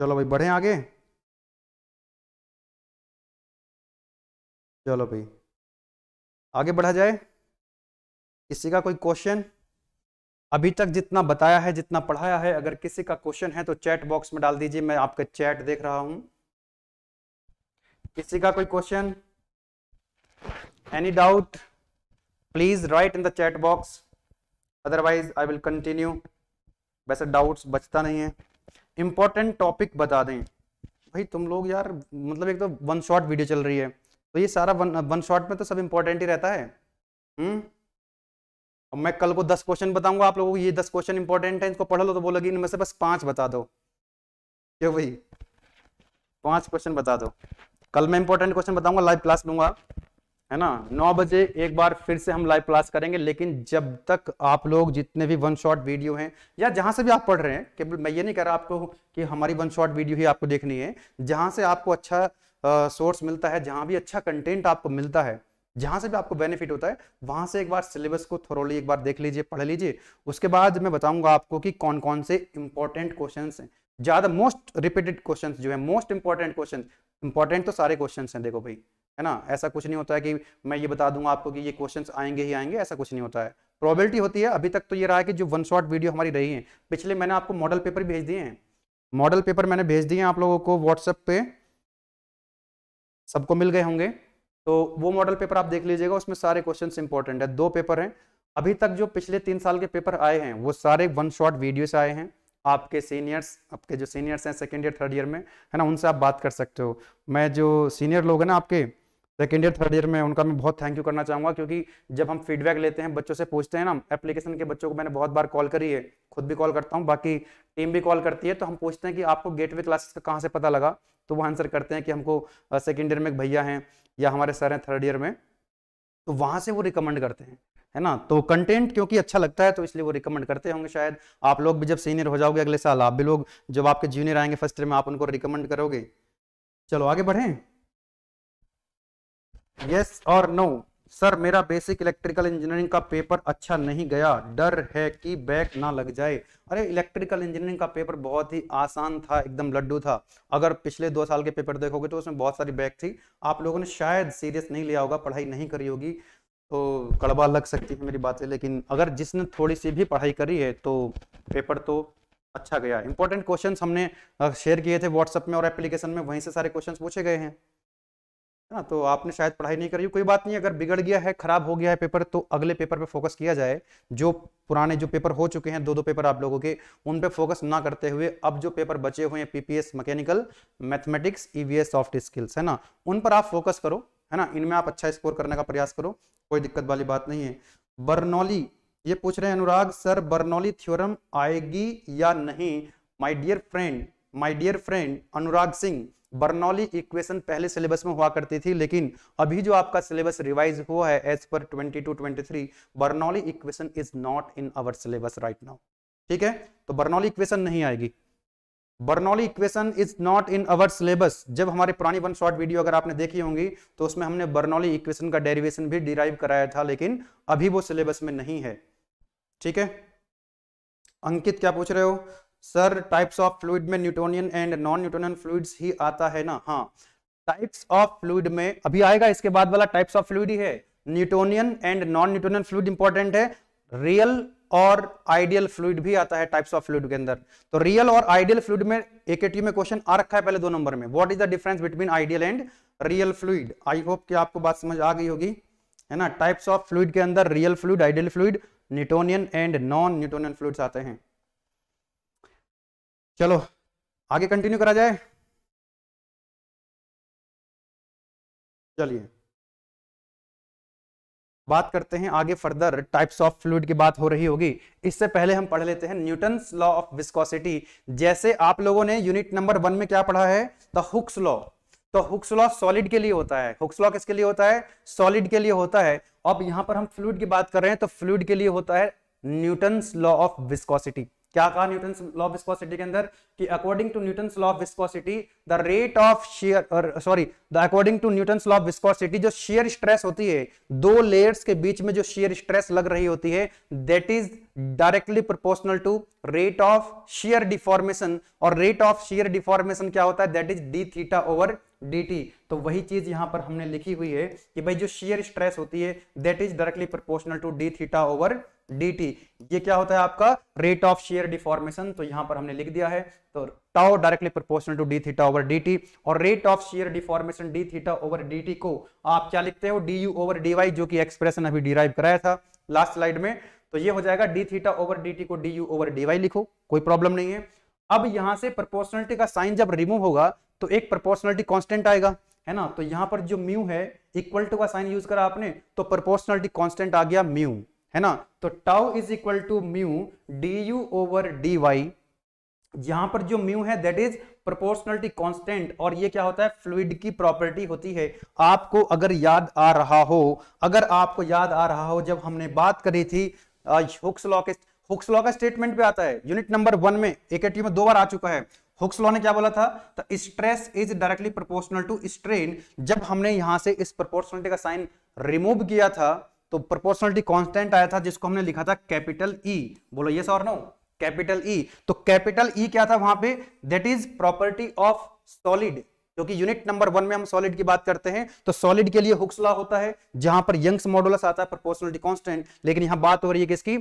चलो भाई बढ़ें आगे चलो भाई आगे बढ़ा जाए किसी का कोई क्वेश्चन अभी तक जितना बताया है जितना पढ़ाया है अगर किसी का क्वेश्चन है तो चैट बॉक्स में डाल दीजिए मैं आपका चैट देख रहा हूं किसी का कोई question any doubt please write in the chat box otherwise I will continue वैसे डाउट्स बचता नहीं है इम्पोर्टेंट टॉपिक बता दें भाई तुम लोग यार मतलब एक तो वन शॉट वीडियो चल रही है तो ये सारा वन शॉर्ट शॉट में तो सब इम्पोर्टेंट ही रहता है हुँ? हम्म? और मैं कल को दस क्वेश्चन बताऊंगा आप लोगों को ये दस क्वेश्चन इंपॉर्टेंट है इनको पढ़ लो तो बोलोगे इनमें से बस पांच बता दो क्यों भाई पांच क्वेश्चन बता दो कल मैं इंपॉर्टेंट क्वेश्चन बताऊंगा लाइव क्लास लूंगा है ना नौ बजे एक बार फिर से हम लाइव क्लास करेंगे लेकिन जब तक आप लोग जितने भी वन शॉट वीडियो हैं या जहां से भी आप पढ़ रहे हैं केवल मैं ये नहीं कह रहा आपको कि हमारी वन शॉट वीडियो ही आपको देखनी है जहां से आपको अच्छा सोर्स मिलता है जहां भी अच्छा कंटेंट आपको मिलता है जहां से भी आपको बेनिफिट होता है वहां से एक बार सिलेबस को थोरोली एक बार देख लीजिए पढ़ लीजिए उसके बाद मैं बताऊंगा आपको कि कौन कौन से इंपॉर्टेंट क्वेश्चन हैं ज्यादा मोस्ट रिपीटेड क्वेश्चन जो है मोस्ट इंपॉर्टेंट क्वेश्चन इंपॉर्टेंट तो सारे क्वेश्चन हैं देखो भाई है ना ऐसा कुछ नहीं होता है कि मैं ये बता दूंगा आपको कि ये क्वेश्चन आएंगे ही आएंगे ऐसा कुछ नहीं होता है प्रॉबिलिटी होती है अभी तक तो ये रहा है कि जो वन शॉट वीडियो हमारी रही है पिछले मैंने आपको मॉडल पेपर भेज दिए हैं मॉडल पेपर मैंने भेज दिए हैं आप लोगों को व्हाट्सएप पे सबको मिल गए होंगे तो वो मॉडल पेपर आप देख लीजिएगा उसमें सारे क्वेश्चन इंपॉर्टेंट है दो पेपर हैं अभी तक जो पिछले तीन साल के पेपर आए हैं वो सारे वन शॉट वीडियो से आए हैं आपके सीनियर्स आपके जो सीनियर्स हैं सेकेंड ईयर थर्ड ईयर में है ना उनसे आप बात कर सकते हो मैं जो सीनियर लोग हैं ना आपके सेकेंड ईयर थर्ड ईयर में उनका मैं बहुत थैंक यू करना चाहूँगा क्योंकि जब हम फीडबैक लेते हैं बच्चों से पूछते हैं ना एप्लीकेशन के बच्चों को मैंने बहुत बार कॉल करी है खुद भी कॉल करता हूँ बाकी टीम भी कॉल करती है तो हम पूछते हैं कि आपको गेटवे क्लासेस का कहाँ से पता लगा तो वो आंसर करते हैं कि हमको सेकेंड ईयर में एक भैया हैं या हमारे सर हैं थर्ड ईयर में तो वहां से वो रिकमेंड करते हैं है ना तो कंटेंट क्योंकि अच्छा लगता है तो इसलिए वो रिकमेंड करते होंगे शायद आप लोग भी जब सीनियर हो जाओगे अगले साल आप भी लोग जब आपके जूनियर आएंगे फर्स्ट ईयर में आप उनको रिकमेंड करोगे चलो आगे बढ़ें यस और नो सर मेरा बेसिक इलेक्ट्रिकल इंजीनियरिंग का पेपर अच्छा नहीं गया डर है कि बैक ना लग जाए अरे इलेक्ट्रिकल इंजीनियरिंग का पेपर बहुत ही आसान था एकदम लड्डू था अगर पिछले दो साल के पेपर देखोगे तो उसमें बहुत सारी बैक थी आप लोगों ने शायद सीरियस नहीं लिया होगा पढ़ाई नहीं करी होगी तो कड़वा लग सकती है मेरी बात से लेकिन अगर जिसने थोड़ी सी भी पढ़ाई करी है तो पेपर तो अच्छा गया इंपॉर्टेंट क्वेश्चन हमने शेयर किए थे व्हाट्सएप में और एप्लीकेशन में वहीं से सारे क्वेश्चन पूछे गए हैं ना हाँ, तो आपने शायद पढ़ाई नहीं करी कोई बात नहीं अगर बिगड़ गया है खराब हो गया है पेपर तो अगले पेपर पे फोकस किया जाए जो पुराने जो पेपर हो चुके हैं दो दो पेपर आप लोगों के उन पे फोकस ना करते हुए अब जो पेपर बचे हुए हैं PPS mechanical mathematics EVS soft skills है ना उन पर आप फोकस करो है ना इनमें आप अच्छा स्कोर करने का प्रयास करो कोई दिक्कत वाली बात नहीं है बर्नौली ये पूछ रहे हैं अनुराग सर बर्नौली थ्योरम आएगी या नहीं my dear friend my dear friend Anurag Singh Bernoulli equation पहले सिलेबस में हुआ करती थी लेकिन अभी जो आपका सिलेबस रिवाइज हुआ है as per twenty two twenty three Bernoulli equation is not in our syllabus right now ठीक है तो बर्नौली इक्वेशन नहीं आएगी Bernoulli equation is not in our syllabus जब हमारी पुरानी वन शॉर्ट वीडियो अगर आपने देखी होंगी तो उसमें हमने बर्नौली इक्वेशन का डेरिवेशन भी डिराइव कराया था लेकिन अभी वो सिलेबस में नहीं है ठीक है अंकित क्या पूछ रहे हो सर टाइप्स ऑफ फ्लूड में Newtonian and non Newtonian fluid ही आता है ना हाँ टाइप्स ऑफ फ्लूड में अभी आएगा इसके बाद वाला टाइप्स ऑफ फ्लूड ही है Newtonian and non Newtonian fluid important है रियल और आइडियल फ्लूड भी आता है टाइप्स ऑफ फ्लूड के अंदर तो रियल और आइडियल फ्लूड में एक में क्वेश्चन आ रखा है पहले दो नंबर में what is the difference between ideal and real fluid I hope कि आपको बात समझ आ गई होगी है ना टाइप्स ऑफ फ्लूड के अंदर real fluid ideal fluid Newtonian and non Newtonian fluid आते हैं चलो आगे कंटिन्यू करा जाए चलिए बात करते हैं आगे फर्दर टाइप्स ऑफ फ्लूड की बात हो रही होगी इससे पहले हम पढ़ लेते हैं न्यूटन लॉ ऑफ विस्कोसिटी जैसे आप लोगों ने यूनिट नंबर वन में क्या पढ़ा है द हुक्स लॉ तो हुक्स लॉ सॉलिड के लिए होता है हुक्स लॉ किसके लिए होता है सॉलिड के लिए होता है अब यहां पर हम फ्लूड की बात कर रहे हैं तो फ्लूड के लिए होता है न्यूटन लॉ ऑफ विस्कोसिटी क्या कहा न्यूटन लॉ ऑफ विस्कोसिटी के अंदर कि according to Newton law of viscosity the rate of shear sorry the according to Newton law of viscosity जो शेयर स्ट्रेस होती है दो लेयर्स के बीच में जो शेयर स्ट्रेस लग रही होती है that is directly proportional to rate of shear deformation और रेट ऑफ शेयर डिफॉर्मेशन क्या होता है that is D theta over dt तो वही चीज यहां पर हमने लिखी हुई है कि भाई जो शेयर स्ट्रेस होती है that is directly proportional to D theta over dt ये क्या होता है आपका रेट ऑफ शेयर डिफॉर्मेशन तो यहां पर हमने लिख दिया है तो tau directly proportional to d theta over dt और rate of shear deformation d theta over dt को आप क्या लिखते हो du ओवर dy जो कि एक्सप्रेशन अभी डिराइव कराया था लास्ट स्लाइड में तो ये हो जाएगा d थीटा ओवर dt को du ओवर dy लिखो कोई प्रॉब्लम नहीं है अब यहां से प्रोपोर्शनलिटी का साइन जब रिमूव होगा तो एक प्रोपोर्शनलिटी कांस्टेंट आएगा है ना तो यहाँ पर जो म्यू है इक्वल टू का साइन यूज करा आपने तो प्रोपोर्शनलिटी कांस्टेंट आ गया म्यू है ना तो tau is equal to mu D you over D Y यहां पर जो म्यू है दैट इज प्रोपोर्शनलिटी कांस्टेंट और ये क्या होता है फ्लूड की प्रॉपर्टी होती है आपको अगर याद आ रहा हो अगर आपको याद आ रहा हो जब हमने बात करी थी हुक्स लॉ के हुक्स लॉ का स्टेटमेंट भी आता है यूनिट नंबर वन में एक में दो बार आ चुका है हुक्स लॉ ने क्या बोला था तो stress is directly proportional to strain जब हमने यहां से इस प्रोपोर्शनलिटी का साइन रिमूव किया था तो प्रोपोर्शनलिटी कांस्टेंट आया था जिसको हमने लिखा था कैपिटल ई e. बोलो यस और नो कैपिटल ई e। तो कैपिटल ई e क्या था वहां पे that is property of solid क्योंकि यूनिट नंबर वन में हम सॉलिड की बात करते हैं तो सॉलिड के लिए हुक्स लॉ होता है जहां पर यंग्स मॉडुलस आता है प्रोपोर्शनलिटी कांस्टेंट लेकिन यहां बात हो रही है किसकी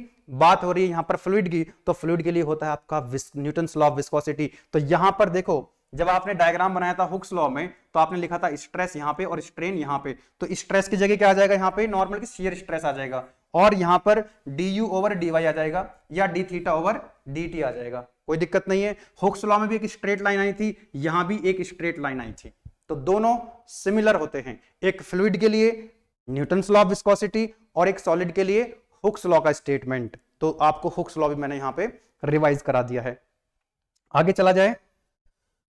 बात हो रही है यहां पर फ्लूड की तो फ्लूड के लिए होता है आपका न्यूटन लॉ ऑफ विस्कोसिटी तो यहाँ पर देखो जब आपने डायग्राम बनाया था हुक्स लॉ में तो आपने लिखा था स्ट्रेस यहाँ पे और स्ट्रेन यहाँ पे तो स्ट्रेस की जगह क्या आ जाएगा यहाँ पे नॉर्मल की शेयर स्ट्रेस आ जाएगा और यहाँ पर D you over D Y आ जाएगा या D theta over D T आ जाएगा कोई दिक्कत नहीं है होक्स लॉ में भी एक स्ट्रेट लाइन आई थी यहां भी एक स्ट्रेट लाइन आई थी तो दोनों सिमिलर होते हैं एक फ्लूड के लिए न्यूटन लॉ ऑफ विस्कोसिटी और एक सॉलिड के लिए हुक्स लॉ का स्टेटमेंट तो आपको हुक्स लॉ भी मैंने यहां पे रिवाइज करा दिया है आगे चला जाए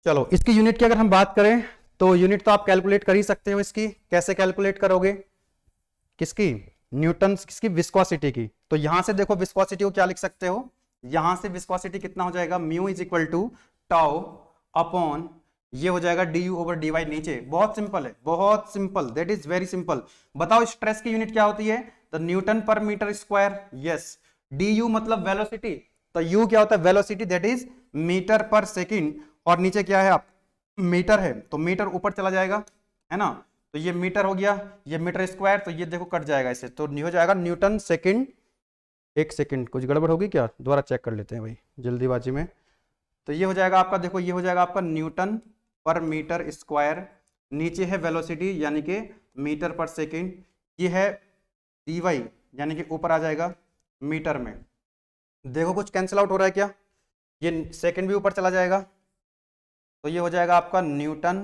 चलो इसकी यूनिट की अगर हम बात करें तो यूनिट तो आप कैलकुलेट कर ही सकते हो इसकी कैसे कैलकुलेट करोगे किसकी न्यूटन किसकी विस्कोसिटी की तो यहां से देखो विस्कोसिटी को क्या लिख सकते हो यहां से विस्कोसिटी कितना हो जाएगा mu is equal to tau upon ये हो जाएगा D you over D Y नीचे बहुत सिंपल है बहुत simple that is very simple बताओ स्ट्रेस की यूनिट क्या होती है the newton per metre square yes D U मतलब वेलोसिटी तो यू क्या होता है velocity that is metre per second और नीचे क्या है आप मीटर है तो मीटर ऊपर चला जाएगा है ना तो ये मीटर हो गया ये मीटर स्क्वायर तो ये देखो कट जाएगा इसे तो हो जाएगा न्यूटन सेकेंड एक सेकेंड कुछ गड़बड़ होगी क्या दोबारा चेक कर लेते हैं भाई जल्दीबाजी में तो ये हो जाएगा आपका देखो ये हो जाएगा आपका न्यूटन पर मीटर स्क्वायर नीचे है वेलोसिटी यानी कि मीटर पर सेकेंड ये है डी वाई यानी कि ऊपर आ जाएगा मीटर में देखो कुछ कैंसिल आउट हो रहा है क्या ये सेकेंड भी ऊपर चला जाएगा तो ये हो जाएगा आपका न्यूटन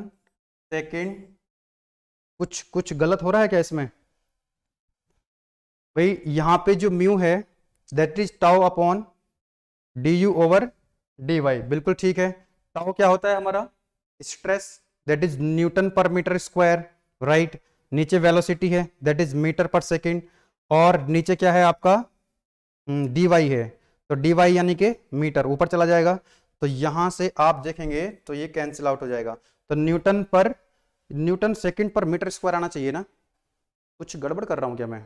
सेकेंड कुछ कुछ गलत हो रहा है क्या इसमें भाई यहाँ पे जो म्यू है that is tau upon D you over D Y बिल्कुल ठीक है टाओ क्या होता है हमारा stress that is newton per metre square right नीचे वेलोसिटी है that is metre per second और नीचे क्या है आपका डी हम्म, वाई है तो डी वाई यानी कि मीटर ऊपर चला जाएगा तो यहां से आप देखेंगे तो ये कैंसिल आउट हो जाएगा तो newton per newton second per metre square आना चाहिए ना कुछ गड़बड़ कर रहा हूँ क्या मैं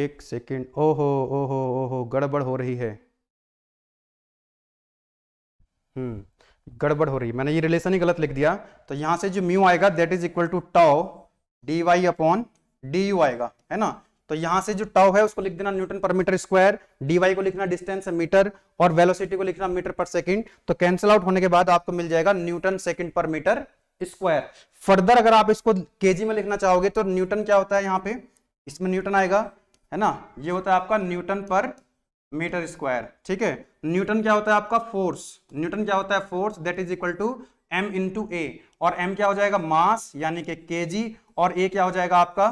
एक सेकेंड ओहो ओहो ओहो गड़बड़ हो रही है हम्म गड़बड़ हो रही है मैंने ये रिलेशन ही गलत लिख दिया तो यहां से जो म्यू आएगा that is equal to tau D Y upon D U आएगा है ना तो यहां से जो टाओ है उसको लिख देना Newton per metre square D Y को लिखना डिस्टेंस मीटर और वेलोसिटी को लिखना मीटर पर सेकेंड तो कैंसिल आउट होने के बाद आपको मिल जाएगा newton second per metre square further अगर आप इसको केजी में लिखना चाहोगे तो न्यूटन क्या होता है यहाँ पे इसमें न्यूटन आएगा है ना ये होता है आपका न्यूटन पर मीटर स्क्वायर ठीक है न्यूटन क्या होता है आपका फोर्स न्यूटन क्या होता है force that is equal to M into A और एम क्या हो जाएगा मास यानी कि के जी और ए क्या हो जाएगा आपका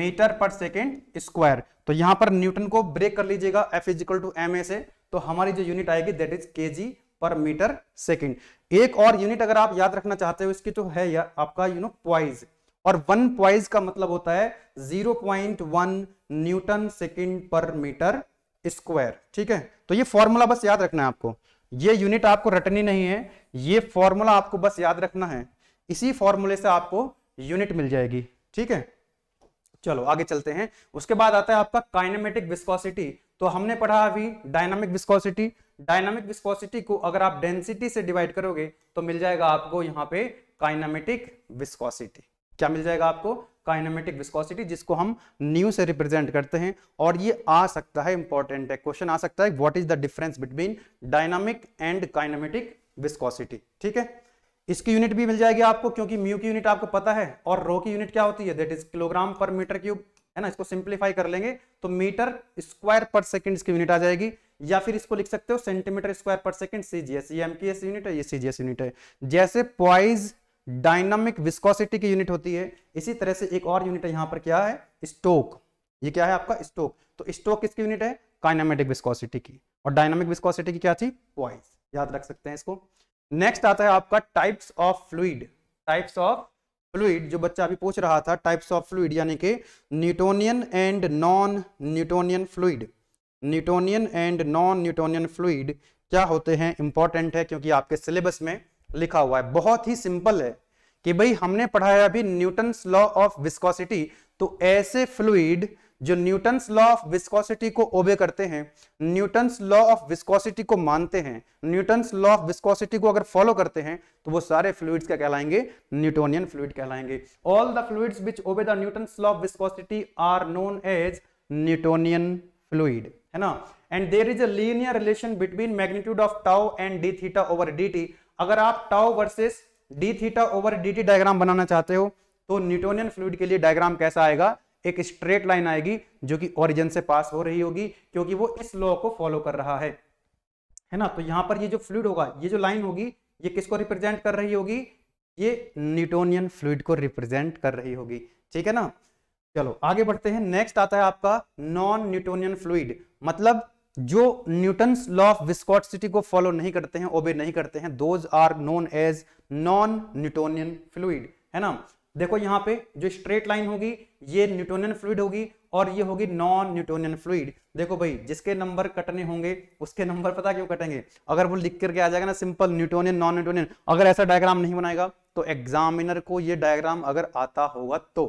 मीटर पर सेकेंड स्क्वायर तो यहां पर न्यूटन को ब्रेक कर लीजिएगा F is equal to M A से तो हमारी जो यूनिट आएगी दैट इज के जी पर मीटर सेकेंड एक और यूनिट अगर आप याद रखना चाहते हो इसकी तो है या, आपका यू नो प्वाइज और वन पॉइज का मतलब होता है zero point one newton second per metre square ठीक है तो ये फॉर्मूला बस याद रखना है आपको ये यूनिट आपको रटनी नहीं है ये फॉर्मूला आपको बस याद रखना है इसी फॉर्मूले से आपको यूनिट मिल जाएगी ठीक है चलो आगे चलते हैं उसके बाद आता है आपका काइनेमेटिक विस्कोसिटी तो हमने पढ़ा अभी डायनामिक विस्कोसिटी डायनामिक विस्कोसिटी को अगर आप डेंसिटी से डिवाइड करोगे तो मिल जाएगा आपको यहां पे काइनामेटिक विस्कोसिटी क्या मिल जाएगा आपको काइनामेटिक विस्कोसिटी जिसको हम न्यू से रिप्रेजेंट करते हैं और ये आ सकता है इंपॉर्टेंट है क्वेश्चन आ सकता है what is the difference between dynamic and kinematic viscosity ठीक है इसकी यूनिट भी मिल जाएगी आपको क्योंकि म्यू की यूनिट आपको पता है और रो की यूनिट क्या होती है that is kilogram per metre cube है ना इसको सिंप्लीफाई कर लेंगे तो मीटर स्क्वायर पर सेकंड इसकी यूनिट आ जाएगी या फिर इसको लिख सकते हो centimetre square per second CGS ये एमकेएस यूनिट है ये सीजीएस यूनिट है जैसे पॉइज डायनामिक विस्कोसिटी की यूनिट होती है इसी तरह से एक और यूनिट है यहाँ पर क्या है स्टोक ये क्या है आपका स्टोक तो स्टोक किसकी यूनिट है काइनामेटिक विस्कोसिटी की और डायनामिक विस्कोसिटी की क्या थी पॉइस याद रख सकते हैं इसको नेक्स्ट आता है आपका types of fluid types of fluid जो बच्चा अभी पूछ रहा था टाइप्स ऑफ फ्लूड यानी कि Newtonian and non Newtonian fluid Newtonian and non Newtonian fluid क्या होते हैं इंपॉर्टेंट है क्योंकि आपके सिलेबस में लिखा हुआ है बहुत ही सिंपल है कि भाई हमने पढ़ाया अभी न्यूटन लॉ ऑफ विस्कोसिटी तो ऐसे फ्लूड जो न्यूटन लॉ ऑफ विस्कोसिटी को ओबे करते हैं न्यूटन लॉ ऑफ विस्कोसिटी को मानते हैं न्यूटन लॉ ऑफ विस्कोसिटी को अगर फॉलो करते हैं तो वो सारे फ्लूड्स क्या कहलाएंगे न्यूटोनियन फ्लूड कहलाएंगे all the fluids which obey the Newton law of viscosity are known as Newtonian fluid है ना and there is a relation between magnitude of tau and d theta over D t अगर आप tau versus d theta over D t diagram बनाना चाहते हो तो Newtonian fluid के लिए डायग्राम कैसा आएगा एक स्ट्रेट लाइन आएगी जो कि ओरिजिन से पास हो रही होगी क्योंकि वो इस लॉ को फॉलो कर रहा है है ना तो यहां पर ये जो फ्लूड होगा ये जो लाइन होगी ये किसको रिप्रेजेंट कर रही होगी ये न्यूटोनियन फ्लूड को रिप्रेजेंट कर रही होगी ठीक है ना चलो आगे बढ़ते हैं नेक्स्ट आता है आपका नॉन न्यूटोनियन फ्लूड मतलब जो न्यूटन लॉ ऑफ विस्कॉटसिटी को फॉलो नहीं करते हैं ओबे नहीं करते हैं those are known as non Newtonian fluid है ना देखो यहाँ पे जो स्ट्रेट लाइन होगी ये न्यूटोनियन फ्लूड होगी और ये होगी नॉन न्यूटोनियन फ्लूड देखो भाई जिसके नंबर कटने होंगे उसके नंबर पता क्यों कटेंगे अगर वो लिख करके आ जाएगा ना सिंपल न्यूटोनियन नॉन न्यूटोनियन अगर ऐसा डायग्राम नहीं बनाएगा तो एग्जामिनर को ये डायग्राम अगर आता होगा तो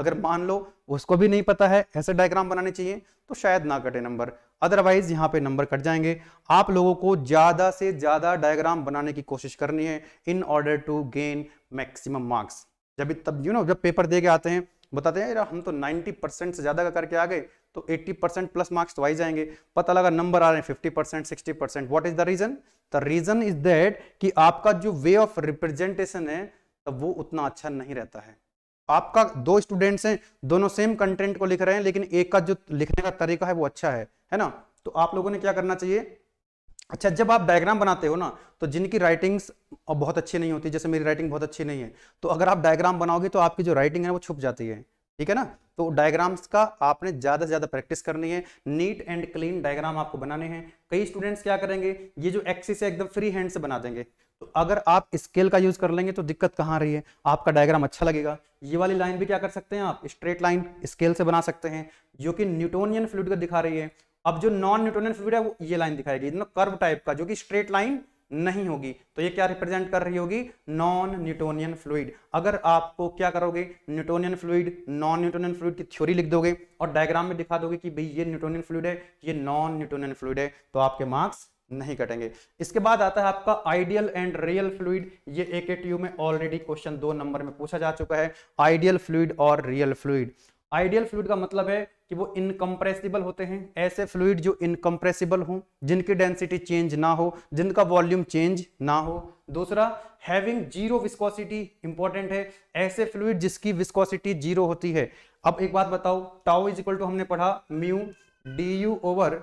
अगर मान लो उसको भी नहीं पता है ऐसे डायग्राम बनाने चाहिए तो शायद ना कटे नंबर अदरवाइज यहाँ पे नंबर कट जाएंगे आप लोगों को ज़्यादा से ज़्यादा डायग्राम बनाने की कोशिश करनी है in order to gain maximum marks जब तब यू नो जब पेपर दे के आते हैं बताते हैं यार हम तो 90 परसेंट से ज़्यादा का करके आ गए तो 80 परसेंट प्लस मार्क्स तो आई जाएंगे पता लगा नंबर आ रहे हैं 50 percent sixty percent what is the reason the reason is that कि आपका जो वे ऑफ रिप्रेजेंटेशन है तब वो उतना अच्छा नहीं रहता है आपका दो स्टूडेंट्स हैं दोनों सेम कंटेंट को लिख रहे हैं लेकिन एक का जो लिखने का तरीका है वो अच्छा है है ना तो आप लोगों ने क्या करना चाहिए अच्छा जब आप डायग्राम बनाते हो ना तो जिनकी राइटिंग्स बहुत अच्छी नहीं होती जैसे मेरी राइटिंग बहुत अच्छी नहीं है तो अगर आप डायग्राम बनाओगे तो आपकी जो राइटिंग है वो छुप जाती है ठीक है ना तो डायग्राम्स का आपने ज़्यादा से ज़्यादा प्रैक्टिस करनी है नीट एंड क्लीन डायग्राम आपको बनाने हैं कई स्टूडेंट्स क्या करेंगे ये जो एक्सिस है एकदम फ्री हैंड से बना देंगे तो अगर आप स्केल का यूज कर लेंगे तो दिक्कत कहां रही है आपका डायग्राम अच्छा लगेगा ये वाली लाइन भी क्या कर सकते हैं आप स्ट्रेट लाइन स्केल से बना सकते हैं जो कि न्यूटोनियन फ्लूड का दिखा रही है अब जो नॉन न्यूटोनियन फ्लूड है वो ये लाइन दिखाएगी कर्व टाइप का जो कि स्ट्रेट लाइन नहीं होगी तो ये क्या रिप्रेजेंट कर रही होगी नॉन न्यूटोनियन फ्लूड अगर आपको क्या करोगे Newtonian fluid non Newtonian fluid की थ्योरी लिख दोगे और डायग्राम में दिखा दोगे कि भाई ये न्यूटोनियन फ्लूड है ये नॉन न्यूटोनियन फ्लूड है तो आपके मार्क्स नहीं कटेंगे इसके बाद आता है आपका आइडियल एंड रियल फ्लूड ये एक में ऑलरेडी क्वेश्चन दो नंबर में पूछा जा चुका है आइडियल फ्लूड और रियल फ्लूड आइडियल फ्लूड का मतलब है कि वो इनकम्प्रेसिबल होते हैं ऐसे फ्लूड जो इनकम्प्रेसिबल हो जिनकी डेंसिटी चेंज ना हो जिनका वॉल्यूम चेंज ना हो दूसरा हैविंग जीरो विस्कोसिटी इंपॉर्टेंट है ऐसे फ्लूड जिसकी विस्कोसिटी जीरो होती है अब एक बात बताओ टाओ इज इक्वल टू हमने पढ़ा mu D you over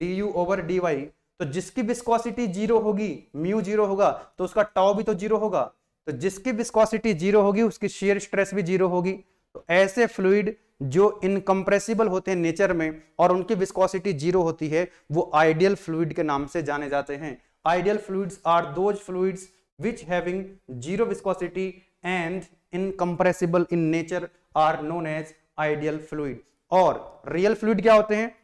d you over D Y तो जिसकी विस्कोसिटी जीरो होगी म्यू जीरो होगा तो उसका टाओ भी तो जीरो होगा तो जिसकी विस्कोसिटी जीरो होगी उसकी शेयर स्ट्रेस भी जीरो होगी तो ऐसे फ्लूड जो इनकम्प्रेसिबल होते हैं नेचर में और उनकी विस्कोसिटी जीरो होती है वो आइडियल फ्लूड के नाम से जाने जाते हैं ideal fluids are those fluids which having zero viscosity and incompressible in nature are known as ideal fluid और रियल फ्लूड क्या होते हैं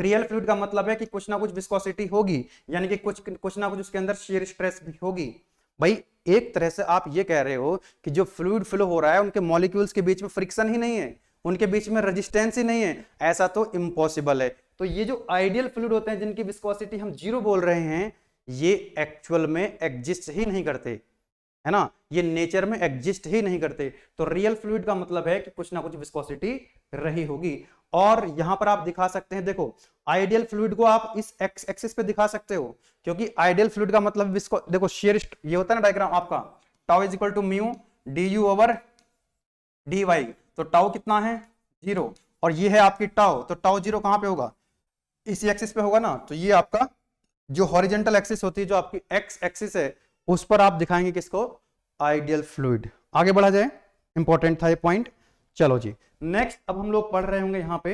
रियल फ्लूड का मतलब है कि कुछ ना कुछ विस्कोसिटी होगी यानी कि कुछ कुछ ना कुछ उसके अंदर शेयर स्ट्रेस भी होगी भाई एक तरह से आप ये कह रहे हो कि जो फ्लूड फ्लो हो रहा है उनके मॉलिक्यूल्स के बीच में फ्रिक्शन ही नहीं है उनके बीच में रजिस्टेंस ही नहीं है ऐसा तो इम्पॉसिबल है तो ये जो आइडियल फ्लूड होते हैं जिनकी विस्कोसिटी हम जीरो बोल रहे हैं ये एक्चुअल में एग्जिस्ट ही नहीं करते है ना ये नेचर में एग्जिस्ट ही नहीं करते तो रियल फ्लूड का मतलब है कि कुछ ना कुछ विस्कोसिटी रही होगी और यहां पर आप दिखा सकते हैं देखो आइडियल फ्लूड को आप इस एक्स एक्सिस पे दिखा सकते हो क्योंकि आइडियल फ्लूड का मतलब विस्को देखो शेयर ये होता है ना डायग्राम आपका tau is equal to mu D you over D Y तो टाओ कितना है जीरो और ये है आपकी टाओ तो टाओ जीरो कहाँ पे होगा इसी एक्सिस पे होगा ना तो ये आपका जो हॉरिजेंटल एक्सिस होती है जो आपकी एक्स एक्सिस है उस पर आप दिखाएंगे किसको आइडियल फ्लूड आगे बढ़ा जाए इंपॉर्टेंट था ये पॉइंट चलो जी नेक्स्ट अब हम लोग पढ़ रहे होंगे यहाँ पे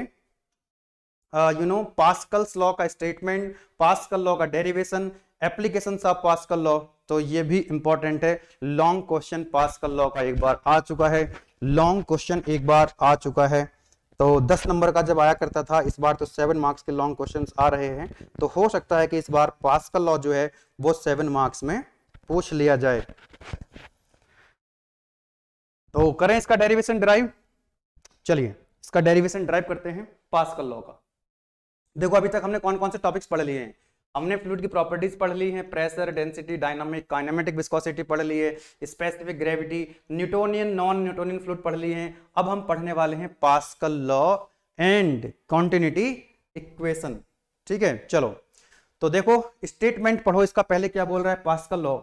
यू नो पास्कल्स लॉ का स्टेटमेंट पास्कल लॉ का डेरिवेशन एप्लीकेशन आप पास कर लो तो ये भी इंपॉर्टेंट है लॉन्ग क्वेश्चन पास कर लो का एक बार आ चुका है लॉन्ग क्वेश्चन एक बार आ चुका है तो 10 नंबर का जब आया करता था इस बार तो 7 मार्क्स के लॉन्ग क्वेश्चंस आ रहे हैं तो हो सकता है कि इस बार पास का लॉ जो है वो 7 मार्क्स में पूछ लिया जाए तो करें इसका डेरिवेशन ड्राइव चलिए इसका डेरिवेशन ड्राइव करते हैं पास का लॉ का देखो अभी तक हमने कौन कौन से टॉपिक्स पढ़ लिए हैं हमने फ्लूड की प्रॉपर्टीज पढ़ ली है pressure density dynamic kinematic viscosity पढ़ ली है specific gravity Newtonian non Newtonian fluid पढ़ ली हैं अब हम पढ़ने वाले हैं Pascal law and continuity equation ठीक है चलो तो देखो स्टेटमेंट पढ़ो इसका पहले क्या बोल रहा है पास्कल लॉ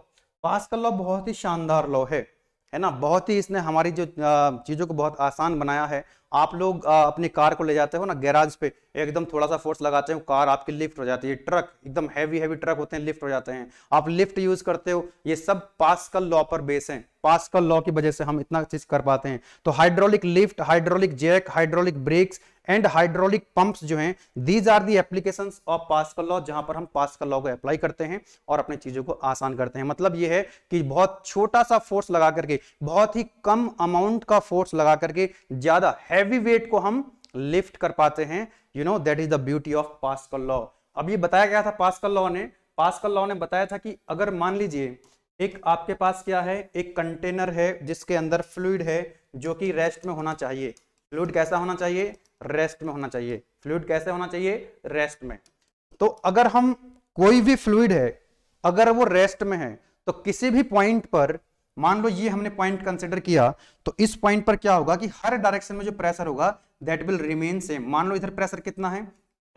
पास्कल लॉ बहुत ही शानदार लॉ है है ना बहुत ही इसने हमारी जो चीज़ों को बहुत आसान बनाया है आप लोग अपनी कार को ले जाते हो ना गैराज पे एकदम थोड़ा सा फोर्स लगाते हो कार आपकी लिफ्ट हो जाती है ट्रक एकदम हैवी हैवी ट्रक होते हैं लिफ्ट हो जाते हैं आप लिफ्ट यूज करते हो ये सब पास्कल लॉ पर बेस हैं पास्कल लॉ की वजह से हम इतना चीज कर पाते हैं तो hydraulic lift hydraulic jack hydraulic brakes and hydraulic pumps जो हैं these are the application of Pascal law जहां पर हम पास्कल लॉ को अप्लाई करते हैं और अपनी चीजों को आसान करते हैं मतलब यह है कि बहुत छोटा सा फोर्स लगा करके बहुत ही कम अमाउंट का फोर्स लगा करके ज्यादा हैवी वेट को हम लिफ्ट कर पाते हैं you know that is the beauty of Pascal law अब ये बताया गया था पास्कल लॉ ने पास्कल लॉ ने बताया था कि अगर मान लीजिए एक आपके पास क्या है एक कंटेनर है जिसके अंदर फ्लूड है जो कि रेस्ट में होना चाहिए फ्लूड कैसा होना चाहिए रेस्ट में होना चाहिए फ्लूड कैसे होना चाहिए रेस्ट में तो अगर हम कोई भी फ्लूड है अगर वो रेस्ट में है तो किसी भी पॉइंट पर मान लो ये हमने पॉइंट कंसिडर किया तो इस पॉइंट पर क्या होगा कि हर डायरेक्शन में जो प्रेशर होगा दैट विल रिमेन सेम मान लो इधर प्रेशर कितना है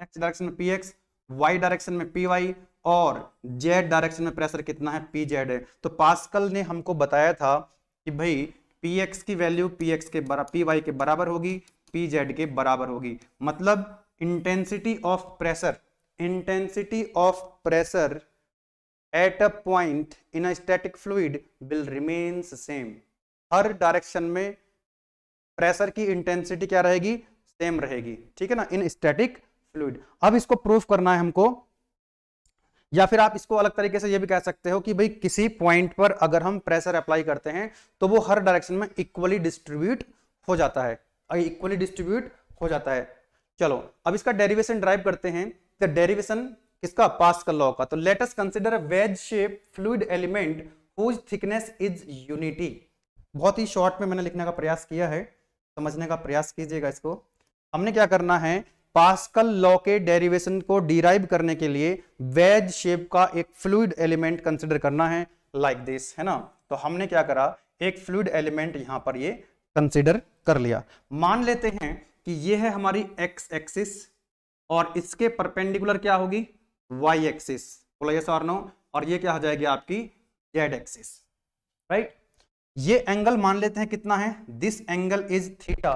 एक्स डायरेक्शन में पी एक्स वाई डायरेक्शन में पी वाई और जेड डायरेक्शन में प्रेशर कितना है पी जेड है तो पास्कल ने हमको बताया था कि भाई पी एक्स की वैल्यू पी एक्स के पी वाई के बराबर होगी पी जेड के बराबर होगी मतलब intensity of pressure intensity of pressure at a point in a static fluid will remains same हर डायरेक्शन में प्रेशर की इंटेंसिटी क्या रहेगी सेम रहेगी ठीक है ना इन स्टैटिक फ्लूड अब इसको प्रूफ करना है हमको या फिर आप इसको अलग तरीके से ये भी कह सकते हो कि भाई किसी पॉइंट पर अगर हम प्रेशर अप्लाई करते हैं तो वो हर डायरेक्शन में इक्वली डिस्ट्रीब्यूट हो जाता है इक्वली डिस्ट्रीब्यूट हो जाता है चलो अब इसका डेरिवेशन ड्राइव करते हैं द डेरिवेशन किसका का लॉ का तो let us consider wedge shape fluid element whose thickness is unity बहुत ही शॉर्ट में मैंने लिखने का प्रयास किया है समझने का प्रयास कीजिएगा इसको हमने क्या करना है पास्कल लॉ के डेरिवेशन को डिराइव करने के लिए वेज शेप का एक फ्लूड एलिमेंट कंसिडर करना है लाइक like दिस है ना तो हमने क्या करा एक फ्लूड एलिमेंट यहां पर ये कंसिडर कर लिया मान लेते हैं कि ये है हमारी एक्स एक्सिस और इसके परपेंडिकुलर क्या होगी वाई एक्सिस बोला ये और नो और ये क्या हो जाएगी आपकी जेड एक्सिस राइट ये एंगल मान लेते हैं कितना है दिस एंगल इज थीटा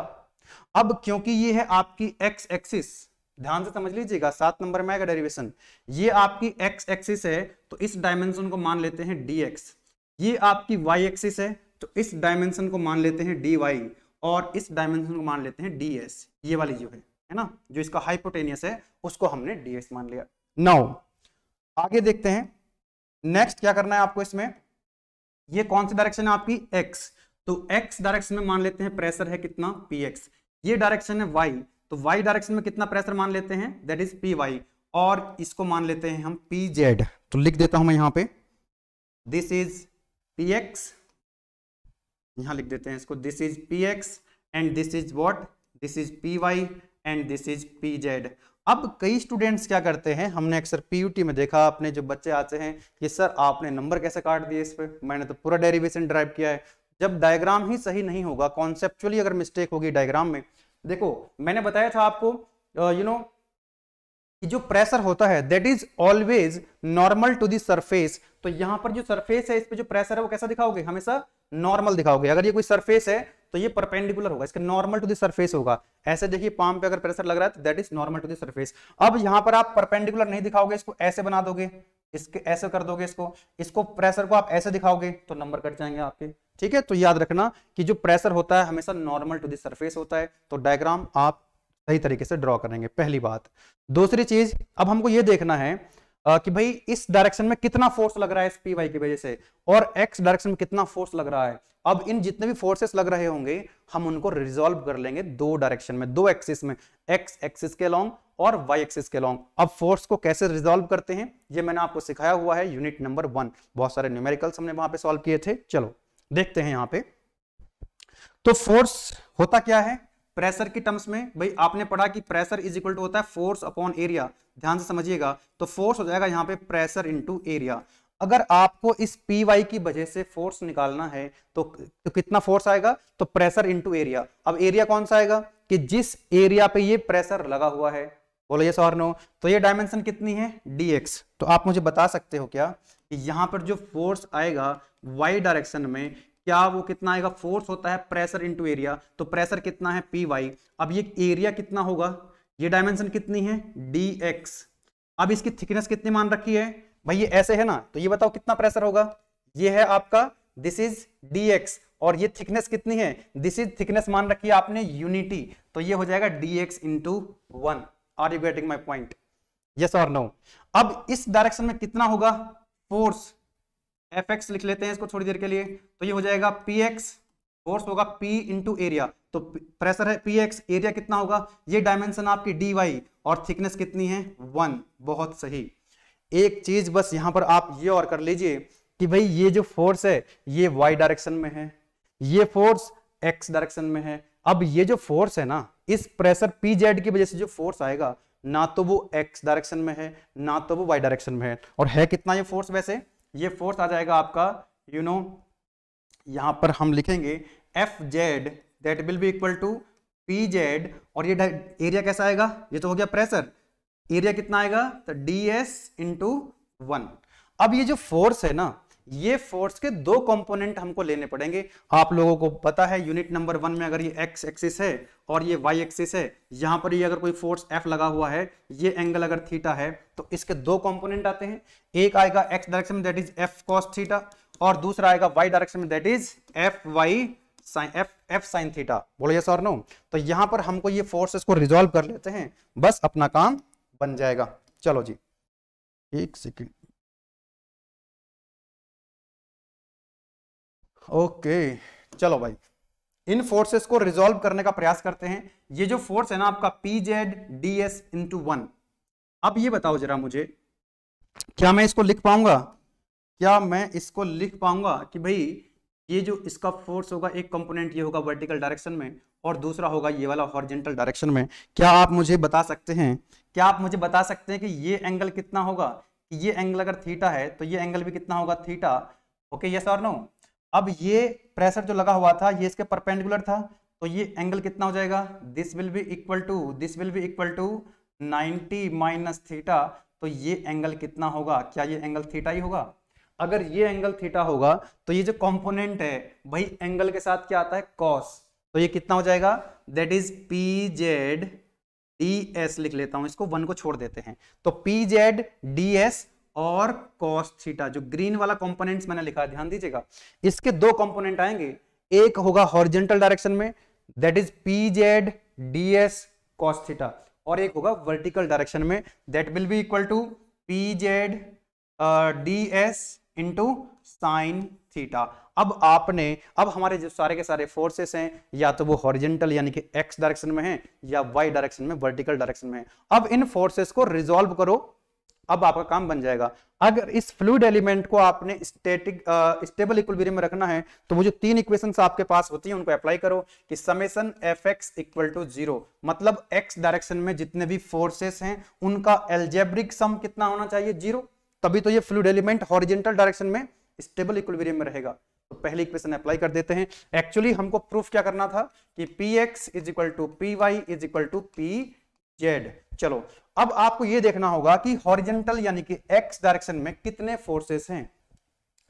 अब क्योंकि ये है आपकी एक्स एक्सिस ध्यान से समझ लीजिएगा सात नंबर में डेरिवेशन ये आपकी एक्स एक्सिस है तो इस डायमेंशन को मान लेते हैं डी एक्स ये आपकी वाई एक्सिस है तो इस डायमेंशन को मान लेते हैं डी वाई और इस डायमेंशन को मान लेते हैं डी एस ये वाली जो है है ना जो इसका हाइपोटेनियस है उसको हमने डी एस मान लिया नाउ आगे देखते हैं नेक्स्ट क्या करना है आपको इसमें ये कौन सी डायरेक्शन है आपकी एक्स तो एक्स डायरेक्शन में मान लेते हैं प्रेशर है कितना पी एक्स ये डायरेक्शन है वाई तो वाई डायरेक्शन में कितना प्रेशर मान लेते हैं दैट इज पी वाई और इसको मान लेते हैं हम पी जेड तो लिख देता हूं मैं यहां पे दिस इज पी एक्स यहां लिख देते हैं इसको this is P X and this is what this is P Y and this is P Z अब कई स्टूडेंट्स क्या करते हैं हमने अक्सर पीयूटी में देखा अपने जो बच्चे आते हैं कि सर आपने नंबर कैसे काट दिए इस पर मैंने तो पूरा डेरिवेशन ड्राइव किया है जब डायग्राम ही सही नहीं होगा कॉन्सेप्चुअली अगर मिस्टेक होगी डायग्राम में देखो मैंने बताया था आपको यू नो कि जो प्रेशर होता है that is always normal to the surface तो यहां पर जो सरफेस है इस पे जो प्रेशर है वो कैसा दिखाओगे हमेशा नॉर्मल दिखाओगे अगर ये कोई सरफेस है तो ये परपेंडिकुलर होगा इसका नॉर्मल टू द सरफेस होगा ऐसे देखिए पाम पे अगर प्रेशर लग रहा है तो that is normal to the surface अब यहां पर आप परपेंडिकुलर नहीं दिखाओगे इसको ऐसे बना दोगे इसके ऐसे कर दोगे इसको इसको प्रेशर को आप ऐसे दिखाओगे तो नंबर कट जाएंगे आपके ठीक है तो याद रखना कि जो प्रेशर होता है हमेशा नॉर्मल टू द सरफेस होता है तो डायग्राम आप सही तरीके से ड्रॉ करेंगे पहली बात दूसरी चीज अब हमको ये देखना है कि भाई इस डायरेक्शन में कितना फोर्स लग रहा है इस पी वाई की वजह से और एक्स डायरेक्शन में कितना फोर्स लग रहा है अब इन जितने भी फोर्सेस लग रहे होंगे हम उनको रिजोल्व कर लेंगे दो डायरेक्शन में दो एक्सिस में एक्स एक्सिस के लॉन्ग और वाई एक्सिस के लॉन्ग अब फोर्स को कैसे रिजोल्व करते हैं ये मैंने आपको सिखाया हुआ है यूनिट नंबर वन बहुत सारे न्यूमेरिकल्स हमने वहां पे सॉल्व किए थे चलो देखते हैं यहाँ पे तो फोर्स होता क्या है प्रेशर की टर्म्स में भाई आपने पढ़ा कि प्रेशर इज इक्वल टू होता है फोर्स अपॉन एरिया ध्यान से समझिएगा तो फोर्स हो जाएगा यहाँ पे प्रेशर इंटू एरिया अगर आपको इस पी वाई की वजह से फोर्स निकालना है तो, तो कितना फोर्स आएगा तो प्रेशर इंटू एरिया अब एरिया कौन सा आएगा कि जिस एरिया पे ये प्रेशर लगा हुआ है बोलो ये सॉर नो तो ये डायमेंशन कितनी है डीएक्स तो आप मुझे बता सकते हो क्या कि यहाँ पर जो फोर्स आएगा वाई डायरेक्शन में क्या वो कितना आएगा फोर्स होता है प्रेशर इनटू एरिया तो प्रेशर कितना है पी वाई अब ये एरिया कितना होगा ये डायमेंशन कितनी है डी एक्स अब इसकी थिकनेस कितनी मान रखी है भाई ये ऐसे है ना तो ये बताओ कितना प्रेशर होगा ये है आपका दिस इज डी एक्स और ये थिकनेस कितनी है दिस इज थिकनेस मान रखी है आपने यूनिटी तो ये हो जाएगा D X into one are you getting my point yes और नो अब इस डायरेक्शन में कितना होगा फोर्स एफ एक्स लिख लेते हैं इसको थोड़ी देर के लिए तो ये हो जाएगा पी एक्स फोर्स होगा पी इंटू एरिया तो प्रेशर है पी एक्स एरिया कितना होगा ये डायमेंशन आपकी डी वाई और थिकनेस कितनी है वन बहुत सही एक चीज बस यहां पर आप ये और कर लीजिए कि भाई ये जो फोर्स है ये वाई डायरेक्शन में है ये फोर्स एक्स डायरेक्शन में है अब ये जो फोर्स है ना इस प्रेशर पी जेड की वजह से जो फोर्स आएगा ना तो वो एक्स डायरेक्शन में है ना तो वो वाई डायरेक्शन में है और है कितना ये फोर्स वैसे ये फोर्स आ जाएगा आपका यू नो यहाँ पर हम लिखेंगे F Z that will be equal to P Z और ये एरिया कैसा आएगा ये तो हो गया प्रेशर एरिया कितना आएगा तो डी एस इंटू वन अब ये जो फोर्स है ना ये फोर्स के दो कंपोनेंट हमको लेने पड़ेंगे आप लोगों को पता है यूनिट नंबर वन में अगर ये एक्स एक्सिस है और ये वाई एक्सिस है यहां पर ये अगर कोई फोर्स एफ लगा हुआ है ये एंगल अगर थीटा है तो इसके दो कंपोनेंट आते हैं एक आएगा एक्स डायरेक्शन में that is F cos theta और दूसरा आएगा वाई डायरेक्शन में that is F Y sine F F sine theta बोलो यस और नो तो यहां पर हमको ये फोर्स को रिजोल्व कर लेते हैं बस अपना काम बन जाएगा चलो जी एक सेकेंड ओके चलो भाई इन फोर्सेस को रिजोल्व करने का प्रयास करते हैं ये जो फोर्स है ना आपका P Z D S into one अब ये बताओ जरा मुझे क्या मैं इसको लिख पाऊंगा क्या मैं इसको लिख पाऊंगा कि भाई ये जो इसका फोर्स होगा एक कंपोनेंट ये होगा वर्टिकल डायरेक्शन में और दूसरा होगा ये वाला हॉर्जेंटल डायरेक्शन में क्या आप मुझे बता सकते हैं क्या आप मुझे बता सकते हैं कि ये एंगल कितना होगा ये एंगल अगर थीटा है तो ये एंगल भी कितना होगा थीटा ओके यस और नो अब ये प्रेशर जो लगा हुआ था ये इसके परपेंडिकुलर था तो ये एंगल कितना हो जाएगा this will be equal to this will be equal to 90 minus theta तो ये एंगल कितना होगा क्या ये एंगल थीटा ही होगा अगर ये एंगल थीटा होगा तो ये जो कंपोनेंट है भाई एंगल के साथ क्या आता है कॉस तो ये कितना हो जाएगा that is P Z D S लिख लेता हूं इसको वन को छोड़ देते हैं तो पी जेड डी एस और कॉस थीटा जो ग्रीन वाला कंपोनेंट्स मैंने लिखा ध्यान दीजिएगा इसके दो कंपोनेंट आएंगे एक होगा हॉरिजेंटल डायरेक्शन में that is P Z D S cos theta और एक होगा वर्टिकल डायरेक्शन में that will be equal to P Z D S into sine theta अब आपने अब हमारे जो सारे के सारे फोर्सेस हैं या तो वो हॉरिजेंटल यानी कि एक्स डायरेक्शन में हैं या वाई डायरेक्शन में वर्टिकल डायरेक्शन में अब इन फोर्सेस को रिजॉल्व करो अब आपका काम बन जाएगा अगर इस फ्लूड एलिमेंट को आपने स्टेटिक स्टेबल इक्वलबीरियम में रखना है तो वो जो तीन इक्वेशंस आपके पास होती हैं उनको अप्लाई करो कि summation F X equal to zero मतलब एक्स डायरेक्शन में जितने भी फोर्सेस हैं उनका एल्जेब्रिक सम कितना होना चाहिए जीरो तभी तो ये फ्लूड एलिमेंट हॉरिजेंटल डायरेक्शन में स्टेबल इक्वलबीरियम में रहेगा तो पहली इक्वेशन अप्लाई कर देते हैं एक्चुअली हमको प्रूफ क्या करना था कि P X is equal to P Y is equal to P Z चलो अब आपको यह देखना होगा कि हॉरिजेंटल यानी कि एक्स डायरेक्शन में कितने फोर्सेस हैं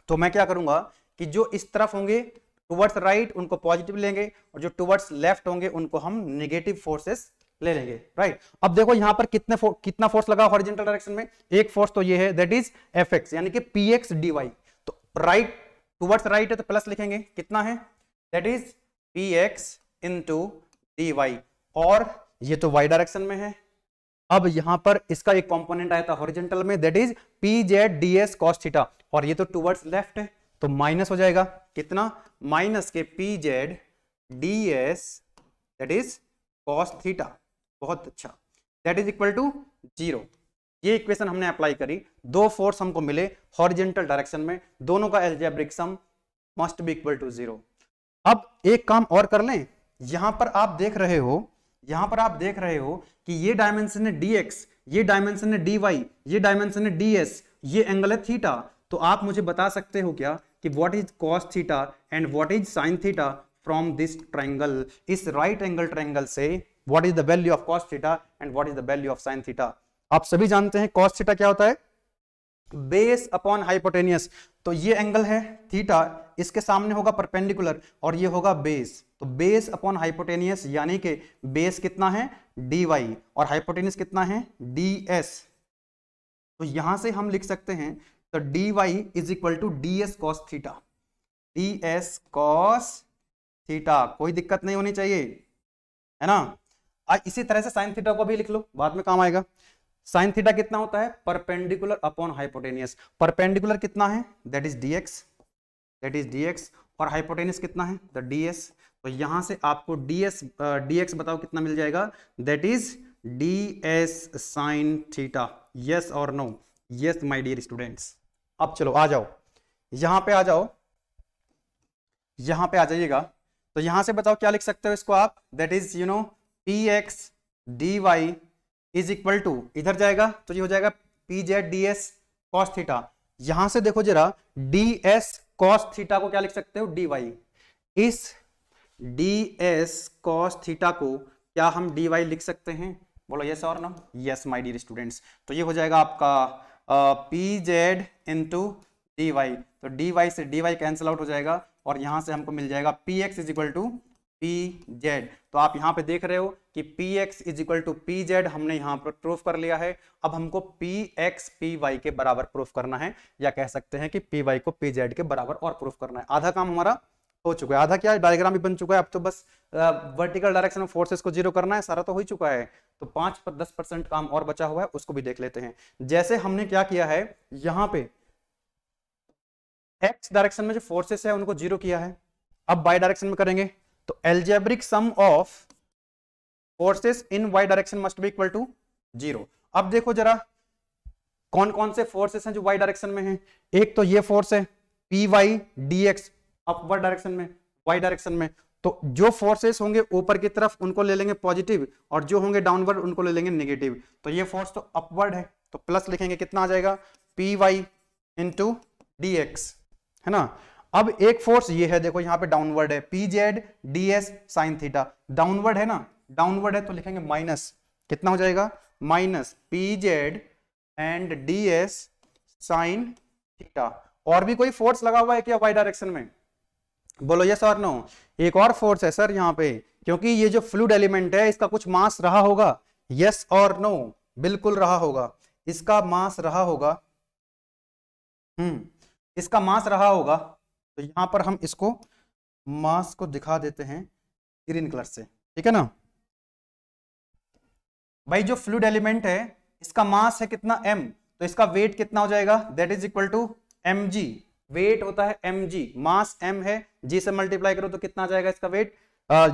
तो मैं क्या करूंगा कि जो इस तरफ होंगे टुवर्ड्स राइट right, उनको पॉजिटिव लेंगे और जो टुवर्ड्स लेफ्ट होंगे उनको हम नेगेटिव फोर्सेस ले लेंगे राइट right? अब देखो यहां पर कितने फो, कितना फोर्स लगा हॉरिजेंटल डायरेक्शन में एक फोर्स तो ये है दैट इज एफ यानी कि पी एक्स तो राइट टुवर्ड्स राइट है तो प्लस लिखेंगे कितना है that is P X in और ये तो वाई डायरेक्शन में है अब यहां पर इसका एक कंपोनेंट आया था हॉरिजेंटल में that is P Z D S cos theta और ये तो टूवर्ड्स लेफ्ट है तो माइनस हो जाएगा कितना माइनस के P Z D S that is cos theta बहुत अच्छा that is equal to zero ये इक्वेशन हमने अप्लाई करी दो फोर्स हमको मिले हॉरिजेंटल डायरेक्शन में दोनों का algebraic sum must be equal to zero अब एक काम और कर लें यहां पर आप देख रहे हो यहां पर आप देख रहे हो कि ये डायमेंशन है dx, ये डायमेंशन है dy, ये डायमेंशन है ds, ये एंगल है थीटा तो आप मुझे बता सकते हो क्या कि what is cos theta and what is sine theta from this triangle इस राइट एंगल ट्राइंगल से what is the value of cos theta and what is the value of sine theta आप सभी जानते हैं कॉस थीटा क्या होता है base upon hypotenuse तो ये एंगल है थीटा इसके सामने होगा परपेंडिकुलर और ये होगा बेस तो बेस अपॉन हाइपोटेनियस यानी कि बेस कितना है डी वाई और हाइपोटेनियस कितना है डी एस तो यहां से हम लिख सकते हैं तो D Y is equal to D S cos theta D S cos theta कोई दिक्कत नहीं होनी चाहिए है ना इसी तरह से साइन थीटा को भी लिख लो बाद में काम आएगा साइन थीटा कितना होता है परपेंडिकुलर अपॉन हाइपोटेनियस परपेंडिकुलर कितना है that is D X that is D X और हाइपोटेनियस कितना है द डीएस तो यहां से आपको डीएस डीएक्स बताओ कितना मिल जाएगा that is D S sine theta yes और no yes my dear students अब चलो आ जाओ यहां पे आ जाओ यहां पे आ जाइएगा तो यहां से बताओ क्या लिख सकते हो इसको आप that is you know P X D Y is equal to इधर जाएगा तो ये हो जाएगा P Z D S cos theta यहां से देखो जरा डी एस कॉस थीटा को क्या लिख सकते हो डी वाई इस डी एस कॉस थीटा को क्या हम डी वाई लिख सकते हैं बोलो यस और ना यस माय डियर स्टूडेंट्स तो ये हो जाएगा आपका P Z into D Y तो डी वाई से डी वाई कैंसिल आउट हो जाएगा और यहां से हमको मिल जाएगा P X is equal to P Z तो आप यहाँ पे देख रहे हो कि P X is equal to P Z हमने यहाँ पर प्रूफ कर लिया है अब हमको पी एक्स पी वाई के बराबर प्रूफ करना है या कह सकते हैं कि पी वाई को पी जेड के बराबर और प्रूफ करना है आधा काम हमारा हो चुका है आधा क्या डायग्राम भी बन चुका है अब तो बस वर्टिकल डायरेक्शन में फोर्सेस को जीरो करना है सारा तो हो ही चुका है तो पांच पर दस परसेंट काम और बचा हुआ है उसको भी देख लेते हैं जैसे हमने क्या किया है यहाँ पे एक्स डायरेक्शन में जो फोर्सेस है उनको जीरो किया है अब बाई डायरेक्शन में करेंगे तो algebraic sum of forces in Y direction must be equal to zero अब देखो जरा कौन कौन से फोर्सेस हैं जो वाई डायरेक्शन में हैं एक तो ये फोर्स है P Y D X upward direction में वाई डायरेक्शन में तो जो फोर्सेस होंगे ऊपर की तरफ उनको ले लेंगे पॉजिटिव और जो होंगे डाउनवर्ड उनको ले लेंगे नेगेटिव तो ये फोर्स तो अपवर्ड है तो प्लस लिखेंगे कितना आ जाएगा P Y into D X है ना अब एक फोर्स ये है देखो यहाँ पे डाउनवर्ड है P Z D S sine theta downward है ना डाउनवर्ड है तो लिखेंगे माइनस कितना हो जाएगा minus P Z and D S sine theta और भी कोई फोर्स लगा हुआ है क्या वाई डायरेक्शन में बोलो यस और नो एक और फोर्स है सर यहाँ पे क्योंकि ये जो फ्लूड एलिमेंट है इसका कुछ मास रहा होगा यस और नो बिल्कुल रहा होगा इसका मास रहा होगा हम्म इसका मास रहा होगा तो यहाँ पर हम इसको मास को दिखा देते हैं ग्रीन कलर से ठीक है ना भाई जो फ्लूड एलिमेंट है इसका मास है कितना m तो इसका वेट कितना हो जाएगा that is equal to M weight होता है एम मास m है g से मल्टीप्लाई करो तो कितना जाएगा इसका वेट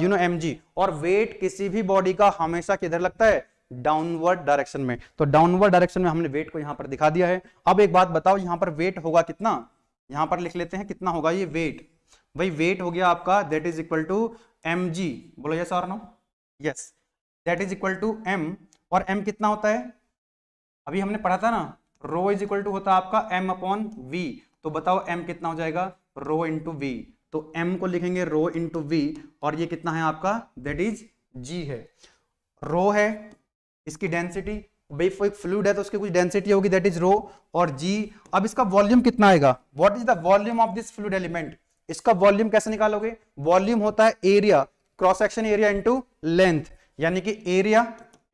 यू नो एम और वेट किसी भी बॉडी का हमेशा किधर लगता है डाउनवर्ड डायरेक्शन में तो डाउनवर्ड डायरेक्शन में हमने वेट को यहां पर दिखा दिया है अब एक बात बताओ यहां पर वेट होगा कितना यहाँ पर लिख लेते हैं कितना होगा ये वेट भाई वेट हो गया आपका that is equal to M G बोलो यस और no yes that is equal to M और एम कितना होता है अभी हमने पढ़ा था ना रो इज इक्वल टू होता है आपका एम अपॉन वी तो बताओ एम कितना हो जाएगा रो इंटू वी तो एम को लिखेंगे रो इंटू वी और ये कितना है आपका दैट इज जी है रो है इसकी डेंसिटी भाई एक फ्लूड है तो उसकी कुछ डेंसिटी होगी दैट इज रो और जी अब इसका वॉल्यूम कितना आएगा what is the volume of this fluid element इसका वॉल्यूम कैसे निकालोगे वॉल्यूम होता है area cross section area into length यानी कि एरिया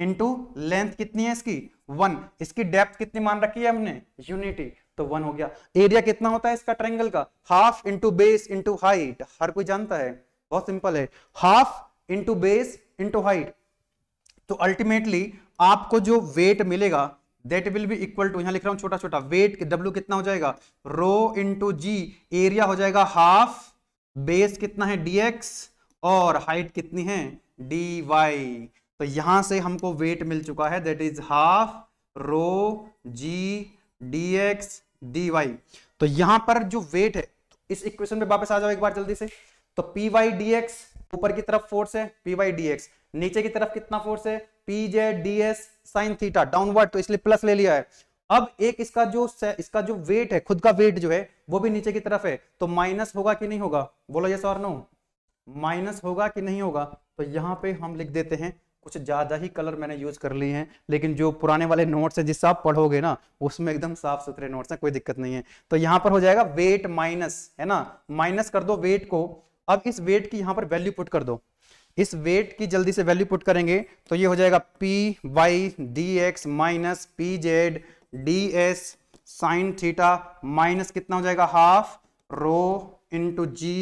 इंटू लेंथ कितनी है इसकी वन इसकी डेप्थ कितनी मान रखी है हमने यूनिटी तो वन हो गया एरिया कितना होता है इसका ट्रेंगल का half into base into height हर कोई जानता है बहुत सिंपल है half into base into height तो अल्टीमेटली आपको जो वेट मिलेगा that will be equal to यहां लिख रहा हूं छोटा छोटा वेट डब्ल्यू कितना हो जाएगा रो इंटू जी एरिया हो जाएगा हाफ बेस कितना है dx और हाइट कितनी है dy तो यहां से हमको वेट मिल चुका है that is half rho G dx dy तो यहां पर जो वेट है तो इस इक्वेशन में वापस आ जाओ एक बार जल्दी से तो पी वाई डी एक्स ऊपर की तरफ फोर्स है पी वाई डी एक्स नीचे की तरफ कितना फोर्स है P Z D S sine theta downward तो इसलिए प्लस ले लिया है अब एक इसका जो इसका जो वेट है खुद का वेट जो है वो भी नीचे की तरफ है तो माइनस होगा कि नहीं होगा बोलो यस और नो माइनस होगा कि नहीं होगा तो यहाँ पे हम लिख देते हैं कुछ ज्यादा ही कलर मैंने यूज कर लिए हैं लेकिन जो पुराने वाले नोट्स हैं जिससे आप पढ़ोगे ना उसमें एकदम साफ सुथरे नोट्स हैं कोई दिक्कत नहीं है तो यहाँ पर हो जाएगा वेट माइनस है ना माइनस कर दो वेट को अब इस वेट की यहाँ पर वैल्यू पुट कर दो इस वेट की जल्दी से वैल्यू पुट करेंगे तो ये हो जाएगा P Y D X minus P Z D S sine theta minus कितना हो जाएगा half rho into G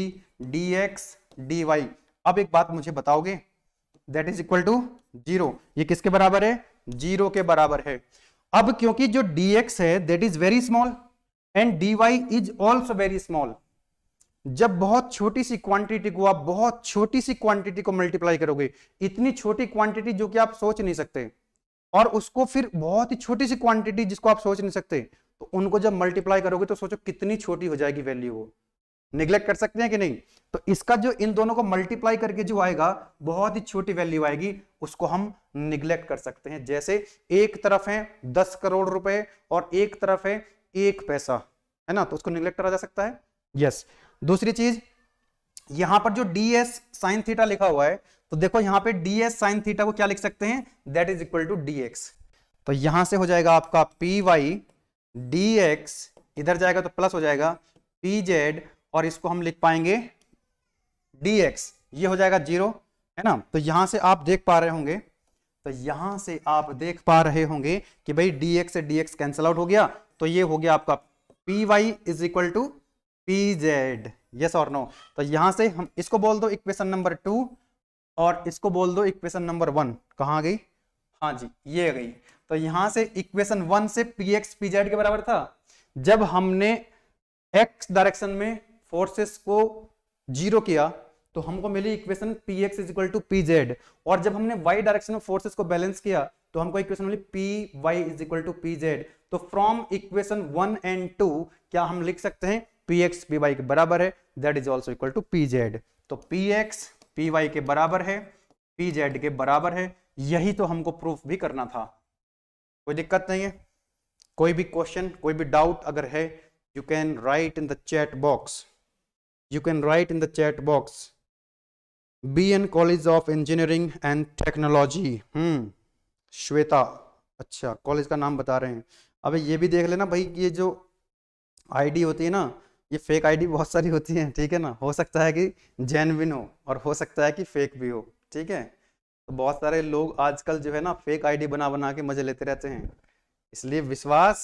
D X D Y अब एक बात मुझे बताओगे that is equal to zero ये किसके बराबर है जीरो के बराबर है अब क्योंकि जो डी एक्स है that is very small and D Y is also very small जब बहुत छोटी सी क्वांटिटी को आप बहुत छोटी सी क्वांटिटी को मल्टीप्लाई करोगे इतनी छोटी क्वांटिटी जो कि आप सोच नहीं सकते और उसको फिर बहुत ही छोटी सी क्वांटिटी जिसको आप सोच नहीं सकते तो उनको जब मल्टीप्लाई करोगे तो सोचो कितनी छोटी हो जाएगी वैल्यू वो निग्लेक्ट कर सकते हैं कि नहीं तो इसका जो इन दोनों को मल्टीप्लाई करके जो आएगा बहुत ही छोटी वैल्यू आएगी उसको हम निग्लेक्ट कर सकते हैं जैसे एक तरफ है दस करोड़ रुपए और एक तरफ है एक पैसा है ना तो उसको निग्लेक्ट करा जा सकता है यस yes. दूसरी चीज यहां पर जो डी एस साइन थीटा लिखा हुआ है तो देखो यहां पे डी एस साइन थीटा को क्या लिख सकते हैं that is equal to D X तो यहां से हो जाएगा आपका पी वाई डी एक्स इधर जाएगा तो प्लस हो जाएगा पी जेड और इसको हम लिख पाएंगे डी एक्स ये हो जाएगा जीरो है ना तो यहां से आप देख पा रहे होंगे तो यहां से आप देख पा रहे होंगे कि भाई डी एक्स से डी एक्स कैंसिल आउट हो गया तो ये हो गया आपका P Y is equal to P Z yes और नो तो यहां से हम इसको बोल दो इक्वेशन नंबर टू और इसको बोल दो इक्वेशन नंबर वन कहा गई हाँ जी ये गई तो यहां से इक्वेशन वन से पी एक्स पी जेड के बराबर था जब हमने एक्स डायरेक्शन में फोर्सेस को जीरो किया तो हमको मिली equation P X is equal to P Z और जब हमने वाई डायरेक्शन में फोर्सेस को बैलेंस किया तो हमको इक्वेशन मिली P Y is equal to P Z तो from equation one and two क्या हम लिख सकते हैं पी एक्स पी वाई के बराबर है that is also equal to P Z तो पी एक्स पी वाई के बराबर है पी जेड के बराबर है यही तो हमको प्रूफ भी करना था कोई दिक्कत नहीं है कोई भी क्वेश्चन कोई भी डाउट अगर है you can write in the chat box you can write in the chat box B N college of engineering and technology hmm Shweta अच्छा कॉलेज का नाम बता रहे हैं अबे ये भी देख लेना भाई ये जो आईडी होती है ना ये फेक आईडी बहुत सारी होती है ठीक है ना हो सकता है कि जेनविन हो और हो सकता है कि फेक भी हो ठीक है तो बहुत सारे लोग आजकल जो है ना फेक आईडी बना बना के मजे लेते रहते हैं इसलिए विश्वास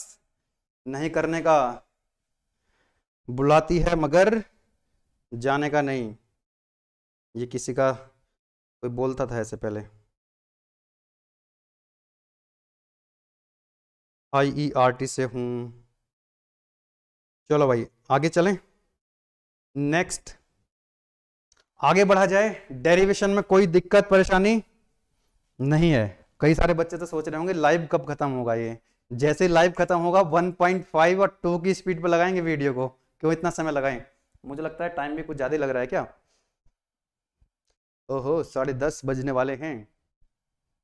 नहीं करने का बुलाती है मगर जाने का नहीं ये किसी का कोई बोलता था ऐसे पहले आई ई आर टी से हूँ चलो भाई आगे चलें नेक्स्ट आगे बढ़ा जाए डेरिवेशन में कोई दिक्कत परेशानी नहीं है कई सारे बच्चे तो सोच रहे होंगे लाइव कब खत्म होगा ये जैसे लाइव खत्म होगा 1.5 और 2 की स्पीड पर लगाएंगे वीडियो को क्यों इतना समय लगाएं मुझे लगता है टाइम भी कुछ ज़्यादा लग रहा है क्या ओहो साढ़े दस बजने वाले हैं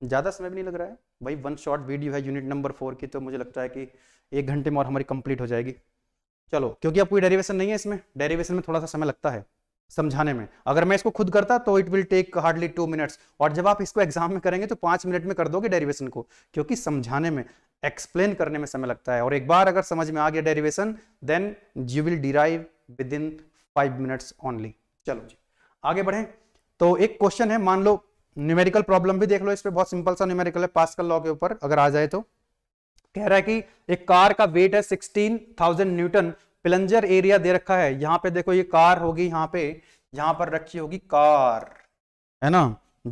ज़्यादा समय भी नहीं लग रहा है भाई वन शॉर्ट वीडियो है यूनिट नंबर फोर की तो मुझे लगता है कि एक घंटे में और हमारी कंप्लीट हो जाएगी चलो क्योंकि अब कोई डेरिवेशन नहीं है इसमें डेरिवेशन में थोड़ा सा समय लगता है समझाने में अगर मैं इसको खुद करता तो it will take hardly two minutes और जब आप इसको एग्जाम में करेंगे तो पांच मिनट में कर दोगे डेरिवेशन को क्योंकि समझाने में एक्सप्लेन करने में समय लगता है और एक बार अगर समझ में आ गया derivation then you will derive within five minutes only चलो जी आगे बढ़े तो एक क्वेश्चन है मान लो न्यूमेरिकल प्रॉब्लम भी देख लो इस पर बहुत सिंपल सा न्यूमेरिकल है पास्कल लॉ के ऊपर अगर आ जाए तो कह रहा है कि एक कार का वेट है sixteen thousand newton plunger area दे रखा है यहाँ पे देखो ये कार होगी यहाँ पे यहाँ पर रखी होगी कार है ना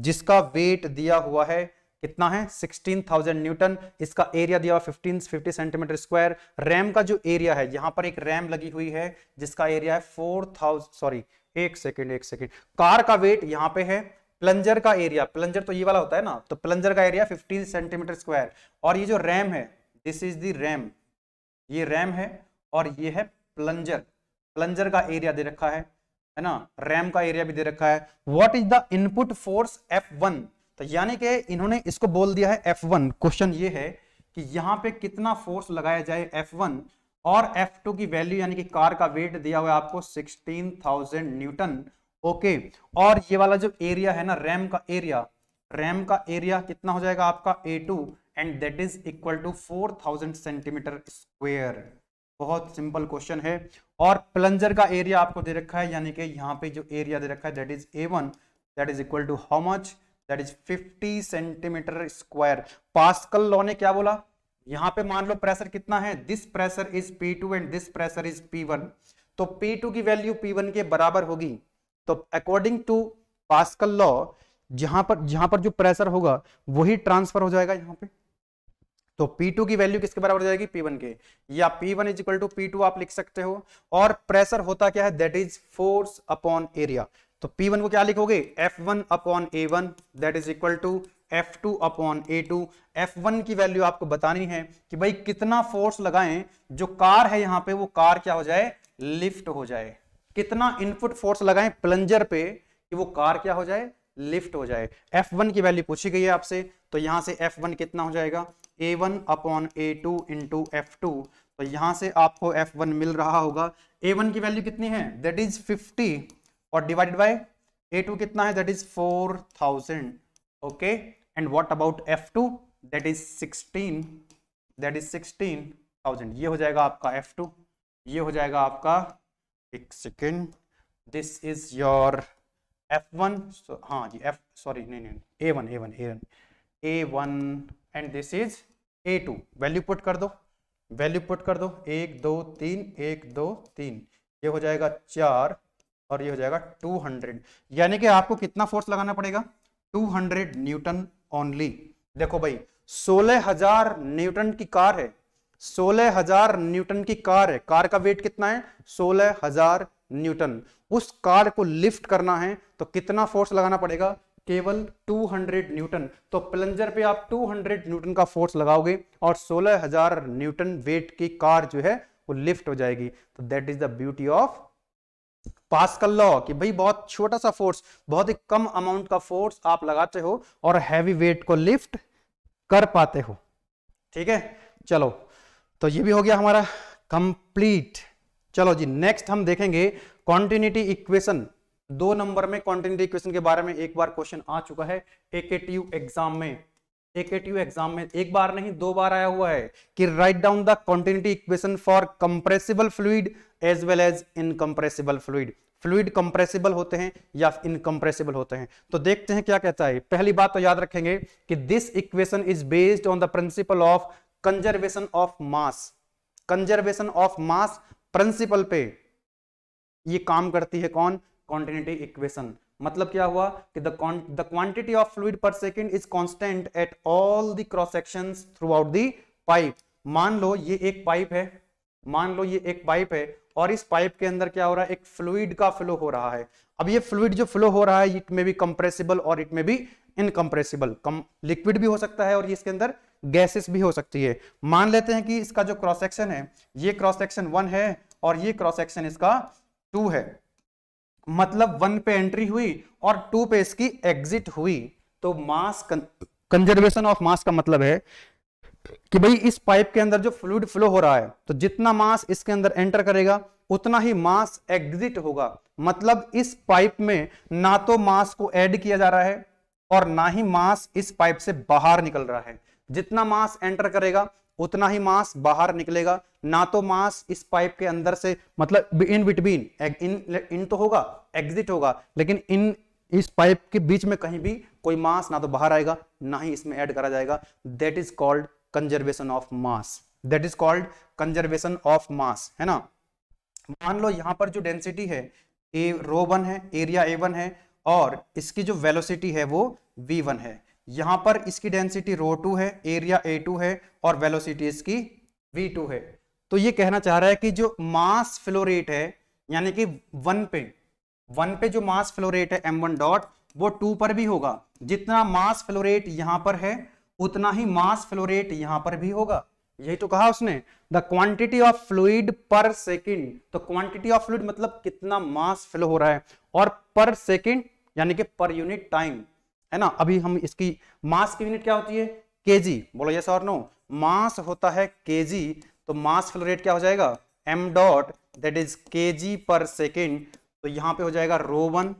जिसका वेट दिया हुआ है कितना है 16,000 न्यूटन इसका एरिया दिया हुआ 15 50 सेंटीमीटर स्क्वायर रैम का जो एरिया है यहाँ पर एक रैम लगी हुई है जिसका एरिया है फोर सॉरी एक सेकेंड एक सेकेंड कार का वेट यहाँ पे है प्लंजर का एरिया प्लंजर तो ये वाला होता है ना तो प्लंजर का एरिया 15 सेंटीमीटर स्क्वायर और ये जो रैम है दिस इज द रैम ये रैम है और ये है प्लंजर प्लंजर का एरिया दे रखा है है ना रैम का एरिया भी दे रखा है what is the input force one तो यानी कि इन्होंने इसको बोल दिया है एफ वन क्वेश्चन ये है कि यहाँ पे कितना फोर्स लगाया जाए एफ वन और एफ टू की वैल्यू यानी कि कार का वेट दिया हुआ है आपको सिक्सटीन थाउजेंड न्यूटन ओके और ये वाला जो एरिया है ना रैम का एरिया रैम का एरिया कितना हो जाएगा आपका A two and that is equal to four thousand centimetre square बहुत सिंपल क्वेश्चन है और प्लंजर का एरिया आपको दे रखा है यानी कि यहाँ पे जो एरिया दे रखा है that is A one that is equal to how much that is 50 centimetre square Pascal law ने क्या बोला यहाँ पे मान लो प्रेशर कितना है this pressure is P2 and this pressure is P1 तो P2 की वैल्यू P1 के बराबर होगी तो अकॉर्डिंग टू पास्कल लॉ जहां पर जहां पर जो प्रेशर होगा वही ट्रांसफर हो जाएगा यहाँ पे तो P2 की वैल्यू किसके बराबर हो जाएगी P1 के या P1 one is equal to P आप लिख सकते हो और प्रेशर होता क्या है that is force upon area तो P1 को क्या लिखोगे F1 one upon A one that is equal to F two upon A two F one की वैल्यू आपको बतानी है कि भाई कितना फोर्स लगाएं जो कार है यहां पे वो कार क्या हो जाए लिफ्ट हो जाए कितना इनपुट फोर्स लगाएं प्लंजर पे कि वो कार क्या हो जाए लिफ्ट हो जाए F1 की वैल्यू पूछी गई है आपसे तो यहां से F1 कितना हो जाएगा A one upon A two into F two तो यहाँ से आपको एफ वन मिल रहा होगा ए वन की वैल्यू कितनी है दैट इज फिफ्टी और डिवाइड बाय ए टू कितना है that is four thousand okay and what about F two that is sixteen that is sixteen thousand ये हो जाएगा आपका एफ टू ये हो जाएगा आपका एक second this is your F one हाँ जी एफ सॉरी नहीं नहीं A one A one A one A one and this is A two value put कर दो वैल्यू पुट कर दो एक दो तीन एक दो तीन ये हो जाएगा चार और ये हो जाएगा टू हंड्रेड यानी कि आपको कितना फोर्स लगाना पड़ेगा टू हंड्रेड न्यूटन ओनली देखो भाई सोलह हजार न्यूटन की कार है सोलह हजार न्यूटन की कार है कार का वेट कितना है सोलह हजार न्यूटन उस कार को लिफ्ट करना है तो कितना फोर्स लगाना पड़ेगा केवल 200 न्यूटन तो प्लंजर पे आप 200 न्यूटन का फोर्स लगाओगे और 16000 न्यूटन वेट की कार जो है वो लिफ्ट हो जाएगी तो that is the beauty of Pascal law कि भाई बहुत छोटा सा फोर्स बहुत ही कम अमाउंट का फोर्स आप लगाते हो और हैवी वेट को लिफ्ट कर पाते हो ठीक है चलो तो ये भी हो गया हमारा कंप्लीट चलो जी नेक्स्ट हम देखेंगे कॉन्टिन्यूटी इक्वेशन दो नंबर में कॉन्टिन्यूटी इक्वेशन के बारे में एक बार क्वेश्चन आ चुका है एकेटीयू एग्जाम में एकेटीयू एग्जाम में एक बार नहीं दो बार आया हुआ है कि write down the continuity equation for compressible fluid as well as incompressible fluid fluid compressible होते हैं या इनकंप्रेसिबल होते हैं तो देखते हैं क्या कहता है पहली बात तो याद रखेंगे कि this equation is based on the principle of conservation of mass conservation of mass principle पे ये काम करती है कौन कॉन्टिन्यूटी इक्वेशन मतलब क्या हुआ कि the quantity of fluid per second is constant at all the cross section throughout the pipe मान लो ये एक पाइप है मान लो ये एक पाइप है और इस पाइप के अंदर क्या हो रहा है एक फ्लूड का फ्लो हो रहा है अब ये फ्लूड जो फ्लो हो रहा है इट में भी कंप्रेसिबल और इट में भी इनकम्प्रेसिबल कम लिक्विड भी हो सकता है और ये इसके अंदर गैसेस भी हो सकती है मान लेते हैं कि इसका जो क्रॉस सेक्शन है ये क्रॉस सेक्शन वन है और ये क्रॉस सेक्शन इसका टू है मतलब वन पे एंट्री हुई और टू पे इसकी एग्जिट हुई तो मास कंजर्वेशन ऑफ मास का मतलब है कि भाई इस पाइप के अंदर जो फ्लूड फ्लो हो रहा है तो जितना मास इसके अंदर एंटर करेगा उतना ही मास एग्जिट होगा मतलब इस पाइप में ना तो मास को ऐड किया जा रहा है और ना ही मास इस पाइप से बाहर निकल रहा है जितना मास एंटर करेगा उतना ही मास बाहर निकलेगा ना तो मास इस पाइप के अंदर से मतलब इन बिटवीन इन इन तो होगा एग्जिट होगा लेकिन इन इस पाइप के बीच में कहीं भी कोई मास ना तो बाहर आएगा ना ही इसमें ऐड करा जाएगा that is called conservation of mass that is called conservation of mass है ना मान लो यहां पर जो डेंसिटी है ए रो वन है एरिया ए वन है और इसकी जो वेलोसिटी है वो वी वन है यहां पर इसकी डेंसिटी रो टू है एरिया ए टू है और वेलोसिटी इसकी वी टू है तो ये कहना चाह रहा है कि जो मास फ्लोरेट है यानी कि वन पे वन पे जो मास फ्लोरेट है एम वन डॉट वो टू पर भी होगा जितना मास फ्लोरेट यहां पर है उतना ही मास फ्लोरेट यहां पर भी होगा यही तो कहा उसने the quantity of fluid per second तो क्वांटिटी ऑफ फ्लूड मतलब कितना मास फ्लो हो रहा है और पर सेकेंड यानी कि पर यूनिट टाइम है ना अभी हम इसकी मास की यूनिट क्या होती है केजी बोलो यस और नो मास होता है केजी तो मास फ्लो रेट क्या हो जाएगा M dot that is kg per second तो यहाँ पे हो जाएगा rho one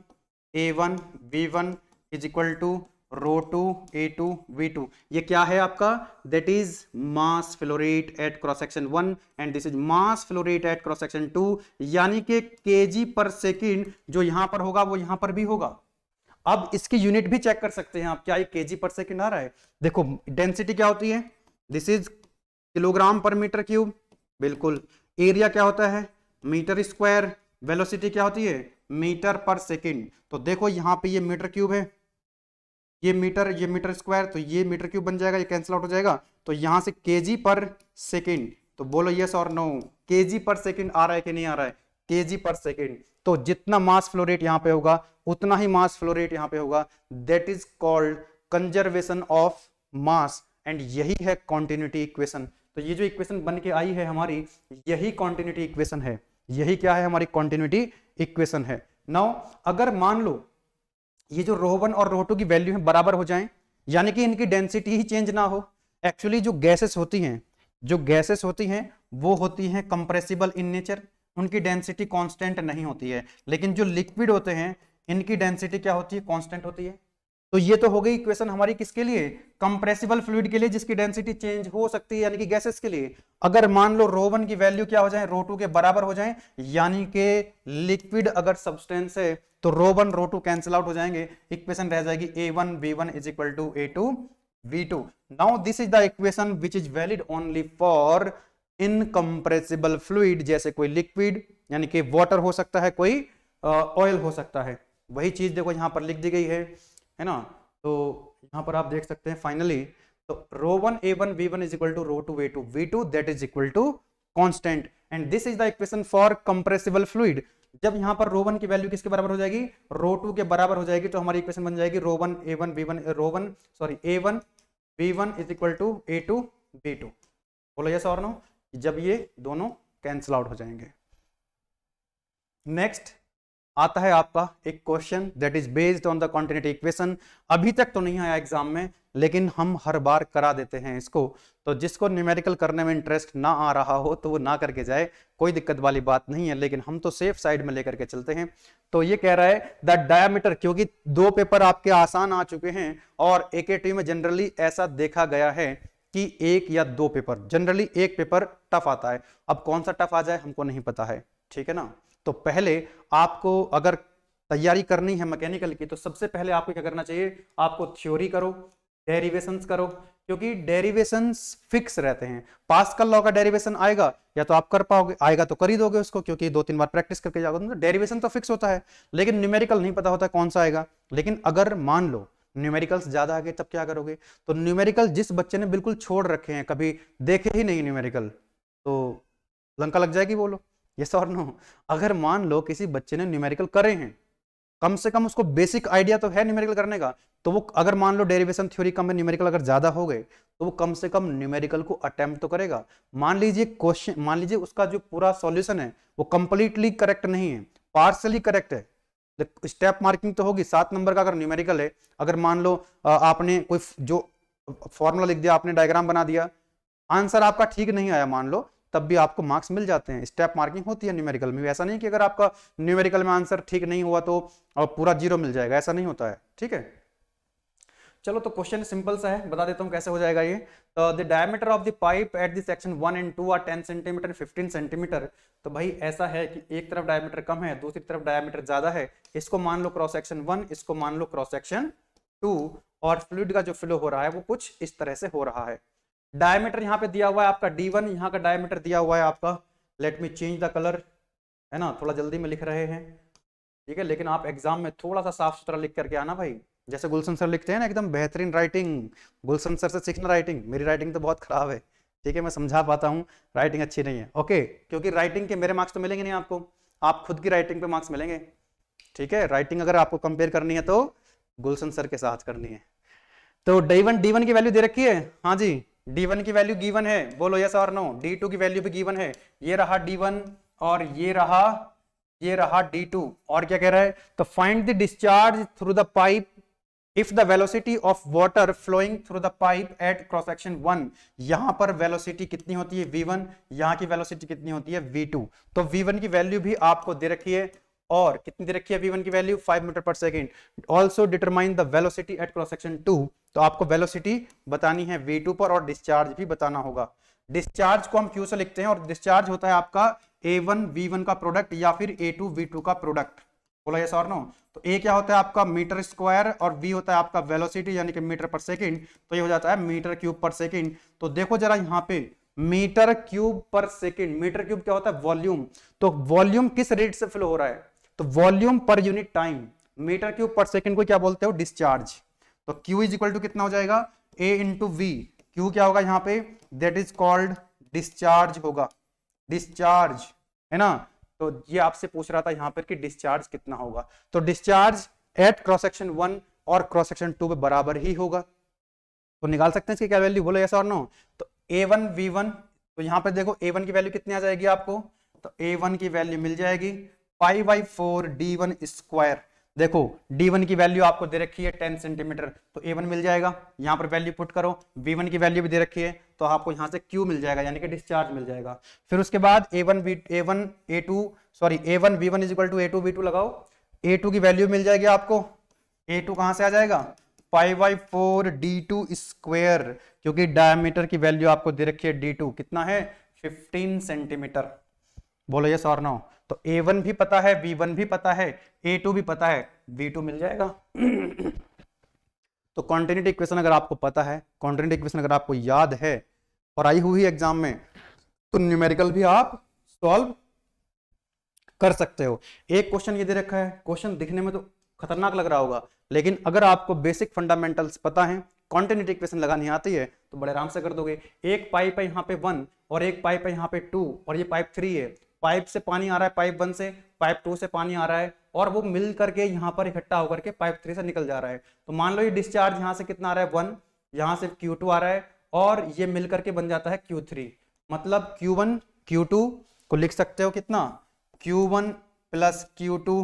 A one V one is equal to rho two A two V two ये क्या है आपका that is mass flow rate at cross section one and this is mass flow rate at cross section two यानी के जी पर second जो यहाँ पर होगा वो यहाँ पर भी होगा अब इसकी यूनिट भी चेक कर सकते हैं आप क्या ये के पर सेकेंड आ रहा है देखो डेंसिटी क्या होती है this is kilogram per metre cube बिल्कुल एरिया क्या होता है मीटर स्क्वायर वेलोसिटी क्या होती है मीटर पर सेकेंड तो देखो यहाँ पे ये मीटर क्यूब है ये मीटर ये मीटर स्क्वायर तो ये मीटर क्यूब बन जाएगा ये कैंसिल आउट हो जाएगा तो यहाँ से के पर सेकेंड तो बोलो यस और नो के पर सेकेंड आ रहा है कि नहीं आ रहा है के पर सेकेंड तो जितना मास फ्लोरेट यहां पे होगा उतना ही मास फ्लोरेट यहां पे होगा that is called conservation of mass and यही है कॉन्टिन्यूटी इक्वेशन तो ये जो इक्वेशन बन के आई है हमारी यही कॉन्टिन्यूटी इक्वेशन है यही क्या है हमारी कॉन्टिन्यूटी इक्वेशन है नाउ अगर मान लो ये जो रोह वन और रोह टू की वैल्यू है बराबर हो जाए यानी कि इनकी डेंसिटी ही चेंज ना हो एक्चुअली जो गैसेस होती हैं जो गैसेस होती हैं वो होती हैं कंप्रेसिबल इन नेचर उनकी डेंसिटी कांस्टेंट नहीं होती है लेकिन जो लिक्विड होते हैं इनकी डेंसिटी क्या होती है कांस्टेंट होती है तो ये तो हो गई इक्वेशन हमारी किसके लिए कंप्रेसिबल फ्लूड के लिए जिसकी डेंसिटी चेंज हो सकती है यानी कि गैसेस के लिए अगर मान लो रोवन की वैल्यू क्या हो जाए रो के बराबर हो जाए यानी कि लिक्विड अगर सब्सटेंस है तो rho one rho two cancel out हो जाएंगे इक्वेशन रह जाएगी A one V one is equal to A two V two now this is the equation which is valid only for incompressible fluid जैसे कोई liquid यानी कि वाटर हो सकता है कोई ऑयल हो सकता है वही चीज देखो यहाँ पर लिख दी गई है है ना तो यहाँ पर आप देख सकते हैं फाइनली तो rho one A one V one is equal to rho two A two V two that is equal to constant and this is the equation for compressible fluid जब यहाँ पर रो वन की वैल्यू किसके बराबर हो जाएगी रो to के बराबर हो जाएगी तो हमारी इक्वेशन बन जाएगी rho one A one V one rho one sorry A one V one is equal to A two V two बोलो यस और नो जब ये दोनों कैंसिल आउट हो जाएंगे नेक्स्ट आता है आपका एक question that is based on the continuity equation अभी तक तो नहीं आया एग्जाम में लेकिन हम हर बार करा देते हैं इसको तो जिसको न्यूमेरिकल करने में इंटरेस्ट ना आ रहा हो तो वो ना करके जाए कोई दिक्कत वाली बात नहीं है लेकिन हम तो सेफ साइड में लेकर के चलते हैं तो ये कह रहा है द डायमीटर क्योंकि दो पेपर आपके आसान आ चुके हैं और ए में जनरली ऐसा देखा गया है कि एक या दो पेपर जनरली एक पेपर टफ आता है अब कौन सा टफ आ जाए हमको नहीं पता है ठीक है ना तो पहले आपको अगर तैयारी करनी है मैकेनिकल की तो सबसे पहले आपको क्या करना चाहिए आपको थ्योरी करो डेरिवेशन करो क्योंकि डेरिवेशन फिक्स रहते हैं पास कर लॉ का डेरिवेशन आएगा या तो आप कर पाओगे आएगा तो कर ही दोगे उसको क्योंकि दो तीन बार प्रैक्टिस करके जाओगे डेरिवेशन तो फिक्स तो होता है लेकिन न्यूमेरिकल नहीं पता होता कौन सा आएगा लेकिन अगर मान लो न्यूमेरिकल्स ज़्यादा आ गए तब क्या करोगे तो न्यूमेरिकल जिस बच्चे ने बिल्कुल छोड़ रखे हैं कभी देखे ही नहीं न्यूमेरिकल तो लंका लग जाएगी बोलो ये सर नो अगर मान लो किसी बच्चे ने न्यूमेरिकल करे हैं कम से कम उसको बेसिक आइडिया तो है न्यूमेरिकल करने का तो वो अगर मान लो डेरिवेशन थ्योरी कम है न्यूमेरिकल अगर ज़्यादा हो गए तो वो कम से कम न्यूमेरिकल को अटेम्प्ट तो करेगा मान लीजिए क्वेश्चन मान लीजिए उसका जो पूरा सॉल्यूशन है वो कंप्लीटली करेक्ट नहीं है पार्सली करेक्ट है स्टेप तो मार्किंग तो होगी सात नंबर का अगर न्यूमेरिकल है अगर मान लो आपने कोई जो फॉर्मूला लिख दिया आपने डायग्राम बना दिया आंसर आपका ठीक नहीं आया मान लो तब भी आपको मार्क्स मिल जाते हैं स्टेप मार्किंग होती है न्यूमेरिकल में ऐसा नहीं कि अगर आपका न्यूमेरिकल में आंसर ठीक नहीं हुआ तो पूरा जीरो मिल जाएगा ऐसा नहीं होता है ठीक है चलो तो क्वेश्चन सिंपल सा है बता देता हूँ कैसे हो जाएगा ये the diameter of the pipe at the section one and two are ten centimetre fifteen centimetre तो भाई ऐसा है कि एक तरफ डायमीटर कम है दूसरी तरफ डायमीटर ज्यादा है इसको मान लो क्रॉस सेक्शन वन इसको मान लो क्रॉस सेक्शन टू और फ्लूड का जो फ्लो हो रहा है वो कुछ इस तरह से हो रहा है डायमीटर यहाँ पे दिया हुआ है आपका डी वन यहाँ का डायमीटर दिया हुआ है आपका let me change the colour है ना थोड़ा जल्दी में लिख रहे हैं ठीक है लेकिन आप एग्जाम में थोड़ा सा साफ सुथरा लिख करके आना भाई जैसे गुलशन सर लिखते हैं ना एकदम बेहतरीन राइटिंग गुलशन सर से सीखना राइटिंग मेरी राइटिंग तो बहुत खराब है ठीक है मैं समझा पाता हूँ राइटिंग अच्छी नहीं है ओके क्योंकि राइटिंग के मेरे मार्क्स तो मिलेंगे नहीं आपको आप खुद की राइटिंग पे मार्क्स मिलेंगे ठीक है राइटिंग अगर आपको कंपेयर करनी है तो गुलशन सर के साथ करनी है तो डी वन डी वन की वैल्यू दे रखी है हाँ जी डी वन की वैल्यू गिवन है बोलो यस और नो डी टू की वैल्यू भी गिवन है ये रहा डी वन और ये रहा ये रहा डी टू और क्या कह रहा है तो find the discharge through the pipe if the velocity of water flowing through the pipe at cross section one यहां पर वेलोसिटी कितनी होती है वी वन यहां की वेलोसिटी कितनी होती है वी टू तो वी वन की वैल्यू भी आपको दे रखी है और कितनी दे रखी है वी वन की value five metre per second also determine the velocity at cross section two तो आपको वेलोसिटी बतानी है वी टू पर और डिस्चार्ज भी बताना होगा डिस्चार्ज को हम क्यू से लिखते हैं और डिस्चार्ज होता है आपका ए वन वी वन का प्रोडक्ट या फिर ए टू वी टू का प्रोडक्ट बोला ये सॉर नो तो ए क्या होता है आपका मीटर स्क्वायर और वी होता है आपका वेलोसिटी यानी कि मीटर पर सेकेंड तो ये हो जाता है मीटर क्यूब पर सेकेंड तो देखो जरा यहाँ पे metre cube per second metre cube क्या होता है वॉल्यूम तो वॉल्यूम किस रेट से फ्लो हो रहा है तो volume per unit time metre cube per second को क्या बोलते हो डिस्चार्ज तो क्यू इज इक्वल टू कितना हो जाएगा ए इंटू वी क्यू क्या होगा यहाँ पे दैट इज कॉल्ड डिस्चार्ज होगा डिस्चार्ज है ना तो ये आपसे पूछ रहा था यहाँ पर कि डिस्चार्ज कितना होगा तो discharge at cross section one और क्रॉस सेक्शन टू पे बराबर ही होगा तो निकाल सकते हैं इसकी क्या वैल्यू बोलो यस और नो तो ए वन वी वन तो यहाँ पर देखो ए वन की वैल्यू कितनी आ जाएगी आपको तो ए वन की वैल्यू मिल जाएगी five by four D one square देखो D1 की वैल्यू आपको दे रखी है 10 सेंटीमीटर तो A1 मिल जाएगा यहाँ पर वैल्यू पुट करो वन की वैल्यू भी दे रखी है तो आपको यहाँ से Q मिल जाएगा यानी कि डिस्चार्ज मिल जाएगा फिर उसके बाद A1 one A1 A2 sorry A1 one is equal to A2 B2 लगाओ A2 की वैल्यू मिल जाएगी आपको A2 टू कहाँ से आ जाएगा pi by four D two square क्योंकि डायमीटर की वैल्यू आपको दे रखी है टू कितना है फिफ्टीन सेंटीमीटर बोलो यस और नो तो ए वन भी पता है वी वन भी पता है ए टू भी पता है वी टू मिल जाएगा तो कॉन्टिन्यूटी इक्वेशन अगर आपको पता है कॉन्टिन्यूटी इक्वेशन अगर आपको याद है और आई हुई एग्जाम में तो न्यूमेरिकल भी आप सॉल्व कर सकते हो एक क्वेश्चन ये दे रखा है क्वेश्चन दिखने में तो खतरनाक लग रहा होगा लेकिन अगर आपको बेसिक फंडामेंटल्स पता है कॉन्टिन्यूटी इक्वेशन लगानी आती है तो बड़े आराम से कर दोगे एक पाइप है यहाँ पे वन और एक पाइप है यहाँ पे टू और ये पाइप थ्री है पाइप से पानी आ रहा है पाइप वन से पाइप टू से पानी आ रहा है और वो मिल करके यहाँ पर इकट्ठा होकर के पाइप थ्री से निकल जा रहा है तो मान लो ये डिस्चार्ज यहाँ से कितना आ रहा है वन यहाँ से क्यू टू आ रहा है और ये मिल करके बन जाता है क्यू थ्री मतलब क्यू वन क्यू टू को लिख सकते हो कितना Q one plus Q two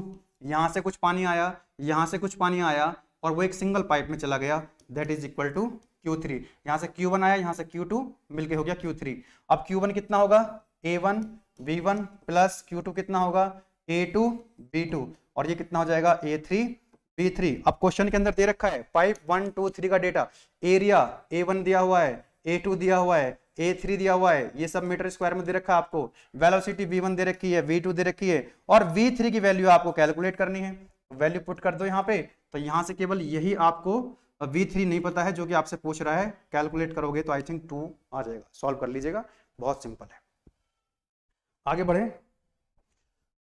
यहाँ से कुछ पानी आया यहाँ से कुछ पानी आया और वो एक सिंगल पाइप में चला गया that is equal to Q three यहाँ से क्यू वन आया यहाँ से क्यू टू मिलके हो गया क्यू थ्री अब क्यू वन कितना होगा A one V one plus Q two कितना होगा ए टू बी टू और ये कितना हो जाएगा ए थ्री बी थ्री अब क्वेश्चन के अंदर दे रखा है पाइप वन टू थ्री का डेटा एरिया ए वन दिया हुआ है ए टू दिया हुआ है ए थ्री दिया हुआ है ये सब मीटर स्क्वायर में दे रखा है आपको वेलोसिटी वी वन दे रखी है वी टू दे रखी है और वी थ्री की वैल्यू आपको कैलकुलेट करनी है वैल्यू तो पुट कर दो यहाँ पे तो यहाँ से केवल यही आपको वी थ्री नहीं पता है जो कि आपसे पूछ रहा है कैलकुलेट करोगे तो आई थिंक टू आ जाएगा सॉल्व कर लीजिएगा बहुत सिंपल है आगे बढ़े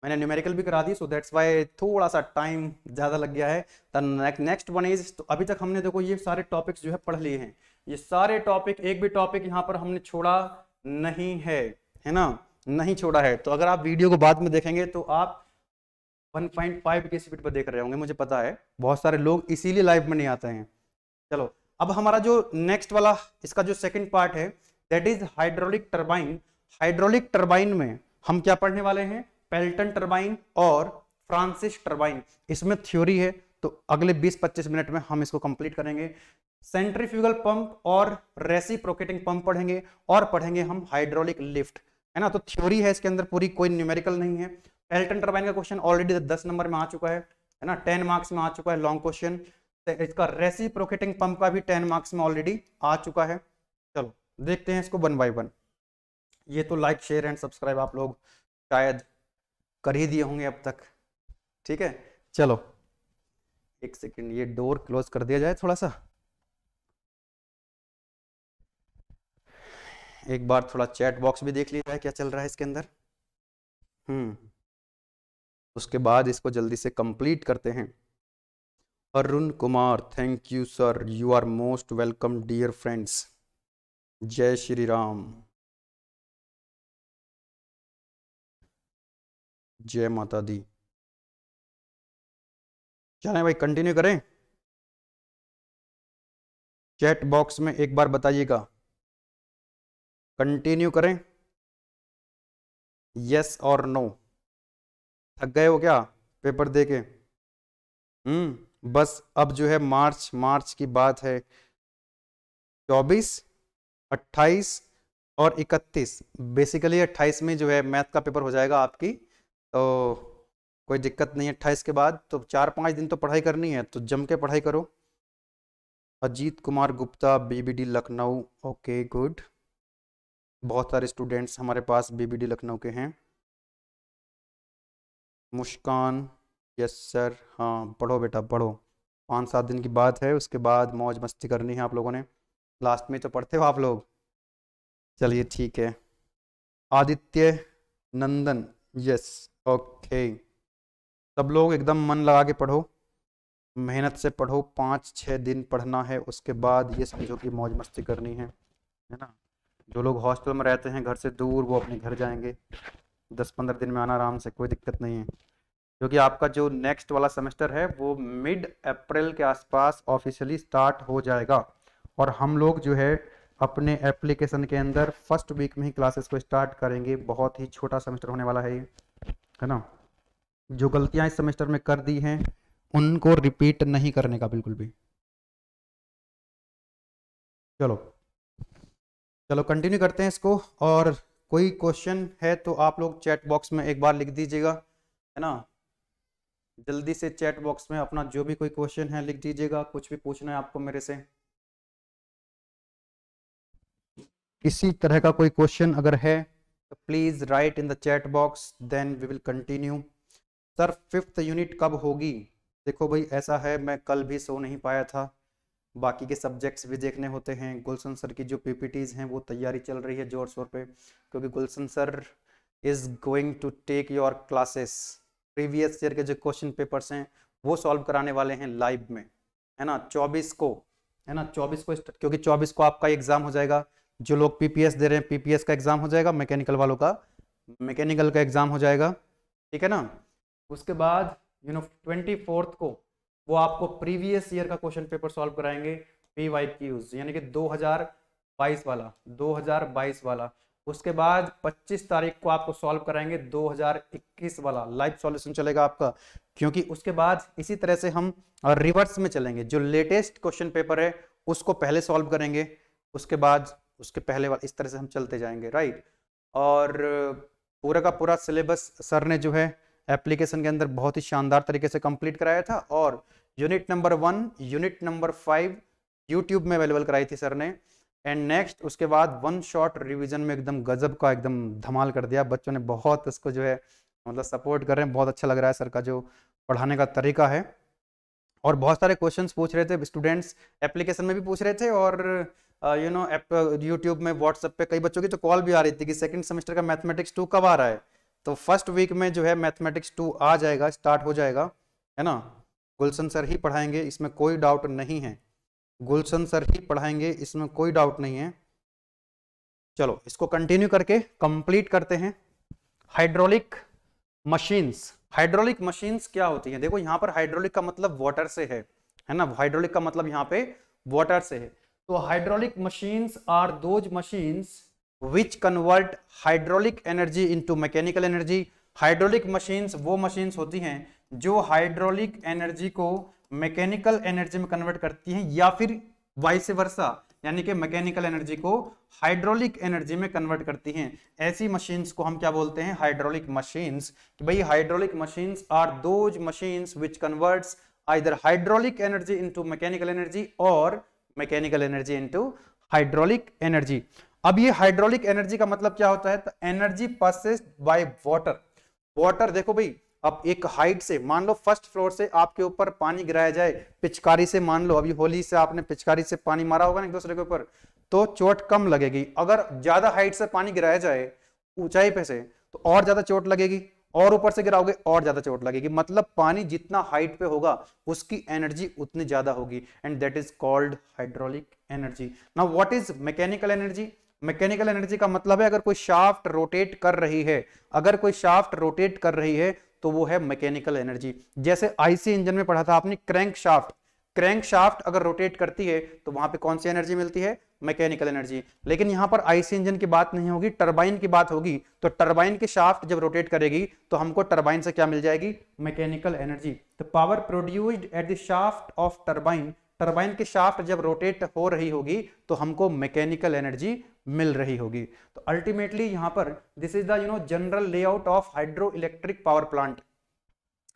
मैंने न्यूमेरिकल भी करा दी सो दैट्स वाई थोड़ा सा टाइम ज़्यादा लग गया है नेक्स्ट वन इज तो अभी तक हमने देखो ये सारे टॉपिक्स जो है पढ़ लिए हैं ये सारे टॉपिक एक भी टॉपिक यहाँ पर हमने छोड़ा नहीं है है ना नहीं छोड़ा है तो अगर आप वीडियो को बाद में देखेंगे तो आप 1.5 के स्पीड पर देख रहे होंगे मुझे पता है बहुत सारे लोग इसीलिए लाइव में नहीं आते हैं चलो अब हमारा जो नेक्स्ट वाला इसका जो सेकेंड पार्ट है that is hydraulic turbine hydraulic turbine में हम क्या पढ़ने वाले हैं पेल्टन टर्बाइन और फ्रांसिस टर्बाइन इसमें थ्योरी है तो अगले 20-25 मिनट में हम इसको कंप्लीट करेंगे सेंट्रीफ्यूगल पंप और रेसी प्रोकेटिंग पंप पढ़ेंगे और पढ़ेंगे हम हाइड्रोलिक लिफ्ट है ना तो थ्योरी है इसके अंदर पूरी कोई न्यूमेरिकल नहीं है पेल्टन टर्बाइन का क्वेश्चन ऑलरेडी दस नंबर में आ चुका है है ना टेन मार्क्स में आ चुका है लॉन्ग क्वेश्चन तो इसका रेसिप्रोकेटिंग पंप का भी टेन मार्क्स में ऑलरेडी आ चुका है चलो देखते हैं इसको वन बाई वन ये तो लाइक शेयर एंड सब्सक्राइब आप लोग शायद कर ही दिए होंगे अब तक ठीक है चलो एक सेकेंड ये डोर क्लोज कर दिया जाए थोड़ा सा एक बार थोड़ा चैट बॉक्स भी देख लिया जाए क्या चल रहा है इसके अंदर हम्म उसके बाद इसको जल्दी से कंप्लीट करते हैं Arun Kumar thank you sir you are most welcome dear friends जय श्री राम जय माता दी चले भाई कंटिन्यू करें चैट बॉक्स में एक बार बताइएगा कंटिन्यू करें यस और नो थक गए हो क्या पेपर दे के हम्म बस अब जो है मार्च मार्च की बात है चौबीस अट्ठाईस और इकतीस बेसिकली अट्ठाईस में जो है मैथ का पेपर हो जाएगा आपकी तो कोई दिक्कत नहीं है अट्ठाईस के बाद तो चार पाँच दिन तो पढ़ाई करनी है तो जम के पढ़ाई करो Ajit Kumar Gupta BBD Lucknow okay good बहुत सारे स्टूडेंट्स हमारे पास बीबीडी लखनऊ के हैं मुस्कान यस सर हाँ पढ़ो बेटा पढ़ो पाँच सात दिन की बात है उसके बाद मौज मस्ती करनी है आप लोगों ने लास्ट में तो पढ़ते हो आप लोग चलिए ठीक है आदित्य नंदन यस ओके सब लोग एकदम मन लगा के पढ़ो मेहनत से पढ़ो पाँच छः दिन पढ़ना है उसके बाद ये समझो कि मौज मस्ती करनी है है ना जो लोग हॉस्टल में रहते हैं घर से दूर वो अपने घर जाएंगे दस पंद्रह दिन में आना आराम से कोई दिक्कत नहीं है क्योंकि आपका जो नेक्स्ट वाला सेमेस्टर है वो मिड अप्रैल के आसपास ऑफिशियली स्टार्ट हो जाएगा और हम लोग जो है अपने एप्लीकेशन के अंदर फर्स्ट वीक में ही क्लासेस को स्टार्ट करेंगे बहुत ही छोटा सेमेस्टर होने वाला है ये है ना जो गलतियां इस सेमेस्टर में कर दी हैं उनको रिपीट नहीं करने का बिल्कुल भी चलो चलो कंटिन्यू करते हैं इसको और कोई क्वेश्चन है तो आप लोग चैट बॉक्स में एक बार लिख दीजिएगा है ना जल्दी से चैट बॉक्स में अपना जो भी कोई क्वेश्चन है लिख दीजिएगा कुछ भी पूछना है आपको मेरे से इसी तरह का कोई क्वेश्चन अगर है तो please write in the chat box then we will continue sir fifth unit कब होगी देखो भाई ऐसा है मैं कल भी सो नहीं पाया था बाकी के सब्जेक्ट्स भी देखने होते हैं गुलशन सर की जो पीपीटीज हैं वो तैयारी चल रही है जोर शोर पे क्योंकि Gulshan sir is going to take your classes previous year के जो क्वेश्चन पेपर्स हैं वो सॉल्व कराने वाले हैं लाइव में है ना चौबीस को है ना चौबीस को क्योंकि चौबीस को आपका एग्जाम हो जाएगा जो लोग पीपीएस दे रहे हैं पीपीएस का एग्ज़ाम हो जाएगा मैकेनिकल वालों का मैकेनिकल का एग्ज़ाम हो जाएगा ठीक है ना उसके बाद यू नो ट्वेंटी फोर्थ को वो आपको प्रीवियस ईयर का क्वेश्चन पेपर सॉल्व कराएंगे पी वाई यूज यानी कि 2022 वाला 2022 वाला उसके बाद 25 तारीख को आपको सॉल्व कराएंगे 2021 वाला लाइव सॉल्यूशन चलेगा आपका क्योंकि उसके बाद इसी तरह से हम रिवर्स में चलेंगे जो लेटेस्ट क्वेश्चन पेपर है उसको पहले सॉल्व करेंगे उसके बाद उसके पहले वाला इस तरह से हम चलते जाएंगे राइट और पूरा का पूरा सिलेबस सर ने जो है एप्लीकेशन के अंदर बहुत ही शानदार तरीके से कंप्लीट कराया था और unit number one unit number five YouTube में अवेलेबल कराई थी सर ने एंड नेक्स्ट उसके बाद वन शॉट रिवीजन में एकदम गजब का एकदम धमाल कर दिया बच्चों ने बहुत उसको जो है मतलब सपोर्ट कर रहे हैं बहुत अच्छा लग रहा है सर का जो पढ़ाने का तरीका है और बहुत सारे क्वेश्चंस पूछ रहे थे स्टूडेंट्स एप्लीकेशन में भी पूछ रहे थे और यू नो यूट्यूब में व्हाट्सएप पे कई बच्चों की तो कॉल भी आ रही थी कि सेकंड सेमेस्टर का मैथमेटिक्स टू कब आ रहा है तो फर्स्ट वीक में जो है मैथमेटिक्स टू आ जाएगा स्टार्ट हो जाएगा है ना गुलशन सर ही पढ़ाएंगे इसमें कोई डाउट नहीं है गुलशन सर ही पढ़ाएंगे इसमें कोई डाउट नहीं है चलो इसको कंटिन्यू करके कंप्लीट करते हैं हाइड्रोलिक मशीन्स हाइड्रोलिक मशीन्स क्या होती हैं देखो यहाँ पर हाइड्रोलिक का मतलब वाटर से है है ना हाइड्रोलिक का मतलब यहाँ पे वाटर से है तो hydraulic machines are those machines which convert hydraulic energy into mechanical energy hydraulic machines वो मशीन्स होती हैं जो हाइड्रोलिक एनर्जी को मैकेनिकल एनर्जी में कन्वर्ट करती हैं या फिर वाइस वर्षा यानी कि मैकेनिकल एनर्जी को हाइड्रोलिक एनर्जी में कन्वर्ट करती हैं ऐसी मशीन्स को हम क्या बोलते हैं हाइड्रोलिक मशीन्स कि भाई hydraulic machines are those machines which converts either hydraulic energy into mechanical energy और mechanical energy into hydraulic energy अब ये हाइड्रोलिक एनर्जी का मतलब क्या होता है तो energy possessed by water water देखो भाई अब एक हाइट से मान लो फर्स्ट फ्लोर से आपके ऊपर पानी गिराया जाए पिचकारी से मान लो अभी होली से आपने पिचकारी से पानी मारा होगा ना एक दूसरे के ऊपर तो चोट कम लगेगी अगर ज्यादा हाइट से पानी गिराया जाए ऊंचाई पे से तो और ज्यादा चोट लगेगी और ऊपर से गिराओगे और ज्यादा चोट लगेगी मतलब पानी जितना हाइट पे होगा उसकी एनर्जी उतनी ज्यादा होगी and that is called hydraulic energy now what is mechanical energy mechanical energy का मतलब है अगर कोई शाफ्ट रोटेट कर रही है अगर कोई शाफ्ट रोटेट कर रही है तो वो है मैकेनिकल एनर्जी जैसे आईसी इंजन में पढ़ा था आपने क्रैंक शाफ्ट क्रैंकशाफ्ट अगर रोटेट करती है तो वहां पे कौन सी एनर्जी मिलती है मैकेनिकल एनर्जी लेकिन यहाँ पर आईसी इंजन की बात नहीं होगी टर्बाइन की बात होगी तो टर्बाइन की शाफ्ट जब रोटेट करेगी तो हमको टर्बाइन से क्या मिल जाएगी मैकेनिकल एनर्जी तो power produced at the shaft of turbine turbine की शाफ्ट जब रोटेट हो रही होगी तो हमको मैकेनिकल एनर्जी मिल रही होगी तो अल्टीमेटली यहाँ पर this is the you know general layout of hydro electric power plant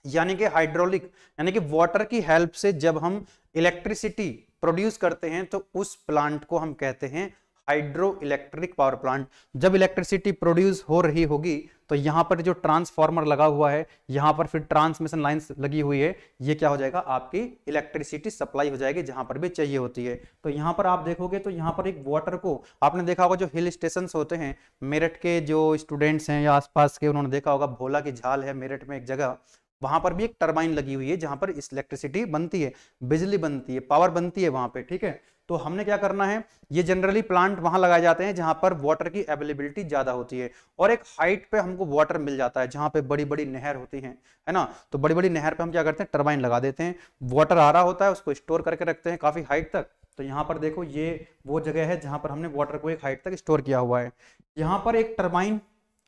यानी कि हाइड्रोलिक यानी कि वाटर की हेल्प से जब हम इलेक्ट्रिसिटी प्रोड्यूस करते हैं तो उस प्लांट को हम कहते हैं हाइड्रो इलेक्ट्रिक पावर प्लांट जब इलेक्ट्रिसिटी प्रोड्यूस हो रही होगी तो यहाँ पर जो ट्रांसफार्मर लगा हुआ है यहाँ पर फिर ट्रांसमिशन लाइंस लगी हुई है ये क्या हो जाएगा आपकी इलेक्ट्रिसिटी सप्लाई हो जाएगी जहां पर भी चाहिए होती है तो यहाँ पर आप देखोगे तो यहाँ पर एक वाटर को आपने देखा होगा जो हिल स्टेशन होते हैं मेरठ के जो स्टूडेंट्स हैं या आसपास के उन्होंने देखा होगा भोला की झाल है मेरठ में एक जगह वहां पर भी एक टर्बाइन लगी हुई है जहां पर इलेक्ट्रिसिटी बनती है बिजली बनती है पावर बनती है वहां पे ठीक है तो हमने क्या करना है ये जनरली प्लांट वहां लगाए जाते हैं जहां पर वाटर की अवेलेबिलिटी ज्यादा होती है और एक हाइट पे हमको वाटर मिल जाता है जहां पे बड़ी बड़ी नहर होती है है ना तो बड़ी बड़ी नहर पे हम क्या करते हैं टर्बाइन लगा देते हैं वाटर आ रहा होता है उसको स्टोर करके रखते हैं काफी हाइट तक तो यहाँ पर देखो ये वो जगह है जहाँ पर हमने वाटर को एक हाइट तक स्टोर किया हुआ है यहाँ पर एक टर्बाइन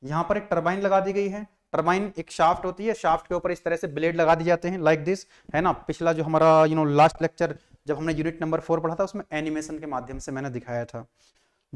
यहाँ पर एक टर्बाइन लगा दी गई है टर्बाइन एक शाफ्ट होती है शाफ्ट के ऊपर इस तरह से ब्लेड लगा दिए जाते हैं लाइक दिस है ना पिछला जो हमारा यू नो लास्ट लेक्चर जब हमने यूनिट नंबर फोर पढ़ा था उसमें एनिमेशन के माध्यम से मैंने दिखाया था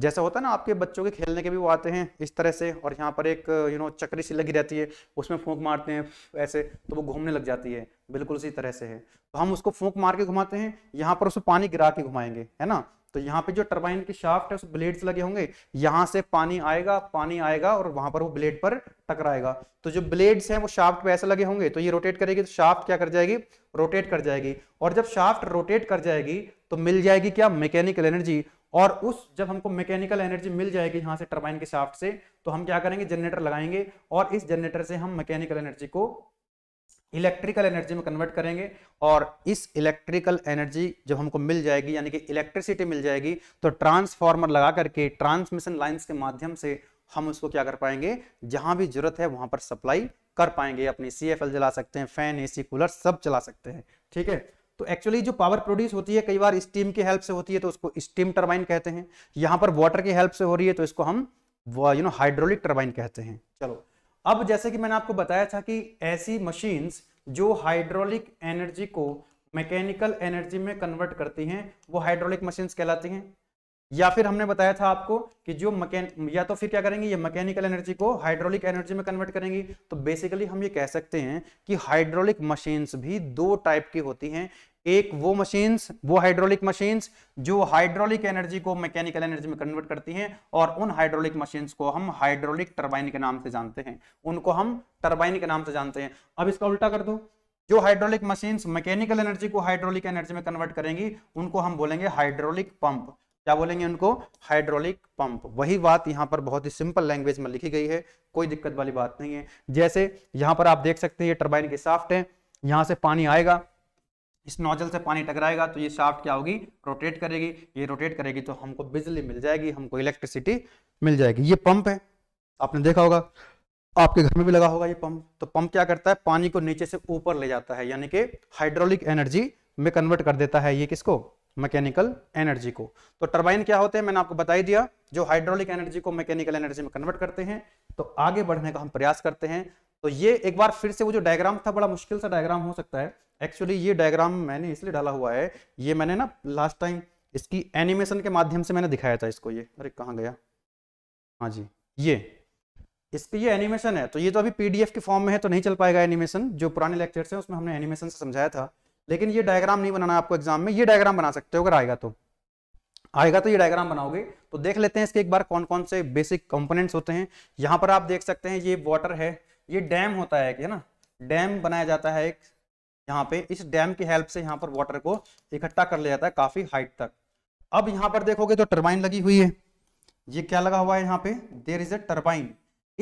जैसा होता है ना आपके बच्चों के खेलने के भी वो आते हैं इस तरह से और यहाँ पर एक यू नो चक्री सी लगी रहती है उसमें फूंक मारते हैं ऐसे तो वो घूमने लग जाती है बिल्कुल उसी तरह से है तो हम उसको फूंक मार के घुमाते हैं यहाँ पर उसको पानी गिरा के घुमाएंगे है ना तो यहाँ पे जो टर्बाइन की शाफ्ट है उस ब्लेड्स लगे होंगे यहाँ से पानी आएगा पानी आएगा और वहां पर वो ब्लेड पर टकराएगा तो जो ब्लेड्स हैं वो शाफ्ट पे ऐसे लगे होंगे तो ये रोटेट करेगी तो शाफ्ट क्या कर जाएगी रोटेट कर जाएगी और जब शाफ्ट रोटेट कर जाएगी तो मिल जाएगी क्या मैकेनिकल एनर्जी और उस जब हमको मैकेनिकल एनर्जी मिल जाएगी यहाँ से टर्बाइन के शाफ्ट से तो हम क्या करेंगे जनरेटर लगाएंगे और इस जनरेटर से हम मैकेनिकल एनर्जी को इलेक्ट्रिकल एनर्जी में कन्वर्ट करेंगे और इस इलेक्ट्रिकल एनर्जी जब हमको मिल जाएगी यानी कि इलेक्ट्रिसिटी मिल जाएगी तो ट्रांसफार्मर लगा करके ट्रांसमिशन लाइन्स के माध्यम से हम उसको क्या कर पाएंगे जहां भी जरूरत है वहां पर सप्लाई कर पाएंगे अपनी सी जला सकते हैं फैन एसी कूलर सब चला सकते हैं ठीक है तो एक्चुअली जो पावर प्रोड्यूस होती है कई बार स्टीम की हेल्प से होती है तो उसको स्टीम टर्बाइन कहते हैं यहाँ पर वाटर की हेल्प से हो रही है तो इसको हम यू नो हाइड्रोलिक टर्बाइन कहते हैं चलो अब जैसे कि मैंने आपको बताया था कि ऐसी मशीन्स जो हाइड्रोलिक एनर्जी को मैकेनिकल एनर्जी में कन्वर्ट करती हैं वो हाइड्रोलिक मशीन्स कहलाती हैं या फिर हमने बताया था आपको कि जो मकैन या तो फिर क्या करेंगे ये मैकेनिकल एनर्जी को हाइड्रोलिक एनर्जी में कन्वर्ट करेंगी तो बेसिकली हम ये कह सकते हैं कि हाइड्रोलिक मशीन्स भी दो टाइप की होती हैं एक वो मशीन्स वो हाइड्रोलिक मशीन्स जो हाइड्रोलिक एनर्जी को मैकेनिकल एनर्जी में कन्वर्ट करती हैं और उन हाइड्रोलिक मशीन्स को हम हाइड्रोलिक टर्बाइन के नाम से जानते हैं उनको हम टर्बाइन के नाम से जानते हैं अब इसका उल्टा कर दो जो हाइड्रोलिक मशीन्स मैकेनिकल एनर्जी को हाइड्रोलिक एनर्जी में कन्वर्ट करेंगी उनको हम बोलेंगे हाइड्रोलिक पंप क्या बोलेंगे उनको हाइड्रोलिक पंप वही बात यहाँ पर बहुत ही सिंपल लैंग्वेज में लिखी गई है कोई दिक्कत वाली बात नहीं है जैसे यहाँ पर आप देख सकते हैं ये टर्बाइन के साफ्ट है यहाँ से पानी आएगा इस नोजल से पानी टकराएगा तो ये शाफ्ट क्या होगी रोटेट करेगी ये रोटेट करेगी तो हमको बिजली मिल जाएगी हमको इलेक्ट्रिसिटी मिल जाएगी ये पंप है आपने देखा होगा आपके घर में भी लगा होगा ये पंप तो पंप क्या करता है पानी को नीचे से ऊपर ले जाता है यानी कि हाइड्रोलिक एनर्जी में कन्वर्ट कर देता है ये किसको मैकेनिकल एनर्जी को तो टर्बाइन क्या होते हैं मैंने आपको बताई दिया जो हाइड्रोलिक एनर्जी को मैकेनिकल एनर्जी में कन्वर्ट करते हैं तो आगे बढ़ने का हम प्रयास करते हैं तो ये एक बार फिर से वो जो डायग्राम था बड़ा मुश्किल सा डायग्राम हो सकता है एक्चुअली ये डायग्राम मैंने इसलिए डाला हुआ है ये मैंने ना लास्ट टाइम इसकी एनिमेशन के माध्यम से मैंने दिखाया था इसको ये अरे कहाँ गया हाँ जी ये इसकी ये एनिमेशन है तो ये तो अभी पीडीएफ के फॉर्म में है तो नहीं चल पाएगा एनिमेशन जो पुराने लेक्चर्स हैं उसमें हमने एनिमेशन से समझाया था लेकिन ये डायग्राम नहीं बनाना आपको एग्जाम में ये डायग्राम बना सकते हो अगर आएगा तो आएगा तो ये डायग्राम बनाओगे तो देख लेते हैं इसके एक बार कौन कौन से बेसिक कंपोनेंट्स होते हैं यहाँ पर आप देख सकते हैं ये वाटर है ये डैम होता है ना डैम बनाया जाता है एक यहाँ पे इस डैम की हेल्प से यहाँ पर वाटर को इकट्ठा कर लिया जाता है काफी हाइट तक अब यहाँ पर देखोगे तो टर्बाइन लगी हुई है ये क्या लगा हुआ है यहाँ पे देर इज अ टर्बाइन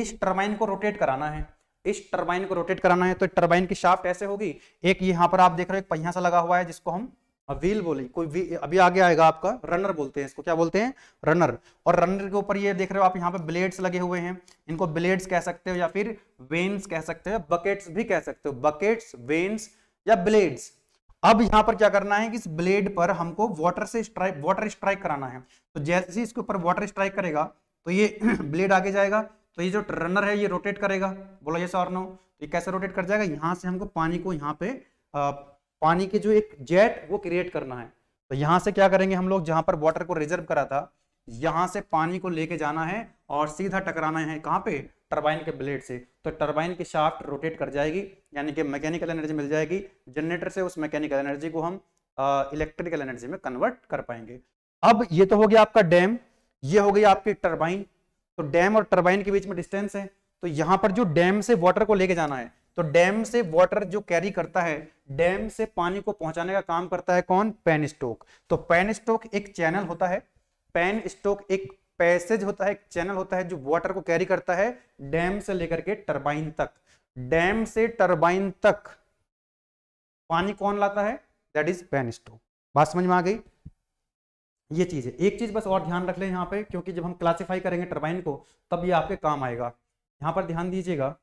इस टर्बाइन को रोटेट कराना है इस टर्बाइन को रोटेट कराना है तो टर्बाइन की शाफ्ट ऐसे होगी एक यहाँ पर आप देख रहे हो एक पहिया सा लगा हुआ है जिसको हम अब व्हील बोले कोई अभी आगे आएगा आपका रनर बोलते हैं इसको क्या बोलते हैं रनर और रनर के ऊपर ये देख रहे हो आप यहाँ पे ब्लेड्स लगे हुए हैं इनको ब्लेड्स कह सकते हो या फिर वेन्स कह सकते हो बकेट्स भी कह सकते हो बकेट्स वेन्स या ब्लेड्स अब यहाँ पर क्या करना है कि इस ब्लेड पर हमको वाटर से स्ट्राइक वाटर स्ट्राइक कराना है तो जैसे ही इसके ऊपर वाटर स्ट्राइक करेगा तो ये ब्लेड आगे जाएगा तो ये जो रनर है ये रोटेट करेगा बोला जैसा और नो तो ये कैसे रोटेट कर जाएगा यहाँ से हमको पानी को यहाँ पे पानी के जो एक जेट वो क्रिएट करना है तो यहां से क्या करेंगे हम लोग जहां पर वाटर को रिजर्व करा था यहां से पानी को लेके जाना है और सीधा टकराना है कहां पे टरबाइन के ब्लेड से तो टरबाइन की शाफ्ट रोटेट कर जाएगी यानी कि मैकेनिकल एनर्जी मिल जाएगी जनरेटर से उस मैकेनिकल एनर्जी को हम इलेक्ट्रिकल एनर्जी में कन्वर्ट कर पाएंगे अब ये तो हो गया आपका डैम ये हो गई आपकी टर्बाइन तो डैम और टर्बाइन के बीच में डिस्टेंस है तो यहां पर जो डैम से वाटर को लेके जाना है तो डैम से वाटर जो कैरी करता है डैम से पानी को पहुंचाने का काम करता है कौन पेन स्टोक तो पेन स्टोक एक चैनल होता है पेन स्टोक एक पैसेज होता है एक चैनल होता है जो वाटर को कैरी करता है डैम से लेकर के टर्बाइन तक डैम से टर्बाइन तक पानी कौन लाता है दैट इज पेन स्टोक बात समझ में आ गई ये चीज है एक चीज बस और ध्यान रख ले यहाँ पे क्योंकि जब हम क्लासिफाई करेंगे टर्बाइन को तब ये आपके काम आएगा यहां पर ध्यान दीजिएगा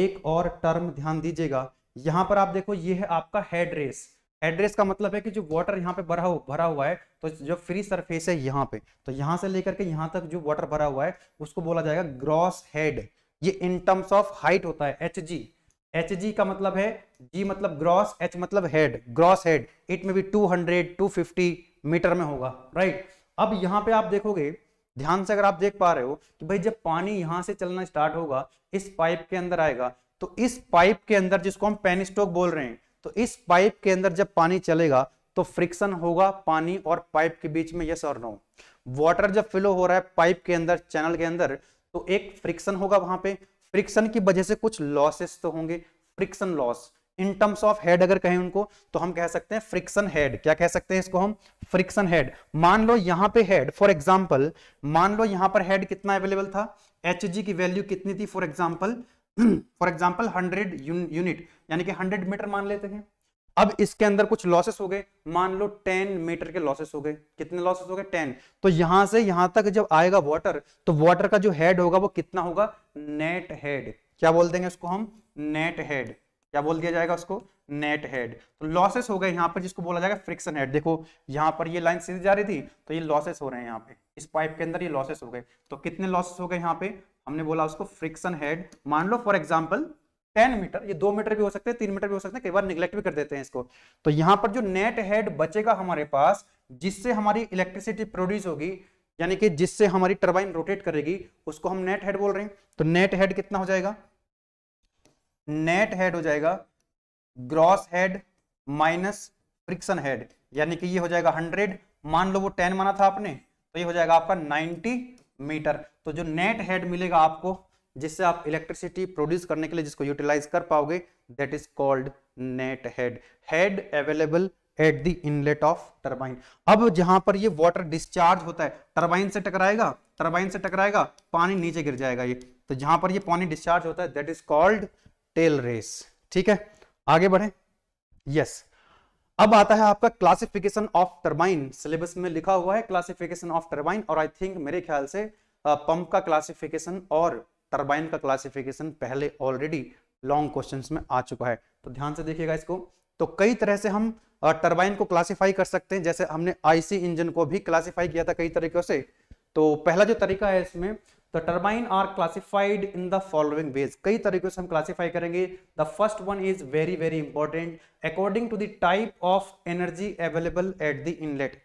एक और टर्म ध्यान दीजिएगा यहां पर आप देखो ये है आपका हेड रेस का मतलब है कि जो वाटर यहाँ पे भरा हुआ भरा हुआ है तो जो फ्री सरफेस है यहाँ पे तो यहां से लेकर के यहाँ तक जो वाटर भरा हुआ है उसको बोला जाएगा ग्रॉस हेड ये इन टर्म्स ऑफ हाइट होता है एच जी एच जी का मतलब है जी मतलब ग्रॉस एच मतलब हेड ग्रॉस हेड इट में भी टू फिफ्टी मीटर में होगा राइट अब यहाँ पे आप देखोगे ध्यान से अगर आप देख पा रहे हो कि भाई जब पानी यहां से चलना स्टार्ट होगा इस पाइप के अंदर आएगा तो इस पाइप के अंदर जिसको हम पेन स्टोक बोल रहे हैं तो इस पाइप के अंदर जब पानी चलेगा तो फ्रिक्शन होगा पानी और पाइप के बीच में यस और नो वाटर जब फ्लो हो रहा है पाइप के अंदर चैनल के अंदर तो एक फ्रिक्शन होगा वहां पे फ्रिक्शन की वजह से कुछ लॉसेस तो होंगे friction loss in terms of head अगर कहें उनको तो हम कह सकते हैं फ्रिक्शन हेड क्या कह सकते हैं इसको हम फ्रिक्शन हेड मान लो यहां पे हेड फॉर एग्जांपल मान लो यहां पर हेड कितना अवेलेबल था एच की वैल्यू कितनी थी for example for example 100 unit यानी कि 100 मीटर मान लेते हैं अब इसके अंदर कुछ लॉसेस हो गए मान लो 10 मीटर के लॉसेस हो गए कितने लॉसेस हो गए 10 तो यहां से यहां तक जब आएगा वाटर तो वाटर का जो हेड होगा वो कितना होगा नेट हेड क्या बोल देंगे इसको हम नेट हेड क्या बोल दिया जाएगा उसको नेट हेड तो लॉसेस हो गए यहाँ पर जिसको बोला जाएगा फ्रिक्शन हेड देखो यहाँ पर ये लाइन सीधी जा रही थी तो ये लॉसेस हो रहे हैं यहाँ पे इस पाइप के अंदर ये लॉसेस हो गए तो कितने लॉसेस हो गए यहाँ पे हमने बोला उसको फ्रिक्शन हेड मान लो फॉर एग्जाम्पल टेन मीटर ये दो मीटर भी हो सकते हैं तीन मीटर भी हो सकते हैं कई बार निगलेक्ट भी कर देते हैं इसको तो यहाँ पर जो नेट हेड बचेगा हमारे पास जिससे हमारी इलेक्ट्रिसिटी प्रोड्यूस होगी यानी कि जिससे हमारी टर्बाइन रोटेट करेगी उसको हम नेट हेड बोल रहे हैं तो नेट हेड कितना हो जाएगा नेट हेड हो जाएगा gross head minus friction head यानी कि ये हो जाएगा हंड्रेड मान लो वो टेन माना था आपने तो ये हो जाएगा आपका 90 मीटर तो जो नेट हेड मिलेगा आपको जिससे आप इलेक्ट्रिसिटी प्रोड्यूस करने के लिए जिसको यूटिलाइज कर पाओगे that is called net head head available at the inlet of turbine अब जहां पर ये वाटर डिस्चार्ज होता है टर्बाइन से टकराएगा टर्बाइन से टकराएगा पानी नीचे गिर जाएगा ये तो जहां पर ये पानी डिस्चार्ज होता है that is called tail race ठीक है आगे बढ़े यस अब आता है आपका क्लासिफिकेशन ऑफ टर्बाइन सिलेबस में लिखा हुआ है क्लासिफिकेशन ऑफ टर्बाइन और आई थिंक मेरे ख्याल से पंप का क्लासिफिकेशन और टर्बाइन का क्लासिफिकेशन पहले ऑलरेडी लॉन्ग क्वेश्चंस में आ चुका है तो ध्यान से देखिएगा इसको तो कई तरह से हम टर्बाइन को क्लासिफाई कर सकते हैं जैसे हमने आईसी इंजन को भी क्लासिफाई किया था कई तरीकों से तो पहला जो तरीका है इसमें the turbine are classified in the following ways कई तरीकों से हम क्लासिफाई करेंगे the first one is very very important according to the type of energy available at the inlet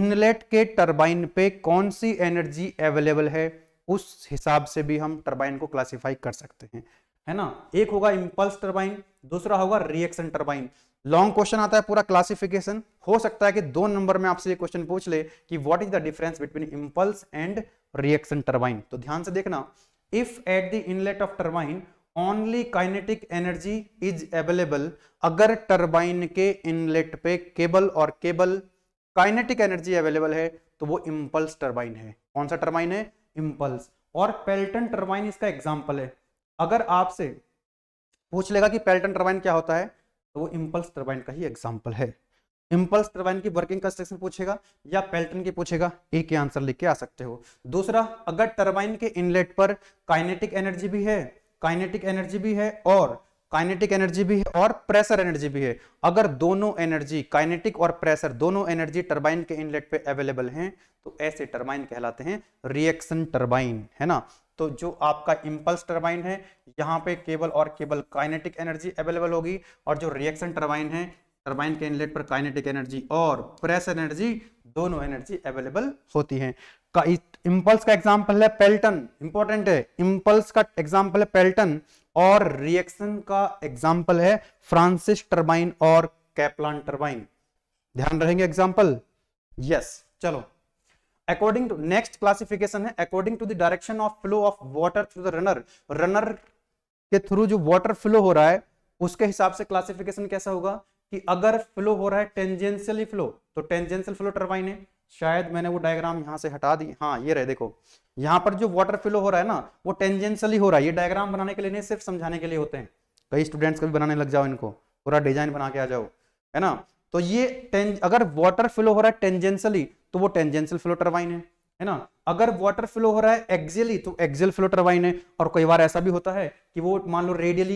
inlet के टर्बाइन पे कौन सी एनर्जी अवेलेबल है उस हिसाब से भी हम टर्बाइन को क्लासिफाई कर सकते हैं है ना एक होगा इम्पल्स टर्बाइन दूसरा होगा रिएक्शन टर्बाइन लॉन्ग क्वेश्चन आता है पूरा क्लासिफिकेशन हो सकता है कि दो नंबर में आपसे ये क्वेश्चन पूछ ले कि what is the difference between impulse and reaction turbine तो ध्यान से देखना if at the inlet of turbine only kinetic energy is available अगर टर्बाइन के इनलेट पे केबल और केबल काइनेटिक एनर्जी अवेलेबल है तो वो इम्पल्स टर्बाइन है कौन सा टर्बाइन है इम्पल्स और पेल्टन टर्बाइन इसका एग्जाम्पल है अगर आपसे पूछ लेगा कि पेल्टन टर्बाइन क्या होता है तो वो इम्पल्स टर्बाइन का ही एग्जाम्पल है इम्पल्स टर्बाइन की वर्किंग कंस्ट्रक्शन पूछेगा या पेल्टन की पूछेगा एक ही आंसर लिख के आ सकते हो दूसरा अगर टर्बाइन के इनलेट पर काइनेटिक एनर्जी भी है काइनेटिक एनर्जी भी है और काइनेटिक एनर्जी भी है और प्रेशर एनर्जी भी है अगर दोनों एनर्जी काइनेटिक और प्रेशर दोनों एनर्जी टर्बाइन के इनलेट पे अवेलेबल हैं तो ऐसे टर्बाइन कहलाते हैं रिएक्शन टर्बाइन है ना तो जो आपका इम्पल्स टर्बाइन है यहाँ पे केवल और केवल काइनेटिक एनर्जी अवेलेबल होगी और जो रिएक्शन टर्बाइन है टर्बाइन के इनलेट पर काइनेटिक एनर्जी और प्रेस एनर्जी दोनों एनर्जी अवेलेबल होती है इंपल्स का एग्जाम्पल है पेल्टन इंपॉर्टेंट है इंपल्स का एग्जाम्पल है पेल्टन और रिएक्शन का एग्जाम्पल है फ्रांसिस टर्बाइन और कैप्लान टर्बाइन ध्यान रहेंगे एग्जाम्पल यस चलो अकॉर्डिंग टू नेक्स्ट क्लासिफिकेशन है according to the direction of flow of water through the runner runner के थ्रू जो वाटर फ्लो हो रहा है उसके हिसाब से क्लासिफिकेशन कैसा होगा कि अगर फ्लो हो रहा है टेंजेंशियली फ्लो तो टेंजेंशियल फ्लो टर्बाइन है शायद मैंने वो डायग्राम यहां से हटा दी हाँ ये रहे देखो यहां पर जो वाटर फ्लो हो रहा है ना वो टेंजेंशियली हो रहा है ये डायग्राम बनाने के लिए नहीं सिर्फ समझाने के लिए होते हैं कई स्टूडेंट्स कभी बनाने लग जाओ इनको पूरा डिजाइन बना के आ जाओ है ना तो ये अगर वाटर फ्लो हो रहा है टेंजेंशियली तो वो टेंजेंशियल फ्लो टर्बाइन है है ना अगर वाटर फ्लो हो रहा है एक्सियली तो एक्सियल फ्लो टर्बाइन है और कई बार ऐसा भी होता है कि वो मान लो रेडियली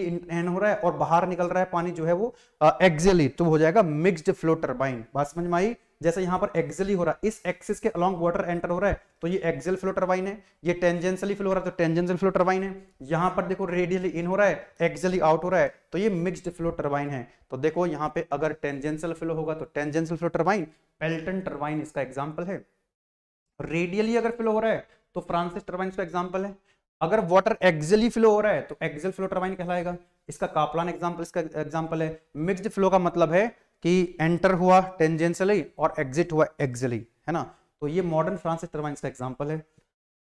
हो रहा है और बाहर निकल रहा है पानी जो है वो एक्सियली तो हो जाएगा मिक्सड फ्लो टर्बाइन बात समझ में आई जैसे यहाँ पर एक्सियली हो रहा है इस एक्सिस के अलॉन्ग वाटर एंटर हो रहा है तो ये एक्सियल फ्लो टर्बाइन है ये टेंजेंशियली फ्लो हो रहा है तो टेंजेंशियल फ्लो टर्बाइन है यहाँ पर देखो रेडियली इन हो रहा है एक्सियली आउट हो रहा है तो ये मिक्सड फ्लो टर्बाइन है तो देखो यहाँ पे अगर टेंजेंशियल फ्लो होगा तो tangential flow turbine Pelton turbine इसका एग्जाम्पल है रेडियली अगर फ्लो हो रहा है तो फ्रांसिस टर्बाइन का एग्जाम्पल है अगर वाटर एक्जली फ्लो हो रहा है तो एक्जल फ्लो टर्बाइन कहलाएगा इसका कापलान एग्जाम्पल इसका एग्जाम्पल है मिक्सड फ्लो का मतलब है कि एंटर हुआ टेंजेंसली और एग्जिट हुआ एक्जली है ना तो ये मॉडर्न फ्रांसिस टर्बाइन का एग्जाम्पल है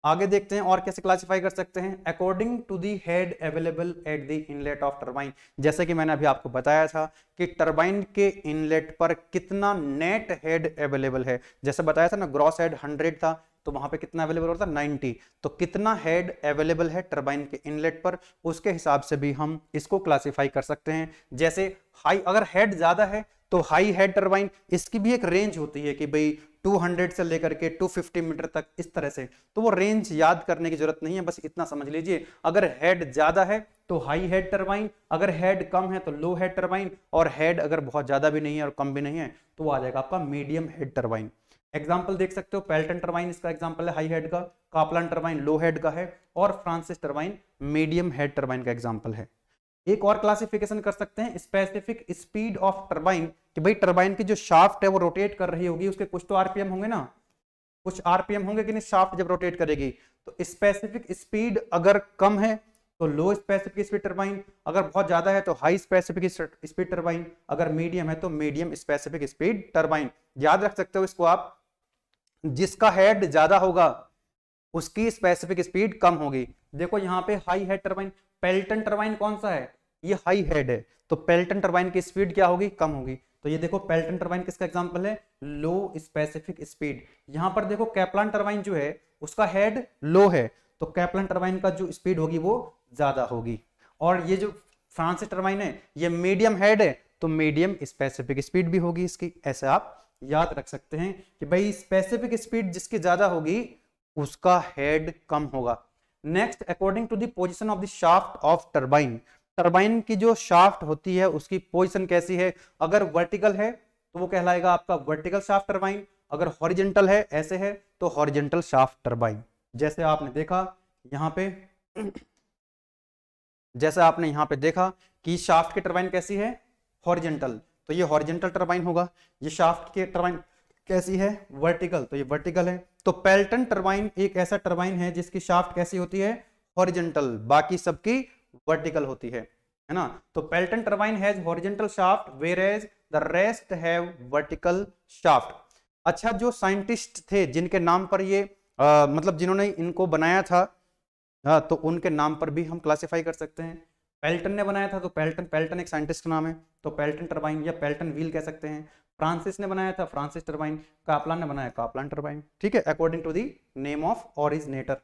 आगे देखते हैं और कैसे क्लासिफाई कर सकते हैं according to the head available at the inlet of turbine जैसे कि मैंने अभी आपको बताया था कि टर्बाइन के इनलेट पर कितना नेट हेड अवेलेबल है जैसे बताया था ना ग्रॉस हेड 100 था तो वहां पे कितना अवेलेबल होता है 90 तो कितना हेड अवेलेबल है टर्बाइन के इनलेट पर उसके हिसाब से भी हम इसको क्लासिफाई कर सकते हैं जैसे हाई अगर हेड ज्यादा है तो हाई हेड टर्बाइन इसकी भी एक रेंज होती है कि भाई 200 से लेकर के 250 मीटर तक इस तरह से तो वो रेंज याद करने की जरूरत नहीं है बस इतना समझ लीजिए अगर हेड ज्यादा है तो हाई हेड टर्बाइन अगर हेड कम है तो लो हेड टर्बाइन और हेड अगर बहुत ज्यादा भी नहीं है और कम भी नहीं है तो आ जाएगा आपका मीडियम हेड टर्बाइन एग्जाम्पल देख सकते हो पेल्टन टर्बाइन इसका एग्जाम्पल है हाई हेड का कापलान टर्बाइन लो हेड का है और Francis turbine medium head turbine का एग्जाम्पल है एक और क्लासिफिकेशन कर सकते हैं स्पेसिफिक स्पीड ऑफ टर्बाइन कि भाई टर्बाइन की जो शाफ्ट है वो रोटेट कर रही होगी उसके कुछ तो आरपीएम होंगे ना कुछ आरपीएम होंगे कि नहीं शाफ्ट जब रोटेट करेगी तो स्पेसिफिक स्पीड अगर कम है तो लो स्पेसिफिक स्पीड टर्बाइन अगर बहुत ज्यादा है तो हाई स्पेसिफिक स्पीड टर्बाइन अगर मीडियम है तो मीडियम स्पेसिफिक स्पीड टर्बाइन याद रख सकते हो इसको आप जिसका हेड ज्यादा होगा उसकी स्पेसिफिक स्पीड कम होगी देखो यहाँ पे high head turbine Pelton turbine कौन सा है ये हाई हेड है तो पेल्टन टर्बाइन की स्पीड क्या होगी कम होगी तो ये देखो पेल्टन टर्बाइन किसका एग्जांपल है लो स्पेसिफिक स्पीड यहां पर देखो कैप्लान टर्बाइन जो है उसका हेड लो है तो कैप्लान टर्बाइन का जो स्पीड होगी वो ज्यादा होगी और ये जो फ्रांसिस टर्बाइन है ये मीडियम हेड है तो मीडियम स्पेसिफिक स्पीड भी होगी इसकी ऐसे आप याद रख सकते हैं कि भाई स्पेसिफिक स्पीड जिसकी ज्यादा होगी उसका हेड कम होगा next according to position of the shaft of turbine turbine की जो शाफ्ट होती है उसकी पोजिशन कैसी है अगर वर्टिकल है तो वो कहलाएगा आपका वर्टिकल शाफ्ट टर्बाइन अगर हॉरिजेंटल है ऐसे है तो हॉरिजेंटल शाफ्ट टर्बाइन जैसे आपने देखा यहाँ पे जैसे आपने यहाँ पे देखा कि शाफ्ट की टर्बाइन कैसी है हॉरिजेंटल तो ये हॉरिजेंटल टर्बाइन होगा ये शाफ्ट की टर्बाइन कैसी है वर्टिकल तो ये वर्टिकल है तो पेल्टन टर्बाइन एक ऐसा टर्बाइन है जिसकी शाफ्ट कैसी होती है हॉरिजेंटल बाकी सबकी वर्टिकल होती है है ना तो Pelton turbine has horizontal shaft whereas the rest have vertical shaft अच्छा जो साइंटिस्ट थे जिनके नाम पर ये आ, मतलब जिन्होंने इनको बनाया था आ, हाँ, तो उनके नाम पर भी हम क्लासीफाई कर सकते हैं पेल्टन ने बनाया था तो पेल्टन पेल्टन एक साइंटिस्ट का नाम है तो पेल्टन टर्बाइन या पेल्टन व्हील कह सकते हैं फ्रांसिस ने बनाया था फ्रांसिस टर्बाइन कापलान ने बनाया कापलान टर्बाइन ठीक है according to the name of originator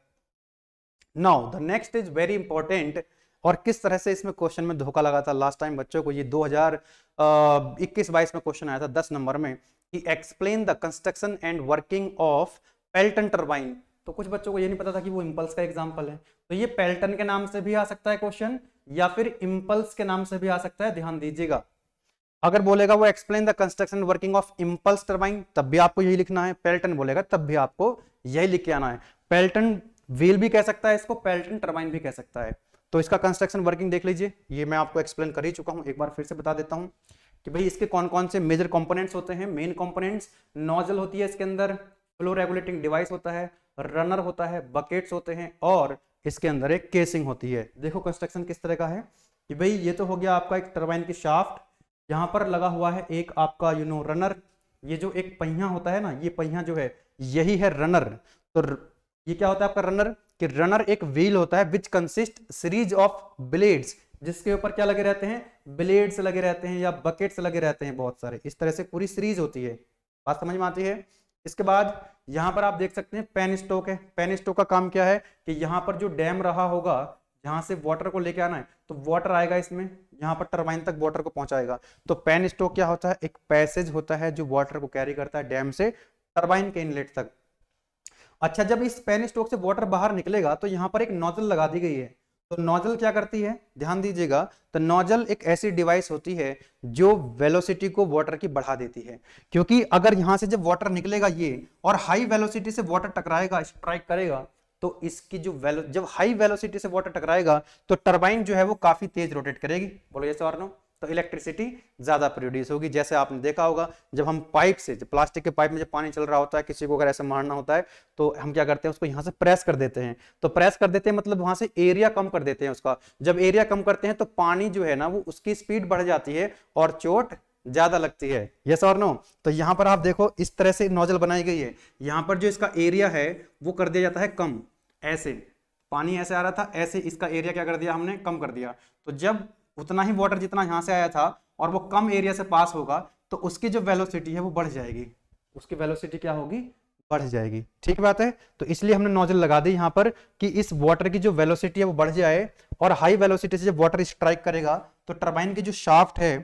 now the next is very important और किस तरह से इसमें क्वेश्चन में धोखा लगा था लास्ट टाइम बच्चों को ये 2021 22 में क्वेश्चन आया था 10 नंबर में कि explain the construction and working of Pelton turbine तो कुछ बच्चों को ये नहीं पता था कि वो इम्पल्स का एग्जाम्पल है तो ये पेल्टन के नाम से भी आ सकता है क्वेश्चन या फिर इम्पल्स के नाम से भी आ सकता है ध्यान दीजिएगा अगर बोलेगा वो explain the construction working of impulse turbine तब भी आपको यही लिखना है पेल्टन बोलेगा तब भी आपको यही लिख के आना है पेल्टन व्हील भी कह सकता है इसको पेल्टन टर्बाइन भी कह सकता है तो इसका कंस्ट्रक्शन वर्किंग देख लीजिए ये मैं आपको एक्सप्लेन कर ही चुका हूँ एक बार फिर से बता देता हूँ कि भाई इसके कौन कौन से मेजर कंपोनेंट्स होते हैं मेन कंपोनेंट्स नोजल होती है इसके अंदर फ्लो रेगुलेटिंग डिवाइस होता है रनर होता है बकेट्स होते हैं और इसके अंदर एक केसिंग होती है देखो कंस्ट्रक्शन किस तरह का है कि भाई ये तो हो गया आपका एक टर्बाइन की शाफ्ट यहाँ पर लगा हुआ है एक आपका यू नो रनर ये जो एक पहिया होता है ना ये पहिया जो है यही है रनर तो ये क्या होता है आपका रनर कि रनर एक व्हील होता है which consist series of blades जिसके ऊपर क्या लगे रहते हैं ब्लेड्स लगे रहते हैं या बकेट्स लगे रहते हैं बहुत सारे इस तरह से पूरी सीरीज होती है बात समझ में आती है इसके बाद यहाँ पर आप देख सकते हैं पेन स्टोक है पेन स्टोक का काम क्या है कि यहाँ पर जो डैम रहा होगा जहां से वाटर को लेके आना है तो वाटर आएगा इसमें यहाँ पर टर्बाइन तक वाटर को पहुंचाएगा तो पेन स्टोक क्या होता है एक पैसेज होता है जो वाटर को कैरी करता है डैम से टर्बाइन के इनलेट तक अच्छा जब इस पेन स्टोक से वाटर बाहर निकलेगा तो यहाँ पर एक नोजल लगा दी गई है तो नोजल क्या करती है ध्यान दीजिएगा तो नोजल एक ऐसी डिवाइस होती है जो वेलोसिटी को वाटर की बढ़ा देती है क्योंकि अगर यहां से जब वाटर निकलेगा ये और हाई वेलोसिटी से वाटर टकराएगा स्ट्राइक करेगा तो इसकी जो वेलो जब हाई वेलोसिटी से वाटर टकराएगा तो टर्बाइन जो है वो काफी तेज रोटेट करेगी बोलो ये सवार नो तो इलेक्ट्रिसिटी ज़्यादा प्रोड्यूस होगी जैसे आपने देखा होगा जब हम पाइप से जब प्लास्टिक के पाइप में जब पानी चल रहा होता है किसी को अगर ऐसे मारना होता है तो हम क्या करते हैं उसको यहाँ से प्रेस कर देते हैं तो प्रेस कर देते हैं मतलब वहां से एरिया कम कर देते हैं उसका जब एरिया कम करते हैं तो पानी जो है ना वो उसकी स्पीड बढ़ जाती है और चोट ज्यादा लगती है यस और नो तो यहाँ पर आप देखो इस तरह से नोजल बनाई गई है यहाँ पर जो इसका एरिया है वो कर दिया जाता है कम ऐसे पानी ऐसे आ रहा था ऐसे इसका एरिया क्या कर दिया हमने कम कर दिया तो जब उतना ही वाटर जितना यहाँ से आया था और वो कम एरिया से पास होगा तो उसकी जो वेलोसिटी है वो बढ़ जाएगी उसकी वेलोसिटी क्या होगी बढ़ जाएगी ठीक बात है तो इसलिए हमने नोजल लगा दी यहाँ पर कि इस वाटर की जो वेलोसिटी है वो बढ़ जाए और हाई वेलोसिटी से जब वाटर स्ट्राइक करेगा तो टर्बाइन की जो शाफ्ट है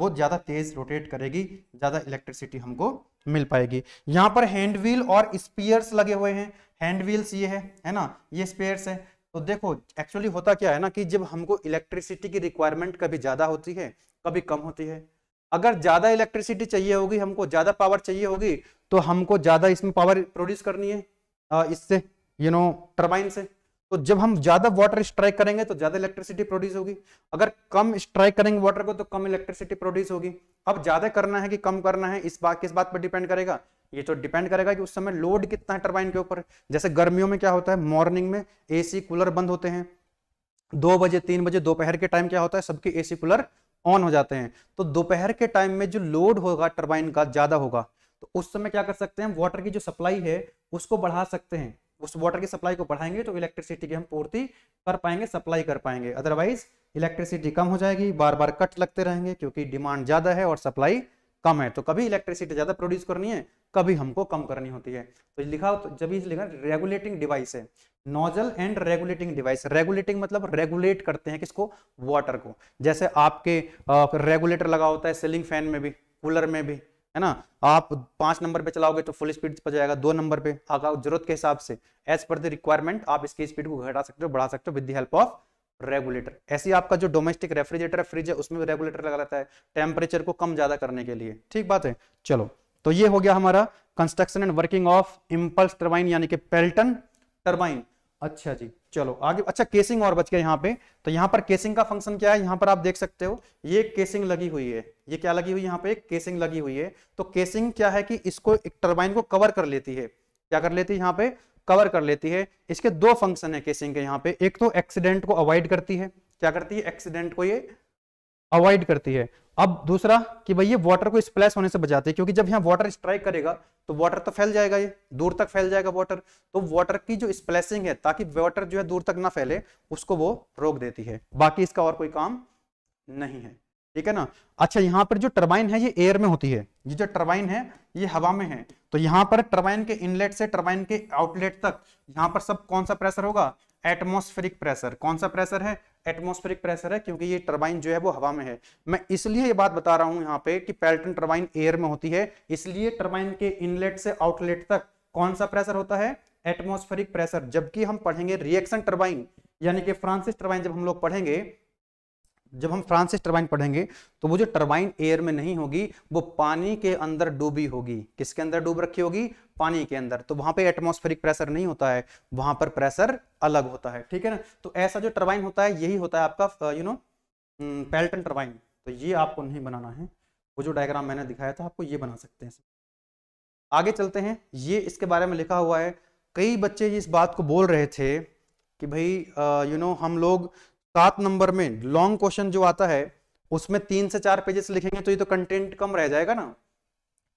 वो ज़्यादा तेज रोटेट करेगी ज़्यादा इलेक्ट्रिसिटी हमको मिल पाएगी यहाँ पर हैंडवील और स्पीयर्स लगे हुए हैं हैंडवील्स ये है है ना ये स्पेयर्स है तो देखो एक्चुअली होता क्या है ना कि जब हमको इलेक्ट्रिसिटी की रिक्वायरमेंट कभी ज़्यादा होती है कभी कम होती है अगर ज़्यादा इलेक्ट्रिसिटी चाहिए होगी हमको ज़्यादा पावर चाहिए होगी तो हमको ज़्यादा इसमें पावर प्रोड्यूस करनी है इससे यू नो टर्बाइन से तो जब हम ज्यादा वाटर स्ट्राइक करेंगे तो ज्यादा इलेक्ट्रिसिटी प्रोड्यूस होगी अगर कम स्ट्राइक करेंगे वाटर को तो कम इलेक्ट्रिसिटी प्रोड्यूस होगी अब ज्यादा करना है कि कम करना है इस बात किस बात पर डिपेंड करेगा ये तो डिपेंड करेगा कि उस समय लोड कितना है टर्बाइन के ऊपर जैसे गर्मियों में क्या होता है मॉर्निंग में एसी कूलर बंद होते हैं दो बजे तीन बजे दोपहर के टाइम क्या होता है सबके एसी कूलर ऑन हो जाते हैं तो दोपहर के टाइम में जो लोड होगा टर्बाइन का ज्यादा होगा तो उस समय क्या कर सकते हैं वाटर की जो सप्लाई है उसको बढ़ा सकते हैं उस वाटर की सप्लाई को बढ़ाएंगे तो इलेक्ट्रिसिटी की हम पूर्ति कर पाएंगे सप्लाई कर पाएंगे अदरवाइज इलेक्ट्रिसिटी कम हो जाएगी बार बार कट लगते रहेंगे क्योंकि डिमांड ज्यादा है और सप्लाई कम है तो कभी इलेक्ट्रिसिटी ज्यादा प्रोड्यूस करनी है कभी हमको कम करनी होती है तो लिखा तो जब इस लिखा रेगुलेटिंग डिवाइस है nozzle and regulating device regulating मतलब रेगुलेट करते हैं किसको वाटर को जैसे आपके रेगुलेटर लगा होता है सीलिंग फैन में भी कूलर में भी है ना आप पांच नंबर पे चलाओगे तो फुल स्पीड पर जाएगा दो नंबर पे आगा हाँ, जरूरत के हिसाब से एज पर द रिक्वायरमेंट आप इसकी स्पीड को घटा सकते हो बढ़ा सकते हो with the help of regulator ऐसे आपका जो डोमेस्टिक रेफ्रिजरेटर फ्रिज है उसमें भी रेगुलेटर लगा रहता है टेम्परेचर को कम ज्यादा करने के लिए ठीक बात है चलो तो ये हो गया हमारा construction and working of impulse turbine यानी कि पेल्टन टर्बाइन अच्छा जी चलो आगे अच्छा केसिंग और बच गया यहाँ पे तो यहाँ पर केसिंग का फंक्शन क्या है यहाँ पर आप देख सकते हो ये केसिंग लगी हुई है ये क्या लगी हुई यहाँ पे केसिंग लगी हुई है तो केसिंग क्या है कि इसको एक टर्बाइन को कवर कर लेती है क्या कर लेती है यहाँ पे कवर कर लेती है इसके दो फंक्शन है केसिंग के यहाँ पे एक तो एक्सीडेंट को अवॉइड करती है क्या करती है एक्सीडेंट को ये अवॉइड करती है अब दूसरा कि भाई ये वाटर को स्प्लैश होने से बचाती है क्योंकि जब यहाँ वाटर स्ट्राइक करेगा तो वाटर तो फैल जाएगा ये दूर तक फैल जाएगा वाटर तो वाटर की जो स्प्लैशिंग है ताकि वाटर जो है दूर तक ना फैले उसको वो रोक देती है बाकी इसका और कोई काम नहीं है ठीक है ना अच्छा यहाँ पर जो टर्बाइन है ये एयर में होती है ये जो टर्बाइन है ये हवा में है तो यहाँ पर टर्बाइन के इनलेट से टर्बाइन के आउटलेट तक यहाँ पर सब कौन सा प्रेशर होगा एटमोस्फेरिक प्रेशर कौन सा प्रेशर है एटमोस्फेरिक प्रेशर है क्योंकि ये टरबाइन जो है वो हवा में है मैं इसलिए ये बात बता रहा हूं यहाँ पे कि पेल्टन टरबाइन एयर में होती है इसलिए टरबाइन के इनलेट से आउटलेट तक कौन सा प्रेशर होता है एटमोस्फेरिक प्रेशर जबकि हम पढ़ेंगे रिएक्शन टर्बाइन यानी कि फ्रांसिस टर्बाइन जब हम लोग पढ़ेंगे जब हम फ्रांसिस टर्बाइन पढ़ेंगे तो वो जो टर्बाइन एयर में नहीं होगी वो पानी के अंदर डूबी होगी किसके अंदर डूब रखी होगी पानी के अंदर तो वहां पे एटमॉस्फेरिक प्रेशर नहीं होता है वहां पर प्रेशर अलग होता है ठीक है ना तो ऐसा जो टर्बाइन होता है यही होता है आपका यू नो पेल्टन टर्बाइन तो ये आपको नहीं बनाना है वो जो डायग्राम मैंने दिखाया था आपको ये बना सकते हैं आगे चलते हैं ये इसके बारे में लिखा हुआ है कई बच्चे इस बात को बोल रहे थे कि भाई यू नो हम लोग सात नंबर में लॉन्ग क्वेश्चन जो आता है उसमें तीन से चार पेजेस लिखेंगे तो ये तो कंटेंट कम रह जाएगा ना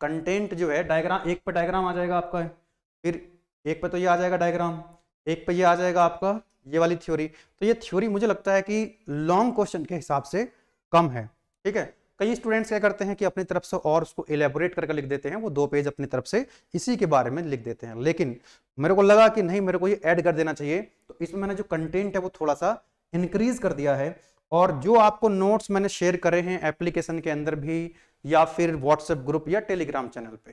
कंटेंट जो है डायग्राम एक पे डायग्राम आ जाएगा आपका फिर एक पे तो ये आ जाएगा डायग्राम एक पे ये आ जाएगा आपका ये वाली थ्योरी तो ये थ्योरी मुझे लगता है कि लॉन्ग क्वेश्चन के हिसाब से कम है ठीक है कई स्टूडेंट्स क्या करते हैं कि अपनी तरफ से और उसको इलेबोरेट करके लिख देते हैं वो दो पेज अपनी तरफ से इसी के बारे में लिख देते हैं लेकिन मेरे को लगा कि नहीं मेरे को ये ऐड कर देना चाहिए तो इसमें मैंने जो कंटेंट है वो थोड़ा सा इंक्रीज कर दिया है और जो आपको नोट्स मैंने शेयर करे हैं एप्लीकेशन के अंदर भी या फिर व्हाट्सएप ग्रुप या टेलीग्राम चैनल पे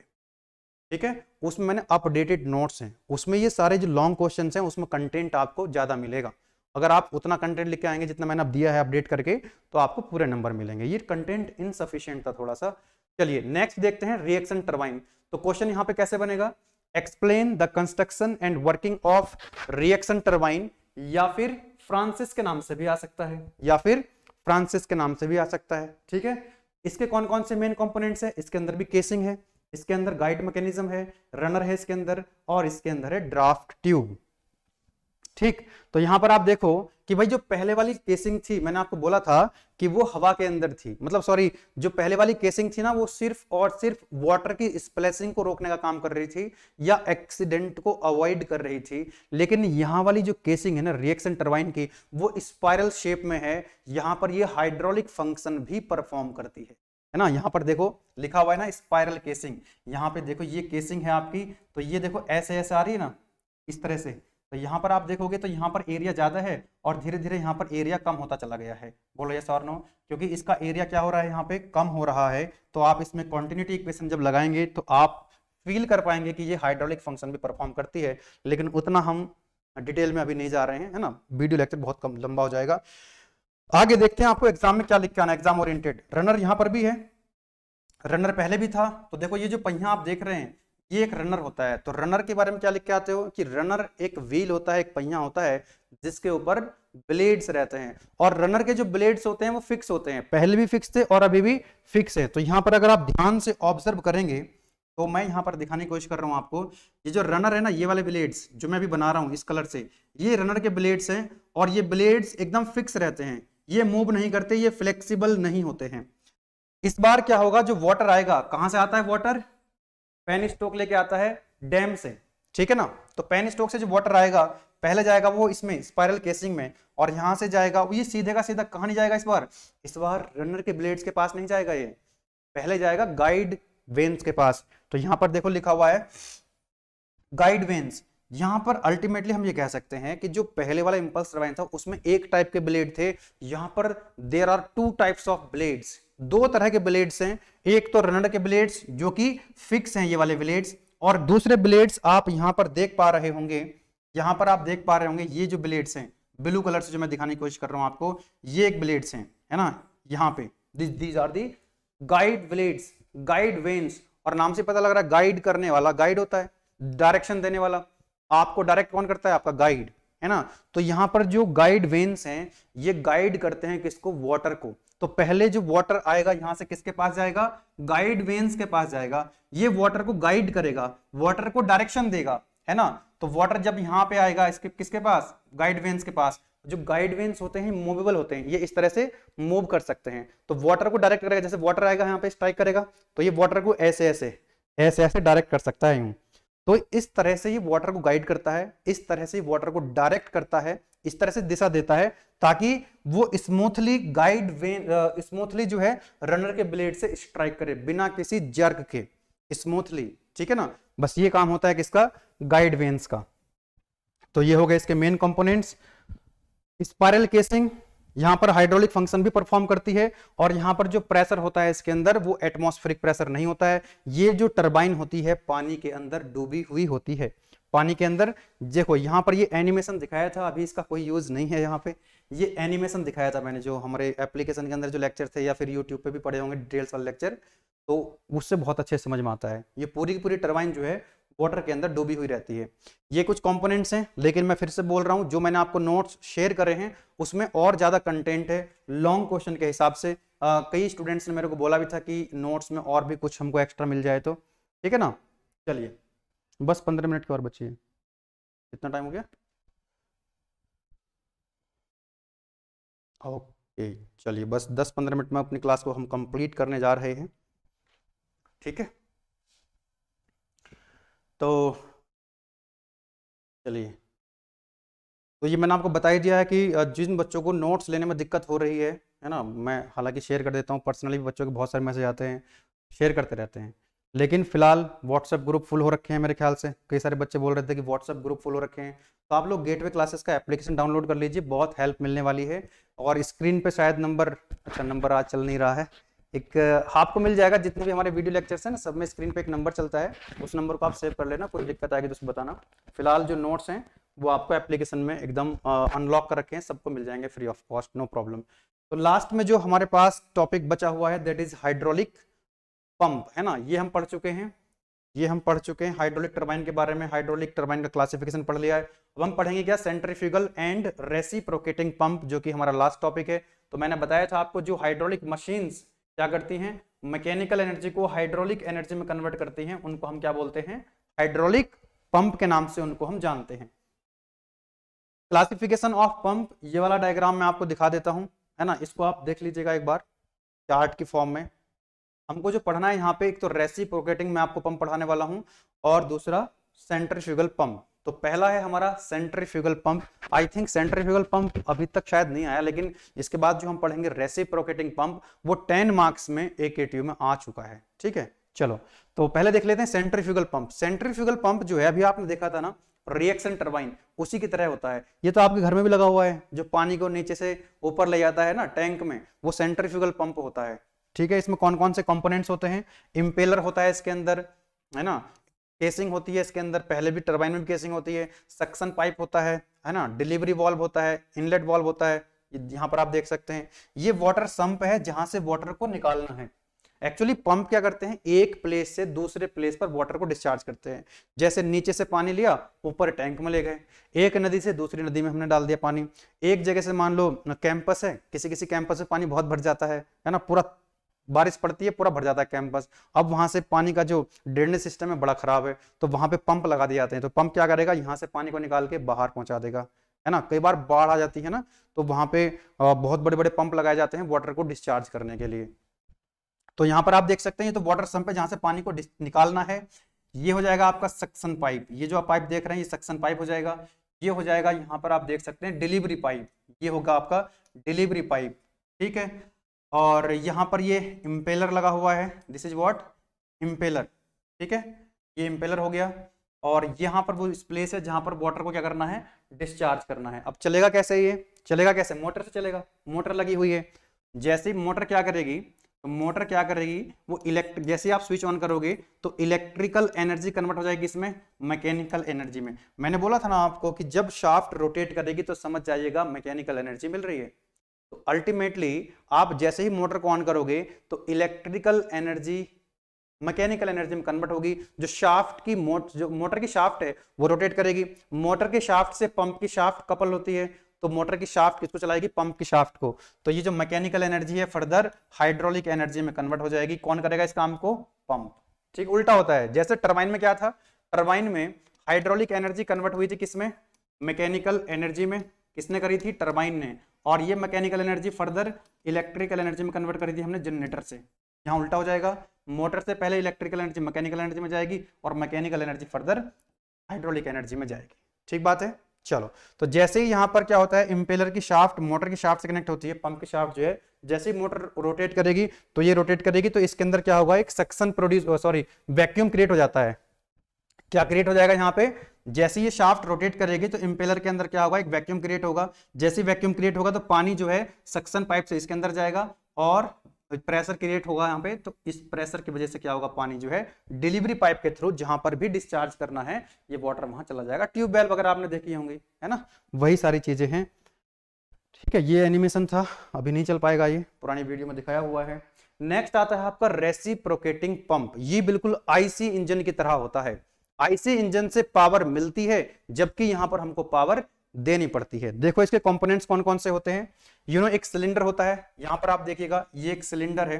ठीक है उसमें मैंने अपडेटेड नोट्स हैं उसमें ये सारे जो लॉन्ग क्वेश्चन हैं उसमें कंटेंट आपको ज़्यादा मिलेगा अगर आप उतना कंटेंट के आएंगे जितना मैंने अब दिया है अपडेट करके तो आपको पूरे नंबर मिलेंगे ये कंटेंट इनसफिशियंट था थोड़ा सा चलिए नेक्स्ट देखते हैं रिएक्शन टर्बाइन तो क्वेश्चन यहाँ पे कैसे बनेगा explain the construction and working of reaction turbine या फिर फ्रांसिस के नाम से भी आ सकता है या फिर फ्रांसिस के नाम से भी आ सकता है ठीक है इसके कौन कौन से मेन कॉम्पोनेंट है इसके अंदर भी केसिंग है इसके अंदर गाइड मैकेनिज्म है रनर है इसके अंदर और इसके अंदर है ड्राफ्ट ट्यूब ठीक तो यहां पर आप देखो कि भाई जो पहले वाली केसिंग थी मैंने आपको बोला था कि वो हवा के अंदर थी मतलब सॉरी जो पहले वाली केसिंग थी ना वो सिर्फ और सिर्फ वाटर की स्प्लैशिंग को रोकने का काम कर रही थी या एक्सीडेंट को अवॉइड कर रही थी लेकिन यहां वाली जो केसिंग है ना रिएक्शन टर्बाइन की वो स्पायरल शेप में है यहाँ पर यह हाइड्रोलिक फंक्शन भी परफॉर्म करती है है ना यहाँ पर देखो लिखा हुआ है ना स्पायरल केसिंग यहाँ पे देखो ये केसिंग है आपकी तो ये देखो ऐसे ऐसे आ रही है ना इस तरह से तो यहाँ पर आप देखोगे तो यहाँ पर एरिया ज़्यादा है और धीरे धीरे यहाँ पर एरिया कम होता चला गया है बोलो यस और नो क्योंकि इसका एरिया क्या हो रहा है यहाँ पे कम हो रहा है तो आप इसमें कॉन्टिन्यूटी इक्वेशन जब लगाएंगे तो आप फील कर पाएंगे कि ये हाइड्रोलिक फंक्शन भी परफॉर्म करती है लेकिन उतना हम डिटेल में अभी नहीं जा रहे हैं है ना वीडियो लेक्चर बहुत कम लंबा हो जाएगा आगे देखते हैं आपको एग्जाम में क्या लिख के आना एग्जाम ओरिएंटेड रनर यहाँ पर भी है रनर पहले भी था तो देखो ये जो पहिया आप देख रहे हैं ये एक रनर होता है तो रनर के बारे में क्या लिख के आते हो कि रनर एक व्हील होता है एक पहिया होता है जिसके ऊपर ब्लेड्स रहते हैं और रनर के जो ब्लेड्स होते हैं वो फिक्स होते हैं पहले भी फिक्स थे और अभी भी फिक्स है तो यहाँ पर अगर आप ध्यान से ऑब्जर्व करेंगे तो मैं यहाँ पर दिखाने की कोशिश कर रहा हूँ आपको ये जो रनर है ना ये वाले ब्लेड्स जो मैं अभी बना रहा हूँ इस कलर से ये रनर के ब्लेड्स हैं और ये ब्लेड्स एकदम फिक्स रहते हैं ये मूव नहीं करते ये फ्लेक्सीबल नहीं होते हैं इस बार क्या होगा जो वाटर आएगा कहाँ से आता है वाटर पेन स्टोक लेके आता है डैम से ठीक है ना तो पेन स्टोक से जो वाटर आएगा पहले जाएगा वो इसमें स्पाइरल केसिंग में और यहाँ से जाएगा ये सीधे का सीधा कहा नहीं जाएगा इस बार इस बार रनर के ब्लेड्स के पास नहीं जाएगा ये पहले जाएगा गाइड वेन्स के पास तो यहाँ पर देखो लिखा हुआ है गाइड वेन्स यहाँ पर अल्टीमेटली हम ये कह सकते हैं कि जो पहले वाला इम्पल्स टर्बाइन था उसमें एक टाइप के ब्लेड थे यहाँ पर there are two types of blades दो तरह के ब्लेड्स हैं एक तो रनर के ब्लेड्स जो कि फिक्स हैं ये वाले ब्लेड्स और दूसरे ब्लेड्स आप यहां पर देख पा रहे होंगे यहां पर आप देख पा रहे होंगे ये जो ब्लेड्स हैं ब्लू कलर से जो मैं दिखाने की कोशिश कर रहा हूं आपको ये एक ब्लेड्स हैं है ना यहाँ पे these are the guide blades guide vanes और नाम से पता लग रहा है गाइड करने वाला गाइड होता है डायरेक्शन देने वाला आपको डायरेक्ट कौन करता है आपका गाइड है ना तो यहाँ पर जो गाइड वेन्स हैं ये गाइड करते हैं किसको वाटर को तो पहले जो वाटर आएगा यहाँ से किसके पास जाएगा गाइड वेन्स के पास जाएगा ये वाटर को गाइड करेगा वाटर को डायरेक्शन देगा है ना तो वाटर जब यहाँ पे आएगा इसके किसके पास गाइड वेन्स के पास जो गाइड वेन्स होते हैं मूवेबल होते हैं ये इस तरह से मूव कर सकते हैं तो वाटर को डायरेक्ट करेगा जैसे वाटर आएगा यहाँ पे स्ट्राइक करेगा तो ये वाटर को ऐसे ऐसे ऐसे ऐसे डायरेक्ट कर सकता है यूं तो इस तरह से ही वाटर को गाइड करता है इस तरह से वाटर को डायरेक्ट करता है इस तरह से दिशा देता है ताकि वो स्मूथली गाइड वेन स्मूथली जो है रनर के ब्लेड से स्ट्राइक करे बिना किसी जर्क के स्मूथली ठीक है ना बस ये काम होता है किसका गाइड वेन्स का तो ये हो गया इसके मेन कंपोनेंट्स स्पायरल केसिंग यहां पर हाइड्रोलिक फंक्शन भी परफॉर्म करती है और यहां पर जो प्रेशर होता है इसके अंदर वो एटमॉस्फेरिक प्रेशर नहीं होता है ये जो टर्बाइन होती है पानी के अंदर डूबी हुई होती है पानी के अंदर देखो यहाँ पर ये एनिमेशन दिखाया था अभी इसका कोई यूज नहीं है यहाँ पे ये एनिमेशन दिखाया था मैंने जो हमारे एप्लीकेशन के अंदर जो लेक्चर थे या फिर यूट्यूब पे भी पढ़े होंगे डिटेल्स वाले लेक्चर तो उससे बहुत अच्छे समझ में आता है ये पूरी की पूरी टर्बाइन जो है वाटर के अंदर डूबी हुई रहती है ये कुछ कंपोनेंट्स हैं लेकिन मैं फिर से बोल रहा हूँ जो मैंने आपको नोट्स शेयर करे हैं उसमें और ज़्यादा कंटेंट है लॉन्ग क्वेश्चन के हिसाब से आ, कई स्टूडेंट्स ने मेरे को बोला भी था कि नोट्स में और भी कुछ हमको एक्स्ट्रा मिल जाए तो ठीक है ना चलिए बस पंद्रह मिनट की और बची है कितना टाइम हो गया ओके चलिए बस दस पंद्रह मिनट में अपनी क्लास को हम कंप्लीट करने जा रहे हैं ठीक है तो चलिए तो ये मैंने आपको बता ही दिया है कि जिन बच्चों को नोट्स लेने में दिक्कत हो रही है है ना मैं हालांकि शेयर कर देता हूँ पर्सनली बच्चों के बहुत सारे मैसेज आते हैं शेयर करते रहते हैं लेकिन फिलहाल व्हाट्सएप ग्रुप फुल हो रखे हैं मेरे ख्याल से कई सारे बच्चे बोल रहे थे कि व्हाट्सएप ग्रुप फुल हो रखे हैं तो आप लोग गेटवे क्लासेस का एप्लीकेशन डाउनलोड कर लीजिए बहुत हेल्प मिलने वाली है और स्क्रीन पे शायद नंबर अच्छा नंबर आज चल नहीं रहा है एक आपको मिल जाएगा जितने भी हमारे वीडियो लेक्चर्स हैं सब में स्क्रीन पे एक नंबर चलता है उस नंबर को आप सेव कर लेना कोई दिक्कत आएगी तो उसको बताना फिलहाल जो नोट्स हैं वो आपको एप्लीकेशन में एकदम अनलॉक कर रखे हैं सबको मिल जाएंगे free of cost no problem तो लास्ट में जो हमारे पास टॉपिक बचा हुआ है दैट इज हाइड्रोलिक पंप है ना ये हम पढ़ चुके हैं ये हम पढ़ चुके हैं हाइड्रोलिक टर्बाइन के बारे में हाइड्रोलिक टर्बाइन का क्लासिफिकेशन पढ़ लिया है अब हम पढ़ेंगे क्या सेंट्रीफ्यूगल एंड रेसिप्रोकेटिंग पंप जो कि हमारा लास्ट टॉपिक है तो मैंने बताया था आपको जो हाइड्रोलिक मशीन्स क्या करती हैं मैकेनिकल एनर्जी को हाइड्रोलिक एनर्जी में कन्वर्ट करती हैं उनको हम क्या बोलते हैं हाइड्रोलिक पंप के नाम से उनको हम जानते हैं क्लासिफिकेशन ऑफ पंप ये वाला डायग्राम मैं आपको दिखा देता हूँ है ना इसको आप देख लीजिएगा एक बार चार्ट की फॉर्म में हमको जो पढ़ना है यहाँ पे एक तो रेसी में आपको पंप पढ़ाने वाला हूँ और दूसरा सेंट्रल पंप तो पहला है हमारा centrifugal pump I think centrifugal pump अभी तक शायद नहीं आया लेकिन इसके बाद जो हम पढ़ेंगे रेसिप्रोकेटिंग पंप वो टेन मार्क्स में एक एटीयू में आ चुका है ठीक है चलो तो पहले देख लेते हैं सेंट्रीफ्यूगल पंप सेंट्रीफ्यूगल पंप जो है अभी आपने देखा था ना रिएक्शन टर्बाइन उसी की तरह होता है ये तो आपके घर में भी लगा हुआ है जो पानी को नीचे से ऊपर ले जाता है ना टैंक में वो सेंट्रीफ्यूगल पंप होता है ठीक है इसमें कौन कौन से कंपोनेंट्स होते हैं इम्पेलर होता है इसके अंदर है ना केसिंग होती है इसके अंदर पहले भी टर्बाइन में भी केसिंग होती है सक्शन पाइप होता है है ना डिलीवरी वॉल्व होता है इनलेट वॉल्व होता है यहाँ पर आप देख सकते हैं ये वाटर सम्प है जहां से वाटर को निकालना है एक्चुअली पंप क्या करते हैं एक प्लेस से दूसरे प्लेस पर वाटर को डिस्चार्ज करते हैं जैसे नीचे से पानी लिया ऊपर टैंक में ले गए एक नदी से दूसरी नदी में हमने डाल दिया पानी एक जगह से मान लो कैंपस है किसी किसी कैंपस में पानी बहुत भर जाता है है ना पूरा बारिश पड़ती है पूरा भर जाता है कैंपस अब वहां से पानी का जो ड्रेनेज सिस्टम है बड़ा खराब है तो वहां पे पंप लगा दिए जाते हैं तो पंप क्या करेगा यहाँ से पानी को निकाल के बाहर पहुंचा देगा है ना कई बार बाढ़ आ जाती है ना तो वहां पे बहुत बड़े बड़े पंप लगाए जाते हैं वाटर को डिस्चार्ज करने के लिए तो यहाँ पर आप देख सकते हैं तो वाटर संप है जहां से पानी को निकालना है ये हो जाएगा आपका सक्सन पाइप ये जो आप पाइप देख रहे हैं ये सक्सन पाइप हो जाएगा ये हो जाएगा यहाँ पर आप देख सकते हैं डिलीवरी पाइप ये होगा आपका डिलीवरी पाइप ठीक है और यहाँ पर ये इम्पेलर लगा हुआ है दिस इज वॉट इम्पेलर ठीक है ये इम्पेलर हो गया और यहाँ पर वो प्लेस है जहाँ पर वाटर को क्या करना है डिस्चार्ज करना है अब चलेगा कैसे ये चलेगा कैसे मोटर से चलेगा मोटर लगी हुई है जैसे ही मोटर क्या करेगी तो मोटर क्या करेगी वो इलेक्ट जैसे आप स्विच ऑन करोगे तो इलेक्ट्रिकल एनर्जी कन्वर्ट हो जाएगी इसमें मैकेनिकल एनर्जी में मैंने बोला था ना आपको कि जब शाफ्ट रोटेट करेगी तो समझ जाइएगा मैकेनिकल एनर्जी मिल रही है तो अल्टीमेटली आप जैसे ही मोटर को ऑन करोगे तो इलेक्ट्रिकल एनर्जी मैकेनिकल एनर्जी में कन्वर्ट होगी जो शाफ्ट की मोट जो मोटर की शाफ्ट है वो रोटेट करेगी मोटर के शाफ्ट से पंप की शाफ्ट कपल होती है तो मोटर की शाफ्ट किसको चलाएगी पंप की शाफ्ट को तो ये जो मैकेनिकल एनर्जी है फर्दर हाइड्रोलिक एनर्जी में कन्वर्ट हो जाएगी कौन करेगा इस काम को पंप ठीक उल्टा होता है जैसे टर्बाइन में क्या था टर्बाइन में हाइड्रोलिक एनर्जी कन्वर्ट हुई थी किसमें मैकेनिकल एनर्जी में किसने करी थी टर्बाइन ने और ये mechanical energy further electrical energy में कन्वर्ट करी थी हमने जनरेटर से यहाँ उल्टा हो जाएगा मोटर से पहले इलेक्ट्रिकल एनर्जी मैकेनिकल एनर्जी में जाएगी और mechanical energy further hydraulic energy में जाएगी ठीक बात है चलो तो जैसे ही यहाँ पर क्या होता है इम्पेलर की शाफ्ट मोटर की शाफ्ट से कनेक्ट होती है पंप की शाफ्ट जो है जैसे ही मोटर रोटेट करेगी तो ये रोटेट करेगी तो इसके अंदर क्या होगा एक suction produce sorry vacuum create हो जाता है क्या क्रिएट हो जाएगा यहाँ पे जैसे ये शाफ्ट रोटेट करेगी तो इम्पेलर के अंदर क्या होगा एक वैक्यूम क्रिएट होगा जैसे वैक्यूम क्रिएट होगा तो पानी जो है सक्सन पाइप से इसके अंदर जाएगा और प्रेशर क्रिएट होगा यहाँ पे तो इस प्रेशर की वजह से क्या होगा पानी जो है डिलीवरी पाइप के थ्रू जहां पर भी डिस्चार्ज करना है ये वाटर वहां चला जाएगा ट्यूबवेल वगैरह आपने देखी होंगी है ना वही सारी चीजें हैं ठीक है ये एनिमेशन था अभी नहीं चल पाएगा ये पुरानी वीडियो में दिखाया हुआ है नेक्स्ट आता है आपका रेसिप्रोकेटिंग पंप ये बिल्कुल आईसी इंजन की तरह होता है आईसी इंजन से पावर मिलती है जबकि यहां पर हमको पावर देनी पड़ती है देखो इसके कंपोनेंट्स कौन कौन से होते हैं यू you नो know, एक सिलेंडर होता है यहां पर आप देखिएगा ये एक सिलेंडर है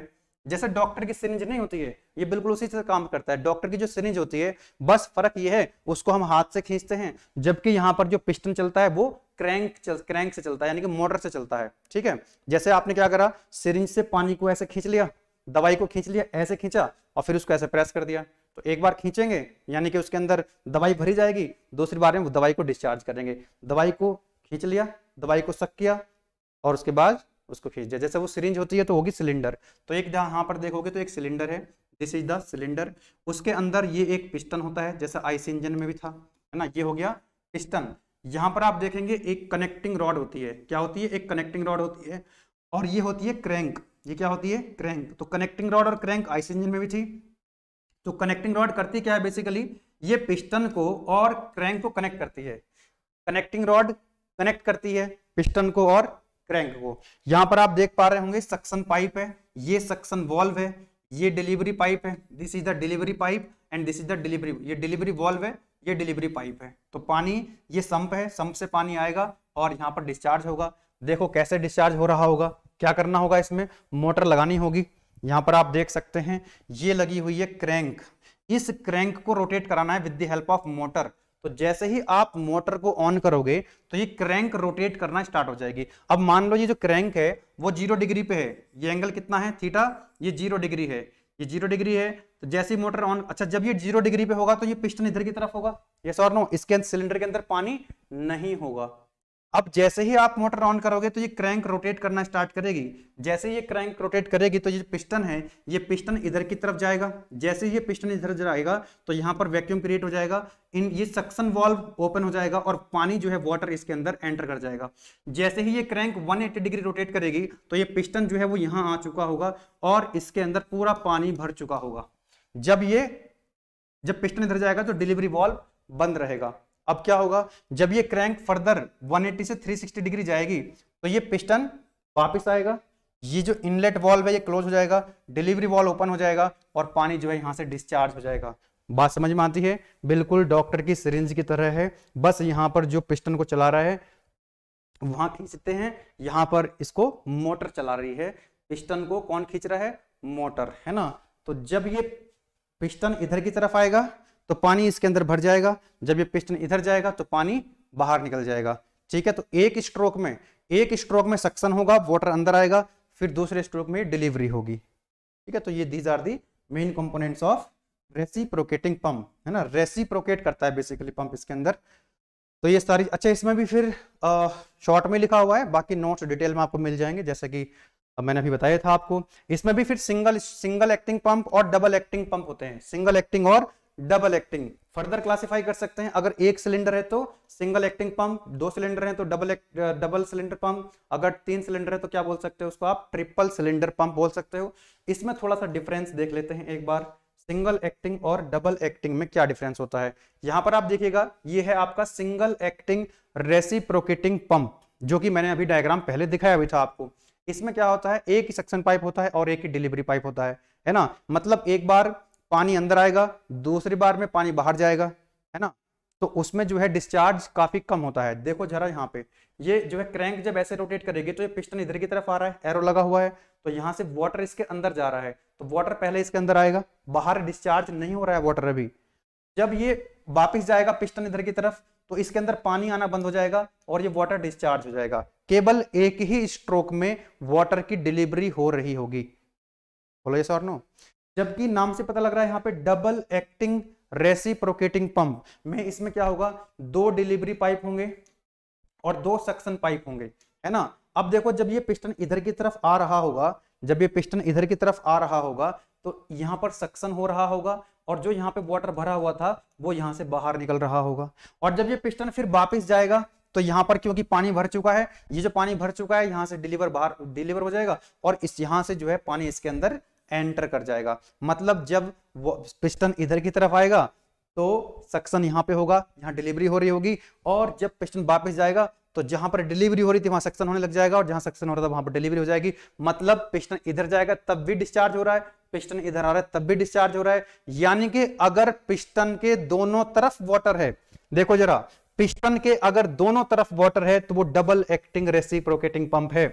जैसे डॉक्टर की सिरिंज नहीं होती है ये बिल्कुल उसी से काम करता है डॉक्टर की जो सिरिंज होती है बस फर्क ये है उसको हम हाथ से खींचते हैं जबकि यहाँ पर जो पिस्टन चलता है वो क्रैंक चल क्रैंक से चलता है यानी कि मोटर से चलता है ठीक है जैसे आपने क्या करा सिरिंज से पानी को ऐसे खींच लिया दवाई को खींच लिया ऐसे खींचा और फिर उसको ऐसे प्रेस कर दिया तो एक बार खींचेंगे यानी कि उसके अंदर दवाई भरी जाएगी दूसरी बार में दवाई को डिस्चार्ज करेंगे दवाई को खींच लिया दवाई को सक किया और उसके बाद उसको खींच दिया जैसे वो सिरिंज होती है तो होगी सिलेंडर तो एक यहाँ पर देखोगे तो एक सिलेंडर है दिस इज द सिलेंडर उसके अंदर ये एक पिस्टन होता है जैसा आईसी इंजन में भी था है ना ये हो गया पिस्टन यहाँ पर आप देखेंगे एक कनेक्टिंग रॉड होती है क्या होती है एक कनेक्टिंग रॉड होती है और ये होती है क्रैंक ये क्या होती है क्रैंक तो कनेक्टिंग रॉड और क्रैंक आइस इंजन में भी थी तो कनेक्टिंग रॉड करती क्या है बेसिकली ये पिस्टन को और क्रैंक को कनेक्ट करती है कनेक्टिंग रॉड कनेक्ट करती है पिस्टन को और क्रैंक को यहां पर आप देख पा रहे होंगे सक्शन पाइप है ये सक्शन वॉल्व है ये डिलीवरी पाइप है this is the delivery pipe and this is the delivery ये डिलीवरी वॉल्व है ये डिलीवरी पाइप है तो पानी ये संप है संप से पानी आएगा और यहाँ पर डिस्चार्ज होगा देखो कैसे डिस्चार्ज हो रहा होगा क्या करना होगा इसमें मोटर लगानी होगी यहां पर आप देख सकते हैं ये लगी हुई है क्रैंक इस क्रैंक को रोटेट कराना है with the help of motor तो जैसे ही आप मोटर को ऑन करोगे तो ये क्रैंक रोटेट करना स्टार्ट हो जाएगी अब मान लो ये जो क्रैंक है वो जीरो डिग्री पे है ये एंगल कितना है थीटा ये जीरो डिग्री है ये जीरो डिग्री है तो जैसे ही मोटर ऑन अच्छा जब ये जीरो डिग्री पे होगा तो ये पिस्टन इधर की तरफ होगा ये सॉर नो इसके सिलेंडर के अंदर पानी नहीं होगा अब जैसे ही आप मोटर ऑन करोगे तो ये क्रैंक रोटेट करना स्टार्ट करेगी जैसे ये क्रैंक रोटेट करेगी तो ये पिस्टन है ये पिस्टन इधर की तरफ जाएगा जैसे ये पिस्टन इधर जाएगा तो यहाँ पर वैक्यूम क्रिएट हो जाएगा इन ये सक्शन वॉल्व ओपन हो जाएगा और पानी जो है वाटर इसके अंदर एंटर कर जाएगा जैसे ही ये क्रैंक वन डिग्री रोटेट करेगी तो ये पिस्टन जो है वो यहाँ आ चुका होगा और इसके अंदर पूरा पानी भर चुका होगा जब ये जब पिस्टन इधर जाएगा तो डिलीवरी वॉल्व बंद रहेगा अब क्या होगा जब ये क्रैंक फर्दर 180 से 360 डिग्री जाएगी तो ये पिस्टन वापस आएगा ये जो इनलेट वॉल्व है ये क्लोज हो जाएगा डिलीवरी वॉल्व ओपन हो जाएगा और पानी जो है यहाँ से डिस्चार्ज हो जाएगा बात समझ में आती है बिल्कुल डॉक्टर की सिरिंज की तरह है बस यहाँ पर जो पिस्टन को चला रहा है वहां खींचते हैं यहाँ पर इसको मोटर चला रही है पिस्टन को कौन खींच रहा है मोटर है ना तो जब ये पिस्टन इधर की तरफ आएगा तो पानी इसके अंदर भर जाएगा जब ये पिस्टन इधर जाएगा तो पानी बाहर निकल जाएगा ठीक है तो एक स्ट्रोक में एक स्ट्रोक में सक्शन होगा वाटर अंदर आएगा फिर दूसरे स्ट्रोक में डिलीवरी होगी ठीक है तो ये these are the main components of reciprocating pump है ना रेसिप्रोकेट करता है बेसिकली पंप इसके अंदर तो ये सारी अच्छा इसमें भी फिर शॉर्ट में लिखा हुआ है बाकी नोट्स डिटेल में आपको मिल जाएंगे जैसे कि मैंने अभी बताया था आपको इसमें भी फिर सिंगल सिंगल एक्टिंग पंप और डबल एक्टिंग पंप होते हैं सिंगल एक्टिंग और डबल एक्टिंग फर्दर क्लासिफाई कर सकते हैं अगर एक सिलेंडर है तो सिंगल एक्टिंग पंप दो सिलेंडर है तो डबल डबल सिलेंडर पंप अगर तीन सिलेंडर है तो क्या बोल सकते हो उसको आप ट्रिपल सिलेंडर पंप बोल सकते हो इसमें थोड़ा सा डिफरेंस देख लेते हैं एक बार सिंगल एक्टिंग और डबल एक्टिंग में क्या डिफरेंस होता है यहां पर आप देखिएगा ये है आपका सिंगल एक्टिंग रेसिप्रोकेटिंग पंप जो कि मैंने अभी डायग्राम पहले दिखाया भी था आपको इसमें क्या होता है एक ही सक्शन पाइप होता है और एक ही डिलीवरी पाइप होता है है ना मतलब एक बार पानी अंदर आएगा दूसरी बार में पानी बाहर जाएगा है ना तो उसमें जो है डिस्चार्ज काफी कम होता है देखो जरा यहाँ पे ये जो है क्रैंक जब ऐसे रोटेट करेगी तो ये पिस्टन इधर की तरफ आ रहा है एरो लगा हुआ है तो यहाँ से वाटर इसके अंदर जा रहा है तो वाटर पहले इसके अंदर आएगा बाहर डिस्चार्ज नहीं हो रहा है वाटर अभी जब ये वापिस जाएगा पिस्टन इधर की तरफ तो इसके अंदर पानी आना बंद हो जाएगा और ये वाटर डिस्चार्ज हो जाएगा केवल एक ही स्ट्रोक में वाटर की डिलीवरी हो रही होगी बोलो ये सर नो जबकि नाम से पता लग रहा है यहाँ पे डबल एक्टिंग रेसिप्रोकेटिंग पंप में इसमें क्या होगा दो डिलीवरी पाइप होंगे और दो सक्शन पाइप होंगे है ना अब देखो जब ये पिस्टन इधर की तरफ आ रहा होगा जब ये पिस्टन इधर की तरफ आ रहा होगा तो यहाँ पर सक्शन हो रहा होगा और जो यहाँ पे वाटर भरा हुआ था वो यहाँ से बाहर निकल रहा होगा और जब ये पिस्टन फिर वापिस जाएगा तो यहाँ पर क्योंकि पानी भर चुका है ये जो पानी भर चुका है यहाँ से डिलीवर बाहर डिलीवर हो जाएगा और इस यहाँ से जो है पानी इसके अंदर एंटर कर जाएगा मतलब जब पिस्टन इधर की तरफ आएगा तो सक्सन यहां पे होगा यहां डिलीवरी हो रही होगी और जब पिस्टन वापस जाएगा तो जहां पर डिलीवरी हो रही थी वहां सक्शन होने लग जाएगा और जहां सक्शन हो रहा था वहां पर डिलीवरी हो जाएगी मतलब पिस्टन इधर जाएगा तब भी डिस्चार्ज हो रहा है पिस्टन इधर आ रहा है तब भी डिस्चार्ज हो रहा है यानी कि अगर पिस्टन के दोनों तरफ वॉटर है देखो जरा पिस्टन के अगर दोनों तरफ वॉटर है तो वो डबल एक्टिंग रेसिप्रोकेटिंग पंप है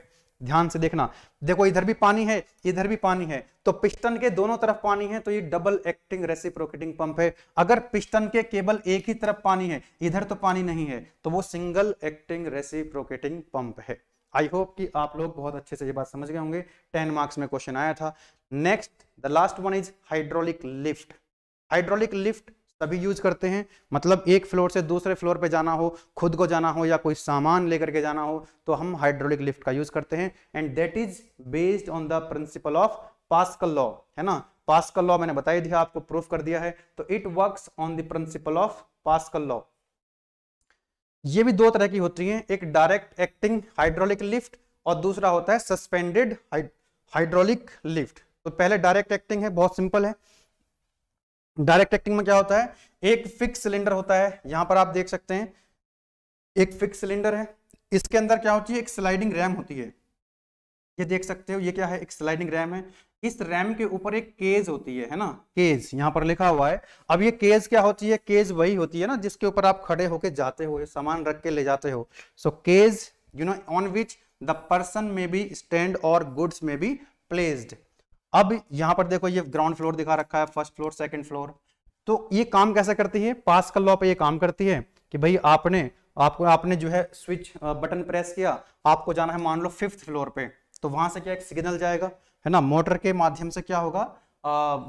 ध्यान से देखना देखो इधर भी पानी है इधर भी पानी है तो पिस्टन के दोनों तरफ पानी है तो ये डबल एक्टिंग रेसिप्रोकेटिंग पंप है अगर पिस्टन के केवल एक ही तरफ पानी है इधर तो पानी नहीं है तो वो सिंगल एक्टिंग रेसिप्रोकेटिंग पंप है आई होप कि आप लोग बहुत अच्छे से ये बात समझ गए होंगे टेन मार्क्स में क्वेश्चन आया था next the last one is hydraulic lift hydraulic lift तभी यूज करते हैं मतलब एक फ्लोर से दूसरे फ्लोर पे जाना हो खुद को जाना हो या कोई सामान लेकर के जाना हो तो हम हाइड्रोलिक लिफ्ट का यूज करते हैं and that is based on the principle of Pascal law है ना पास्कल लॉ मैंने बताई दिया आपको प्रूफ कर दिया है तो it work on the principle of Pascal law ये भी दो तरह की होती हैं एक डायरेक्ट एक्टिंग हाइड्रोलिक लिफ्ट और दूसरा होता है सस्पेंडेड हाइड्रोलिक लिफ्ट तो पहले डायरेक्ट एक्टिंग है बहुत सिंपल है डायरेक्ट एक्टिंग में क्या होता है एक फिक्स सिलेंडर होता है यहां पर आप देख सकते हैं एक फिक्स सिलेंडर है इसके अंदर क्या होती है एक स्लाइडिंग रैम होती है ये देख सकते हो ये क्या है एक स्लाइडिंग रैम है इस रैम के ऊपर एक केज होती है है ना केज यहाँ पर लिखा हुआ है अब ये केज क्या होती है केज वही होती है ना जिसके ऊपर आप खड़े होके जाते हो सामान रख के ले जाते हो so cage you know on which the person may be stand और गुड्स में बी प्लेस्ड अब यहाँ पर देखो ये ग्राउंड फ्लोर दिखा रखा है फर्स्ट फ्लोर सेकंड फ्लोर तो ये काम कैसे करती है पास कल लॉ पे ये काम करती है कि भाई आपने आपको आपने जो है स्विच बटन प्रेस किया आपको जाना है मान लो फिफ्थ फ्लोर पे तो वहां से क्या एक सिग्नल जाएगा है ना मोटर के माध्यम से क्या होगा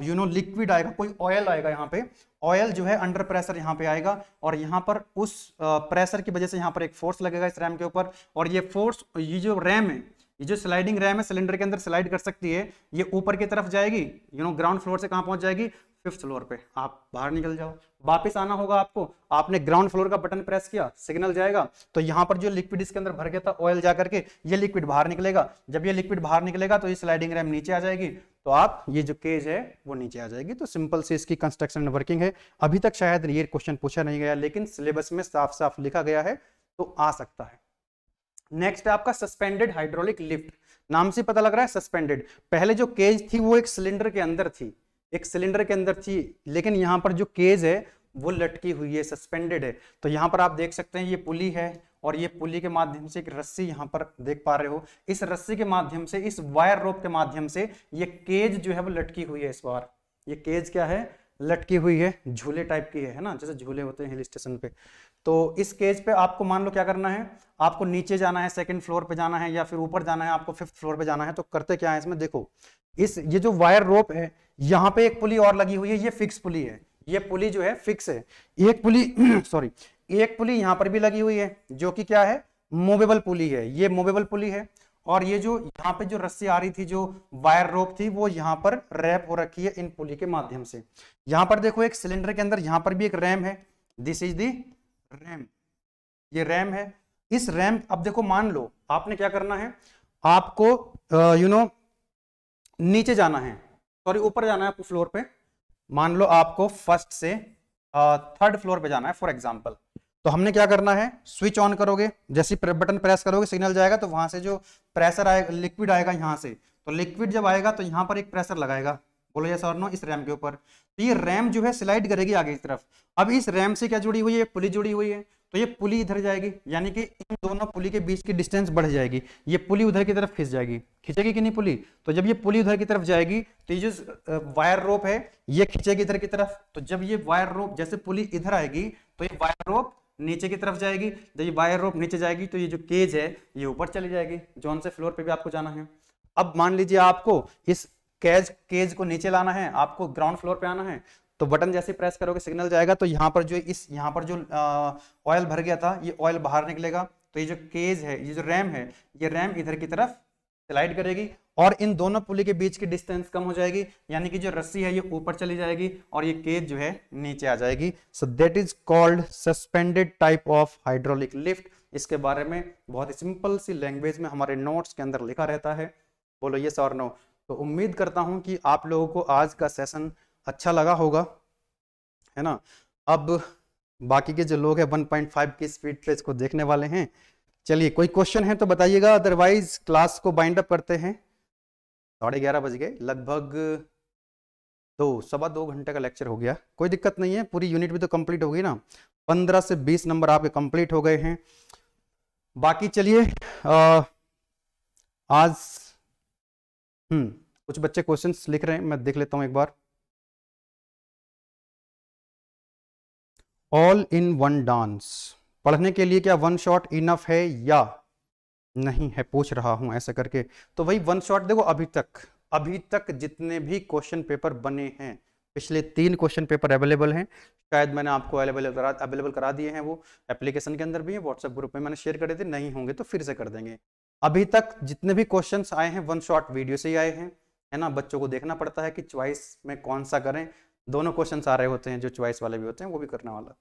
यू नो लिक्विड आएगा कोई ऑयल आएगा यहाँ पे ऑयल जो है अंडर प्रेशर यहाँ पे आएगा और यहाँ पर उस प्रेशर की वजह से यहाँ पर एक फोर्स लगेगा इस रैम के ऊपर और ये फोर्स ये जो रैम है ये जो स्लाइडिंग रैम है सिलेंडर के अंदर स्लाइड कर सकती है ये ऊपर की तरफ जाएगी यू नो ग्राउंड फ्लोर से कहाँ पहुंच जाएगी फिफ्थ फ्लोर पे आप बाहर निकल जाओ वापस आना होगा आपको आपने ग्राउंड फ्लोर का बटन प्रेस किया सिग्नल जाएगा तो यहाँ पर जो लिक्विड इसके अंदर भर गया था ऑयल जा करके ये लिक्विड बाहर निकलेगा जब ये लिक्विड बाहर निकलेगा तो ये स्लाइडिंग रैम नीचे आ जाएगी तो आप ये जो केज है वो नीचे आ जाएगी तो सिंपल से इसकी कंस्ट्रक्शन वर्किंग है अभी तक शायद ये क्वेश्चन पूछा नहीं गया लेकिन सिलेबस में साफ साफ लिखा गया है तो आ सकता है नेक्स्ट है आपका सस्पेंडेड हाइड्रोलिक लिफ्ट नाम से पता लग रहा है सस्पेंडेड पहले जो केज थी वो एक सिलेंडर के अंदर थी एक सिलेंडर के अंदर थी लेकिन यहाँ पर जो केज है वो लटकी हुई है सस्पेंडेड है तो यहाँ पर आप देख सकते हैं ये पुली है और ये पुली के माध्यम से एक रस्सी यहाँ पर देख पा रहे हो इस रस्सी के माध्यम से इस वायर रोप के माध्यम से ये केज जो है वो लटकी हुई है इस बार ये केज क्या है लटकी हुई है झूले टाइप की है, है ना जैसे झूले होते हैं हिल स्टेशन पे तो इस केज पे आपको मान लो क्या करना है आपको नीचे जाना है सेकंड फ्लोर पे जाना है या फिर ऊपर जाना है आपको फिफ्थ फ्लोर पे जाना है तो करते क्या है इसमें देखो इस ये जो वायर रोप है यहाँ पे एक पुली और लगी हुई है ये फिक्स पुली है ये पुली जो है फिक्स है एक पुली सॉरी एक पुली यहाँ पर भी लगी हुई है जो कि क्या है मूवेबल पुली है ये मूवेबल पुली है और ये जो यहाँ पे जो रस्सी आ रही थी जो वायर रोप थी वो यहाँ पर रैप हो रखी है इन पुली के माध्यम से यहाँ पर देखो एक सिलेंडर के अंदर यहाँ पर भी एक रैम है दिस इज दी रैम ये रैम है इस रैम अब देखो मान लो आपने क्या करना है आपको यू नो नीचे जाना है सॉरी ऊपर जाना है आपको फ्लोर पे मान लो आपको फर्स्ट से थर्ड फ्लोर पे जाना है फॉर एग्जाम्पल तो हमने क्या करना है स्विच ऑन करोगे जैसे बटन प्रेस करोगे सिग्नल जाएगा तो वहां से जो प्रेशर आएगा लिक्विड आएगा यहाँ से तो लिक्विड जब आएगा तो यहां पर एक प्रेशर लगाएगा बोलो यस और नो इस रैम के ऊपर तो ये रैम जो है स्लाइड करेगी आगे की तरफ अब इस रैम से क्या जुड़ी हुई है पुली जुड़ी हुई है तो ये पुली इधर जाएगी यानी कि इन दोनों पुली के बीच की डिस्टेंस बढ़ जाएगी ये पुली उधर की तरफ खिंच जाएगी खिंचेगी कि नहीं पुली तो जब ये पुली उधर की तरफ जाएगी तो ये जो वायर रोप है ये खिंचेगी इधर की तरफ तो जब ये वायर रोप जैसे पुली इधर आएगी तो ये वायर रोप नीचे की तरफ जाएगी जब ये वायर रोप नीचे जाएगी तो ये जो केज है ये ऊपर चली जाएगी जोन से फ्लोर पे भी आपको जाना है अब मान लीजिए आपको इस कैज केज को नीचे लाना है आपको ग्राउंड फ्लोर पे आना है तो बटन जैसे प्रेस करोगे सिग्नल जाएगा तो यहाँ पर जो इस यहाँ पर जो ऑयल भर गया था ये ऑयल बाहर निकलेगा तो ये जो केज है ये जो रैम है ये रैम इधर की तरफ स्लाइड करेगी और इन दोनों पुली के बीच की डिस्टेंस कम हो जाएगी यानी कि जो रस्सी है ये ऊपर चली जाएगी और ये केज जो है नीचे आ जाएगी so that is called suspended type of hydraulic lift इसके बारे में बहुत सिंपल सी लैंग्वेज में हमारे नोट्स के अंदर लिखा रहता है बोलो ये सॉर नो तो उम्मीद करता हूं कि आप लोगों को आज का सेशन अच्छा लगा होगा है ना अब बाकी के जो लोग हैं 1.5 की स्पीड पे इसको देखने वाले हैं चलिए कोई क्वेश्चन है तो बताइएगा अदरवाइज क्लास को बाइंड अप करते हैं साढ़े ग्यारह बज गए लगभग दो सवा दो घंटे का लेक्चर हो गया कोई दिक्कत नहीं है पूरी यूनिट भी तो कंप्लीट हो गई ना पंद्रह से बीस नंबर आपके कंप्लीट हो गए हैं बाकी चलिए आज हम्म। कुछ बच्चे क्वेश्चन लिख रहे हैं मैं देख लेता हूं एक बार ऑल इन वन डांस पढ़ने के लिए क्या वन शॉट इनफ है या नहीं है पूछ रहा हूं ऐसा करके तो वही वन शॉट देखो अभी तक अभी तक जितने भी क्वेश्चन पेपर बने हैं पिछले तीन क्वेश्चन पेपर अवेलेबल हैं शायद मैंने आपको अवेलेबल करा अवेलेबल करा दिए हैं वो एप्लीकेशन के अंदर भी है व्हाट्सएप ग्रुप में मैंने शेयर करे थे नहीं होंगे तो फिर से कर देंगे अभी तक जितने भी क्वेश्चन आए हैं वन शॉट वीडियो से ही आए हैं है ना बच्चों को देखना पड़ता है कि च्वाइस में कौन सा करें दोनों क्वेश्चन आ रहे होते हैं जो चॉइस वाले भी होते हैं वो भी करने वाला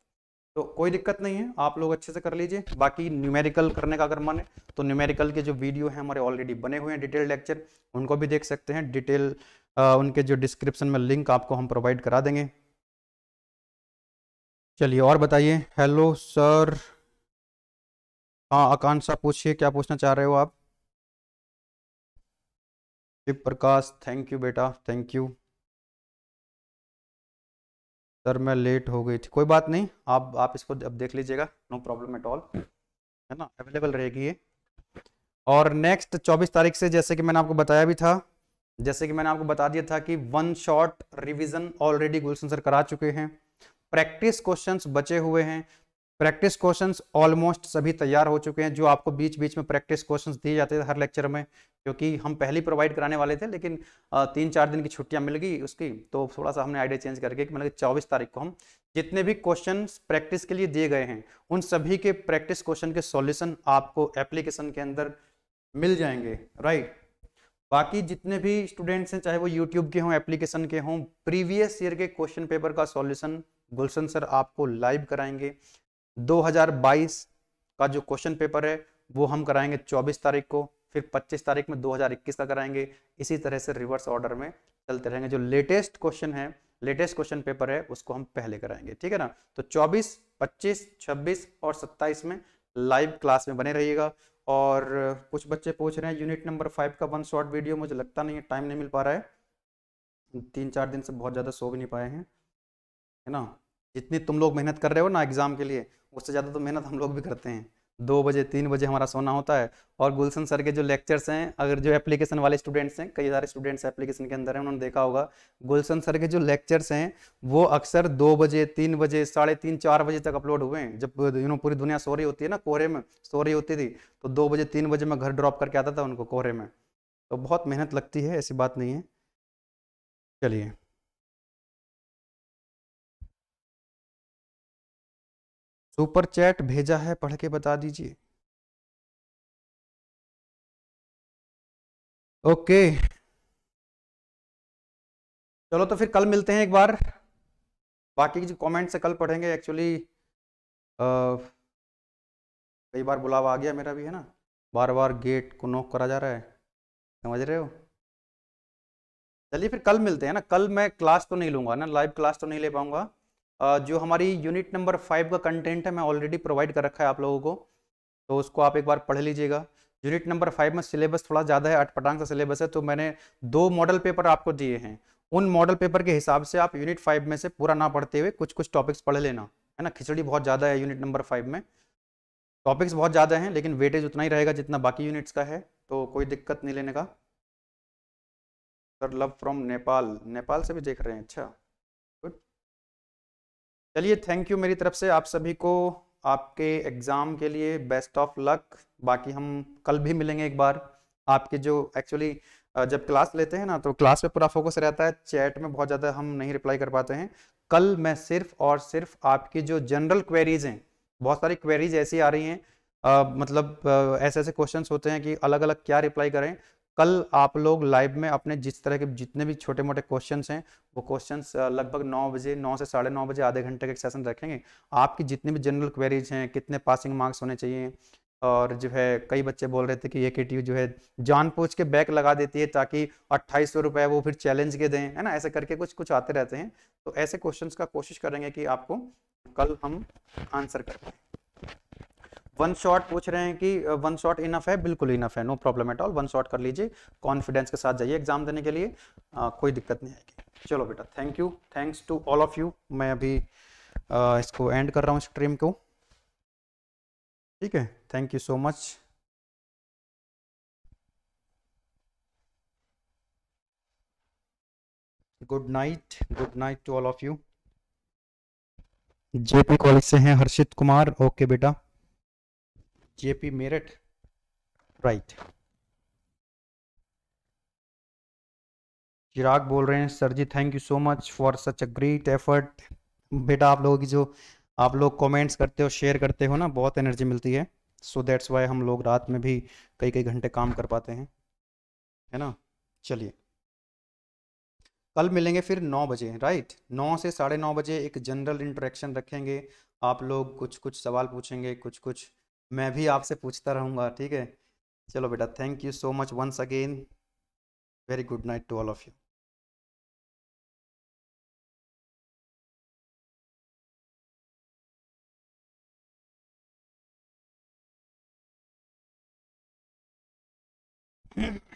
तो कोई दिक्कत नहीं है आप लोग अच्छे से कर लीजिए बाकी न्यूमेरिकल करने का अगर मन है तो न्यूमेरिकल के जो वीडियो हैं हमारे ऑलरेडी बने हुए हैं डिटेल लेक्चर उनको भी देख सकते हैं डिटेल उनके जो डिस्क्रिप्शन में लिंक आपको हम प्रोवाइड करा देंगे चलिए और बताइए हेलो सर हाँ आकांक्षा पूछिए क्या पूछना चाह रहे हो आप शिव प्रकाश थैंक यू बेटा थैंक यू सर मैं लेट हो गई थी कोई बात नहीं आप आप इसको अब देख लीजिएगा नो प्रॉब्लम एट ऑल है ना अवेलेबल रहेगी ये और नेक्स्ट 24 तारीख से जैसे कि मैंने आपको बताया भी था जैसे कि मैंने आपको बता दिया था कि one shot revision already Gulshan sir करा चुके हैं प्रैक्टिस क्वेश्चंस बचे हुए हैं प्रैक्टिस क्वेश्चंस ऑलमोस्ट सभी तैयार हो चुके हैं जो आपको बीच बीच में प्रैक्टिस क्वेश्चंस दिए जाते थे हर लेक्चर में क्योंकि हम पहले प्रोवाइड कराने वाले थे लेकिन तीन चार दिन की छुट्टियां मिल गई उसकी तो थोड़ा सा हमने आइडिया चेंज करके कि मतलब चौबीस तारीख को हम जितने भी क्वेश्चन प्रैक्टिस के लिए दिए गए हैं उन सभी के प्रैक्टिस क्वेश्चन के सॉल्यूशन आपको एप्लीकेशन के अंदर मिल जाएंगे राइट बाकी जितने भी स्टूडेंट्स हैं चाहे वो यूट्यूब के हों एप्लीकेशन के हों प्रीवियस ईयर के क्वेश्चन पेपर का सॉल्यूशन गुलशन सर आपको लाइव कराएंगे 2022 का जो क्वेश्चन पेपर है वो हम कराएंगे 24 तारीख को फिर 25 तारीख में 2021 का कराएंगे इसी तरह से रिवर्स ऑर्डर में चलते रहेंगे जो लेटेस्ट क्वेश्चन है लेटेस्ट क्वेश्चन पेपर है उसको हम पहले कराएंगे ठीक है ना तो 24, 25, 26 और 27 में लाइव क्लास में बने रहिएगा और कुछ बच्चे पूछ रहे हैं यूनिट नंबर फाइव का वन शॉर्ट वीडियो मुझे लगता नहीं है टाइम नहीं मिल पा रहा है तीन चार दिन से बहुत ज़्यादा सो भी नहीं पाए हैं है ना जितनी तुम लोग मेहनत कर रहे हो ना एग्ज़ाम के लिए उससे ज़्यादा तो मेहनत हम लोग भी करते हैं दो बजे तीन बजे हमारा सोना होता है और गुलशन सर के जो लेक्चर्स हैं अगर जो एप्लीकेशन वाले स्टूडेंट्स हैं कई सारे स्टूडेंट्स एप्लीकेशन के अंदर हैं उन्होंने देखा होगा गुलशन सर के जो लेक्चर्स हैं वो अक्सर दो बजे तीन बजे साढ़े तीन चार बजे तक अपलोड हुए हैं जब यू नो पूरी दुनिया सो रही होती है ना कोहरे में सो रही होती थी तो दो बजे तीन बजे मैं घर ड्रॉप करके आता था उनको कोहरे में तो बहुत मेहनत लगती है ऐसी बात नहीं है चलिए सुपर चैट भेजा है पढ़ के बता दीजिए ओके चलो तो फिर कल मिलते हैं एक बार बाकी जो कॉमेंट्स है कल पढ़ेंगे एक्चुअली कई बार बुलावा आ गया मेरा भी है ना बार बार गेट को नॉक करा जा रहा है समझ रहे हो चलिए फिर कल मिलते हैं ना कल मैं क्लास तो नहीं लूँगा ना लाइव क्लास तो नहीं ले पाऊँगा जो हमारी यूनिट नंबर फाइव का कंटेंट है मैं ऑलरेडी प्रोवाइड कर रखा है आप लोगों को तो उसको आप एक बार पढ़ लीजिएगा यूनिट नंबर फाइव में सिलेबस थोड़ा ज़्यादा है अटपटांग का सिलेबस है तो मैंने दो मॉडल पेपर आपको दिए हैं उन मॉडल पेपर के हिसाब से आप यूनिट फाइव में से पूरा ना पढ़ते हुए कुछ कुछ टॉपिक्स पढ़ लेना है ना खिचड़ी बहुत ज़्यादा है यूनिट नंबर फाइव में टॉपिक्स बहुत ज़्यादा हैं लेकिन वेटेज उतना ही रहेगा जितना बाकी यूनिट्स का है तो कोई दिक्कत नहीं लेने का sir love from Nepal Nepal से भी देख रहे हैं अच्छा चलिए थैंक यू मेरी तरफ से आप सभी को आपके एग्ज़ाम के लिए बेस्ट ऑफ लक बाकी हम कल भी मिलेंगे एक बार आपके जो एक्चुअली जब क्लास लेते हैं ना तो क्लास पे पूरा फोकस रहता है चैट में बहुत ज़्यादा हम नहीं रिप्लाई कर पाते हैं कल मैं सिर्फ और सिर्फ आपकी जो जनरल क्वेरीज हैं बहुत सारी क्वेरीज ऐसी आ रही हैं मतलब ऐसे ऐसे क्वेश्चन होते हैं कि अलग अलग क्या रिप्लाई करें कल आप लोग लाइव में अपने जिस तरह के जितने भी छोटे मोटे क्वेश्चंस हैं वो क्वेश्चंस लगभग नौ बजे नौ से साढ़े नौ बजे आधे घंटे का एक सेशन रखेंगे आपकी जितनी भी जनरल क्वेरीज हैं कितने पासिंग मार्क्स होने चाहिए और जो है कई बच्चे बोल रहे थे कि ये टी जो है जान पूछ के बैक लगा देती है ताकि अट्ठाईस सौ रुपये वो फिर चैलेंज के दें है ना ऐसे करके कुछ कुछ आते रहते हैं तो ऐसे क्वेश्चन का कोशिश करेंगे कि आपको कल हम आंसर कर पाए वन शॉट पूछ रहे हैं कि वन शॉट इनफ है बिल्कुल इनफ है no problem at all one shot कर लीजिए कॉन्फिडेंस के साथ जाइए एग्जाम देने के लिए आ, uh, कोई दिक्कत नहीं आएगी चलो बेटा thank you thanks to all of you मैं अभी आ, uh, इसको एंड कर रहा हूँ स्ट्रीम को ठीक है thank you so much good night good night to all of you JP college से हैं हर्षित कुमार ओके बेटा जेपी मेरठ राइट चिराग बोल रहे हैं sir ji thank you so much for such a great effort बेटा आप लोगों की जो आप लोग कमेंट्स करते हो शेयर करते हो ना बहुत एनर्जी मिलती है सो दैट्स वाई हम लोग रात में भी कई कई घंटे काम कर पाते हैं है ना चलिए कल मिलेंगे फिर नौ बजे राइट नौ से साढ़े नौ बजे एक जनरल इंटरेक्शन रखेंगे आप लोग कुछ कुछ सवाल पूछेंगे कुछ कुछ मैं भी आपसे पूछता रहूँगा ठीक है चलो बेटा thank you so much once again very good night to all of you Yeah.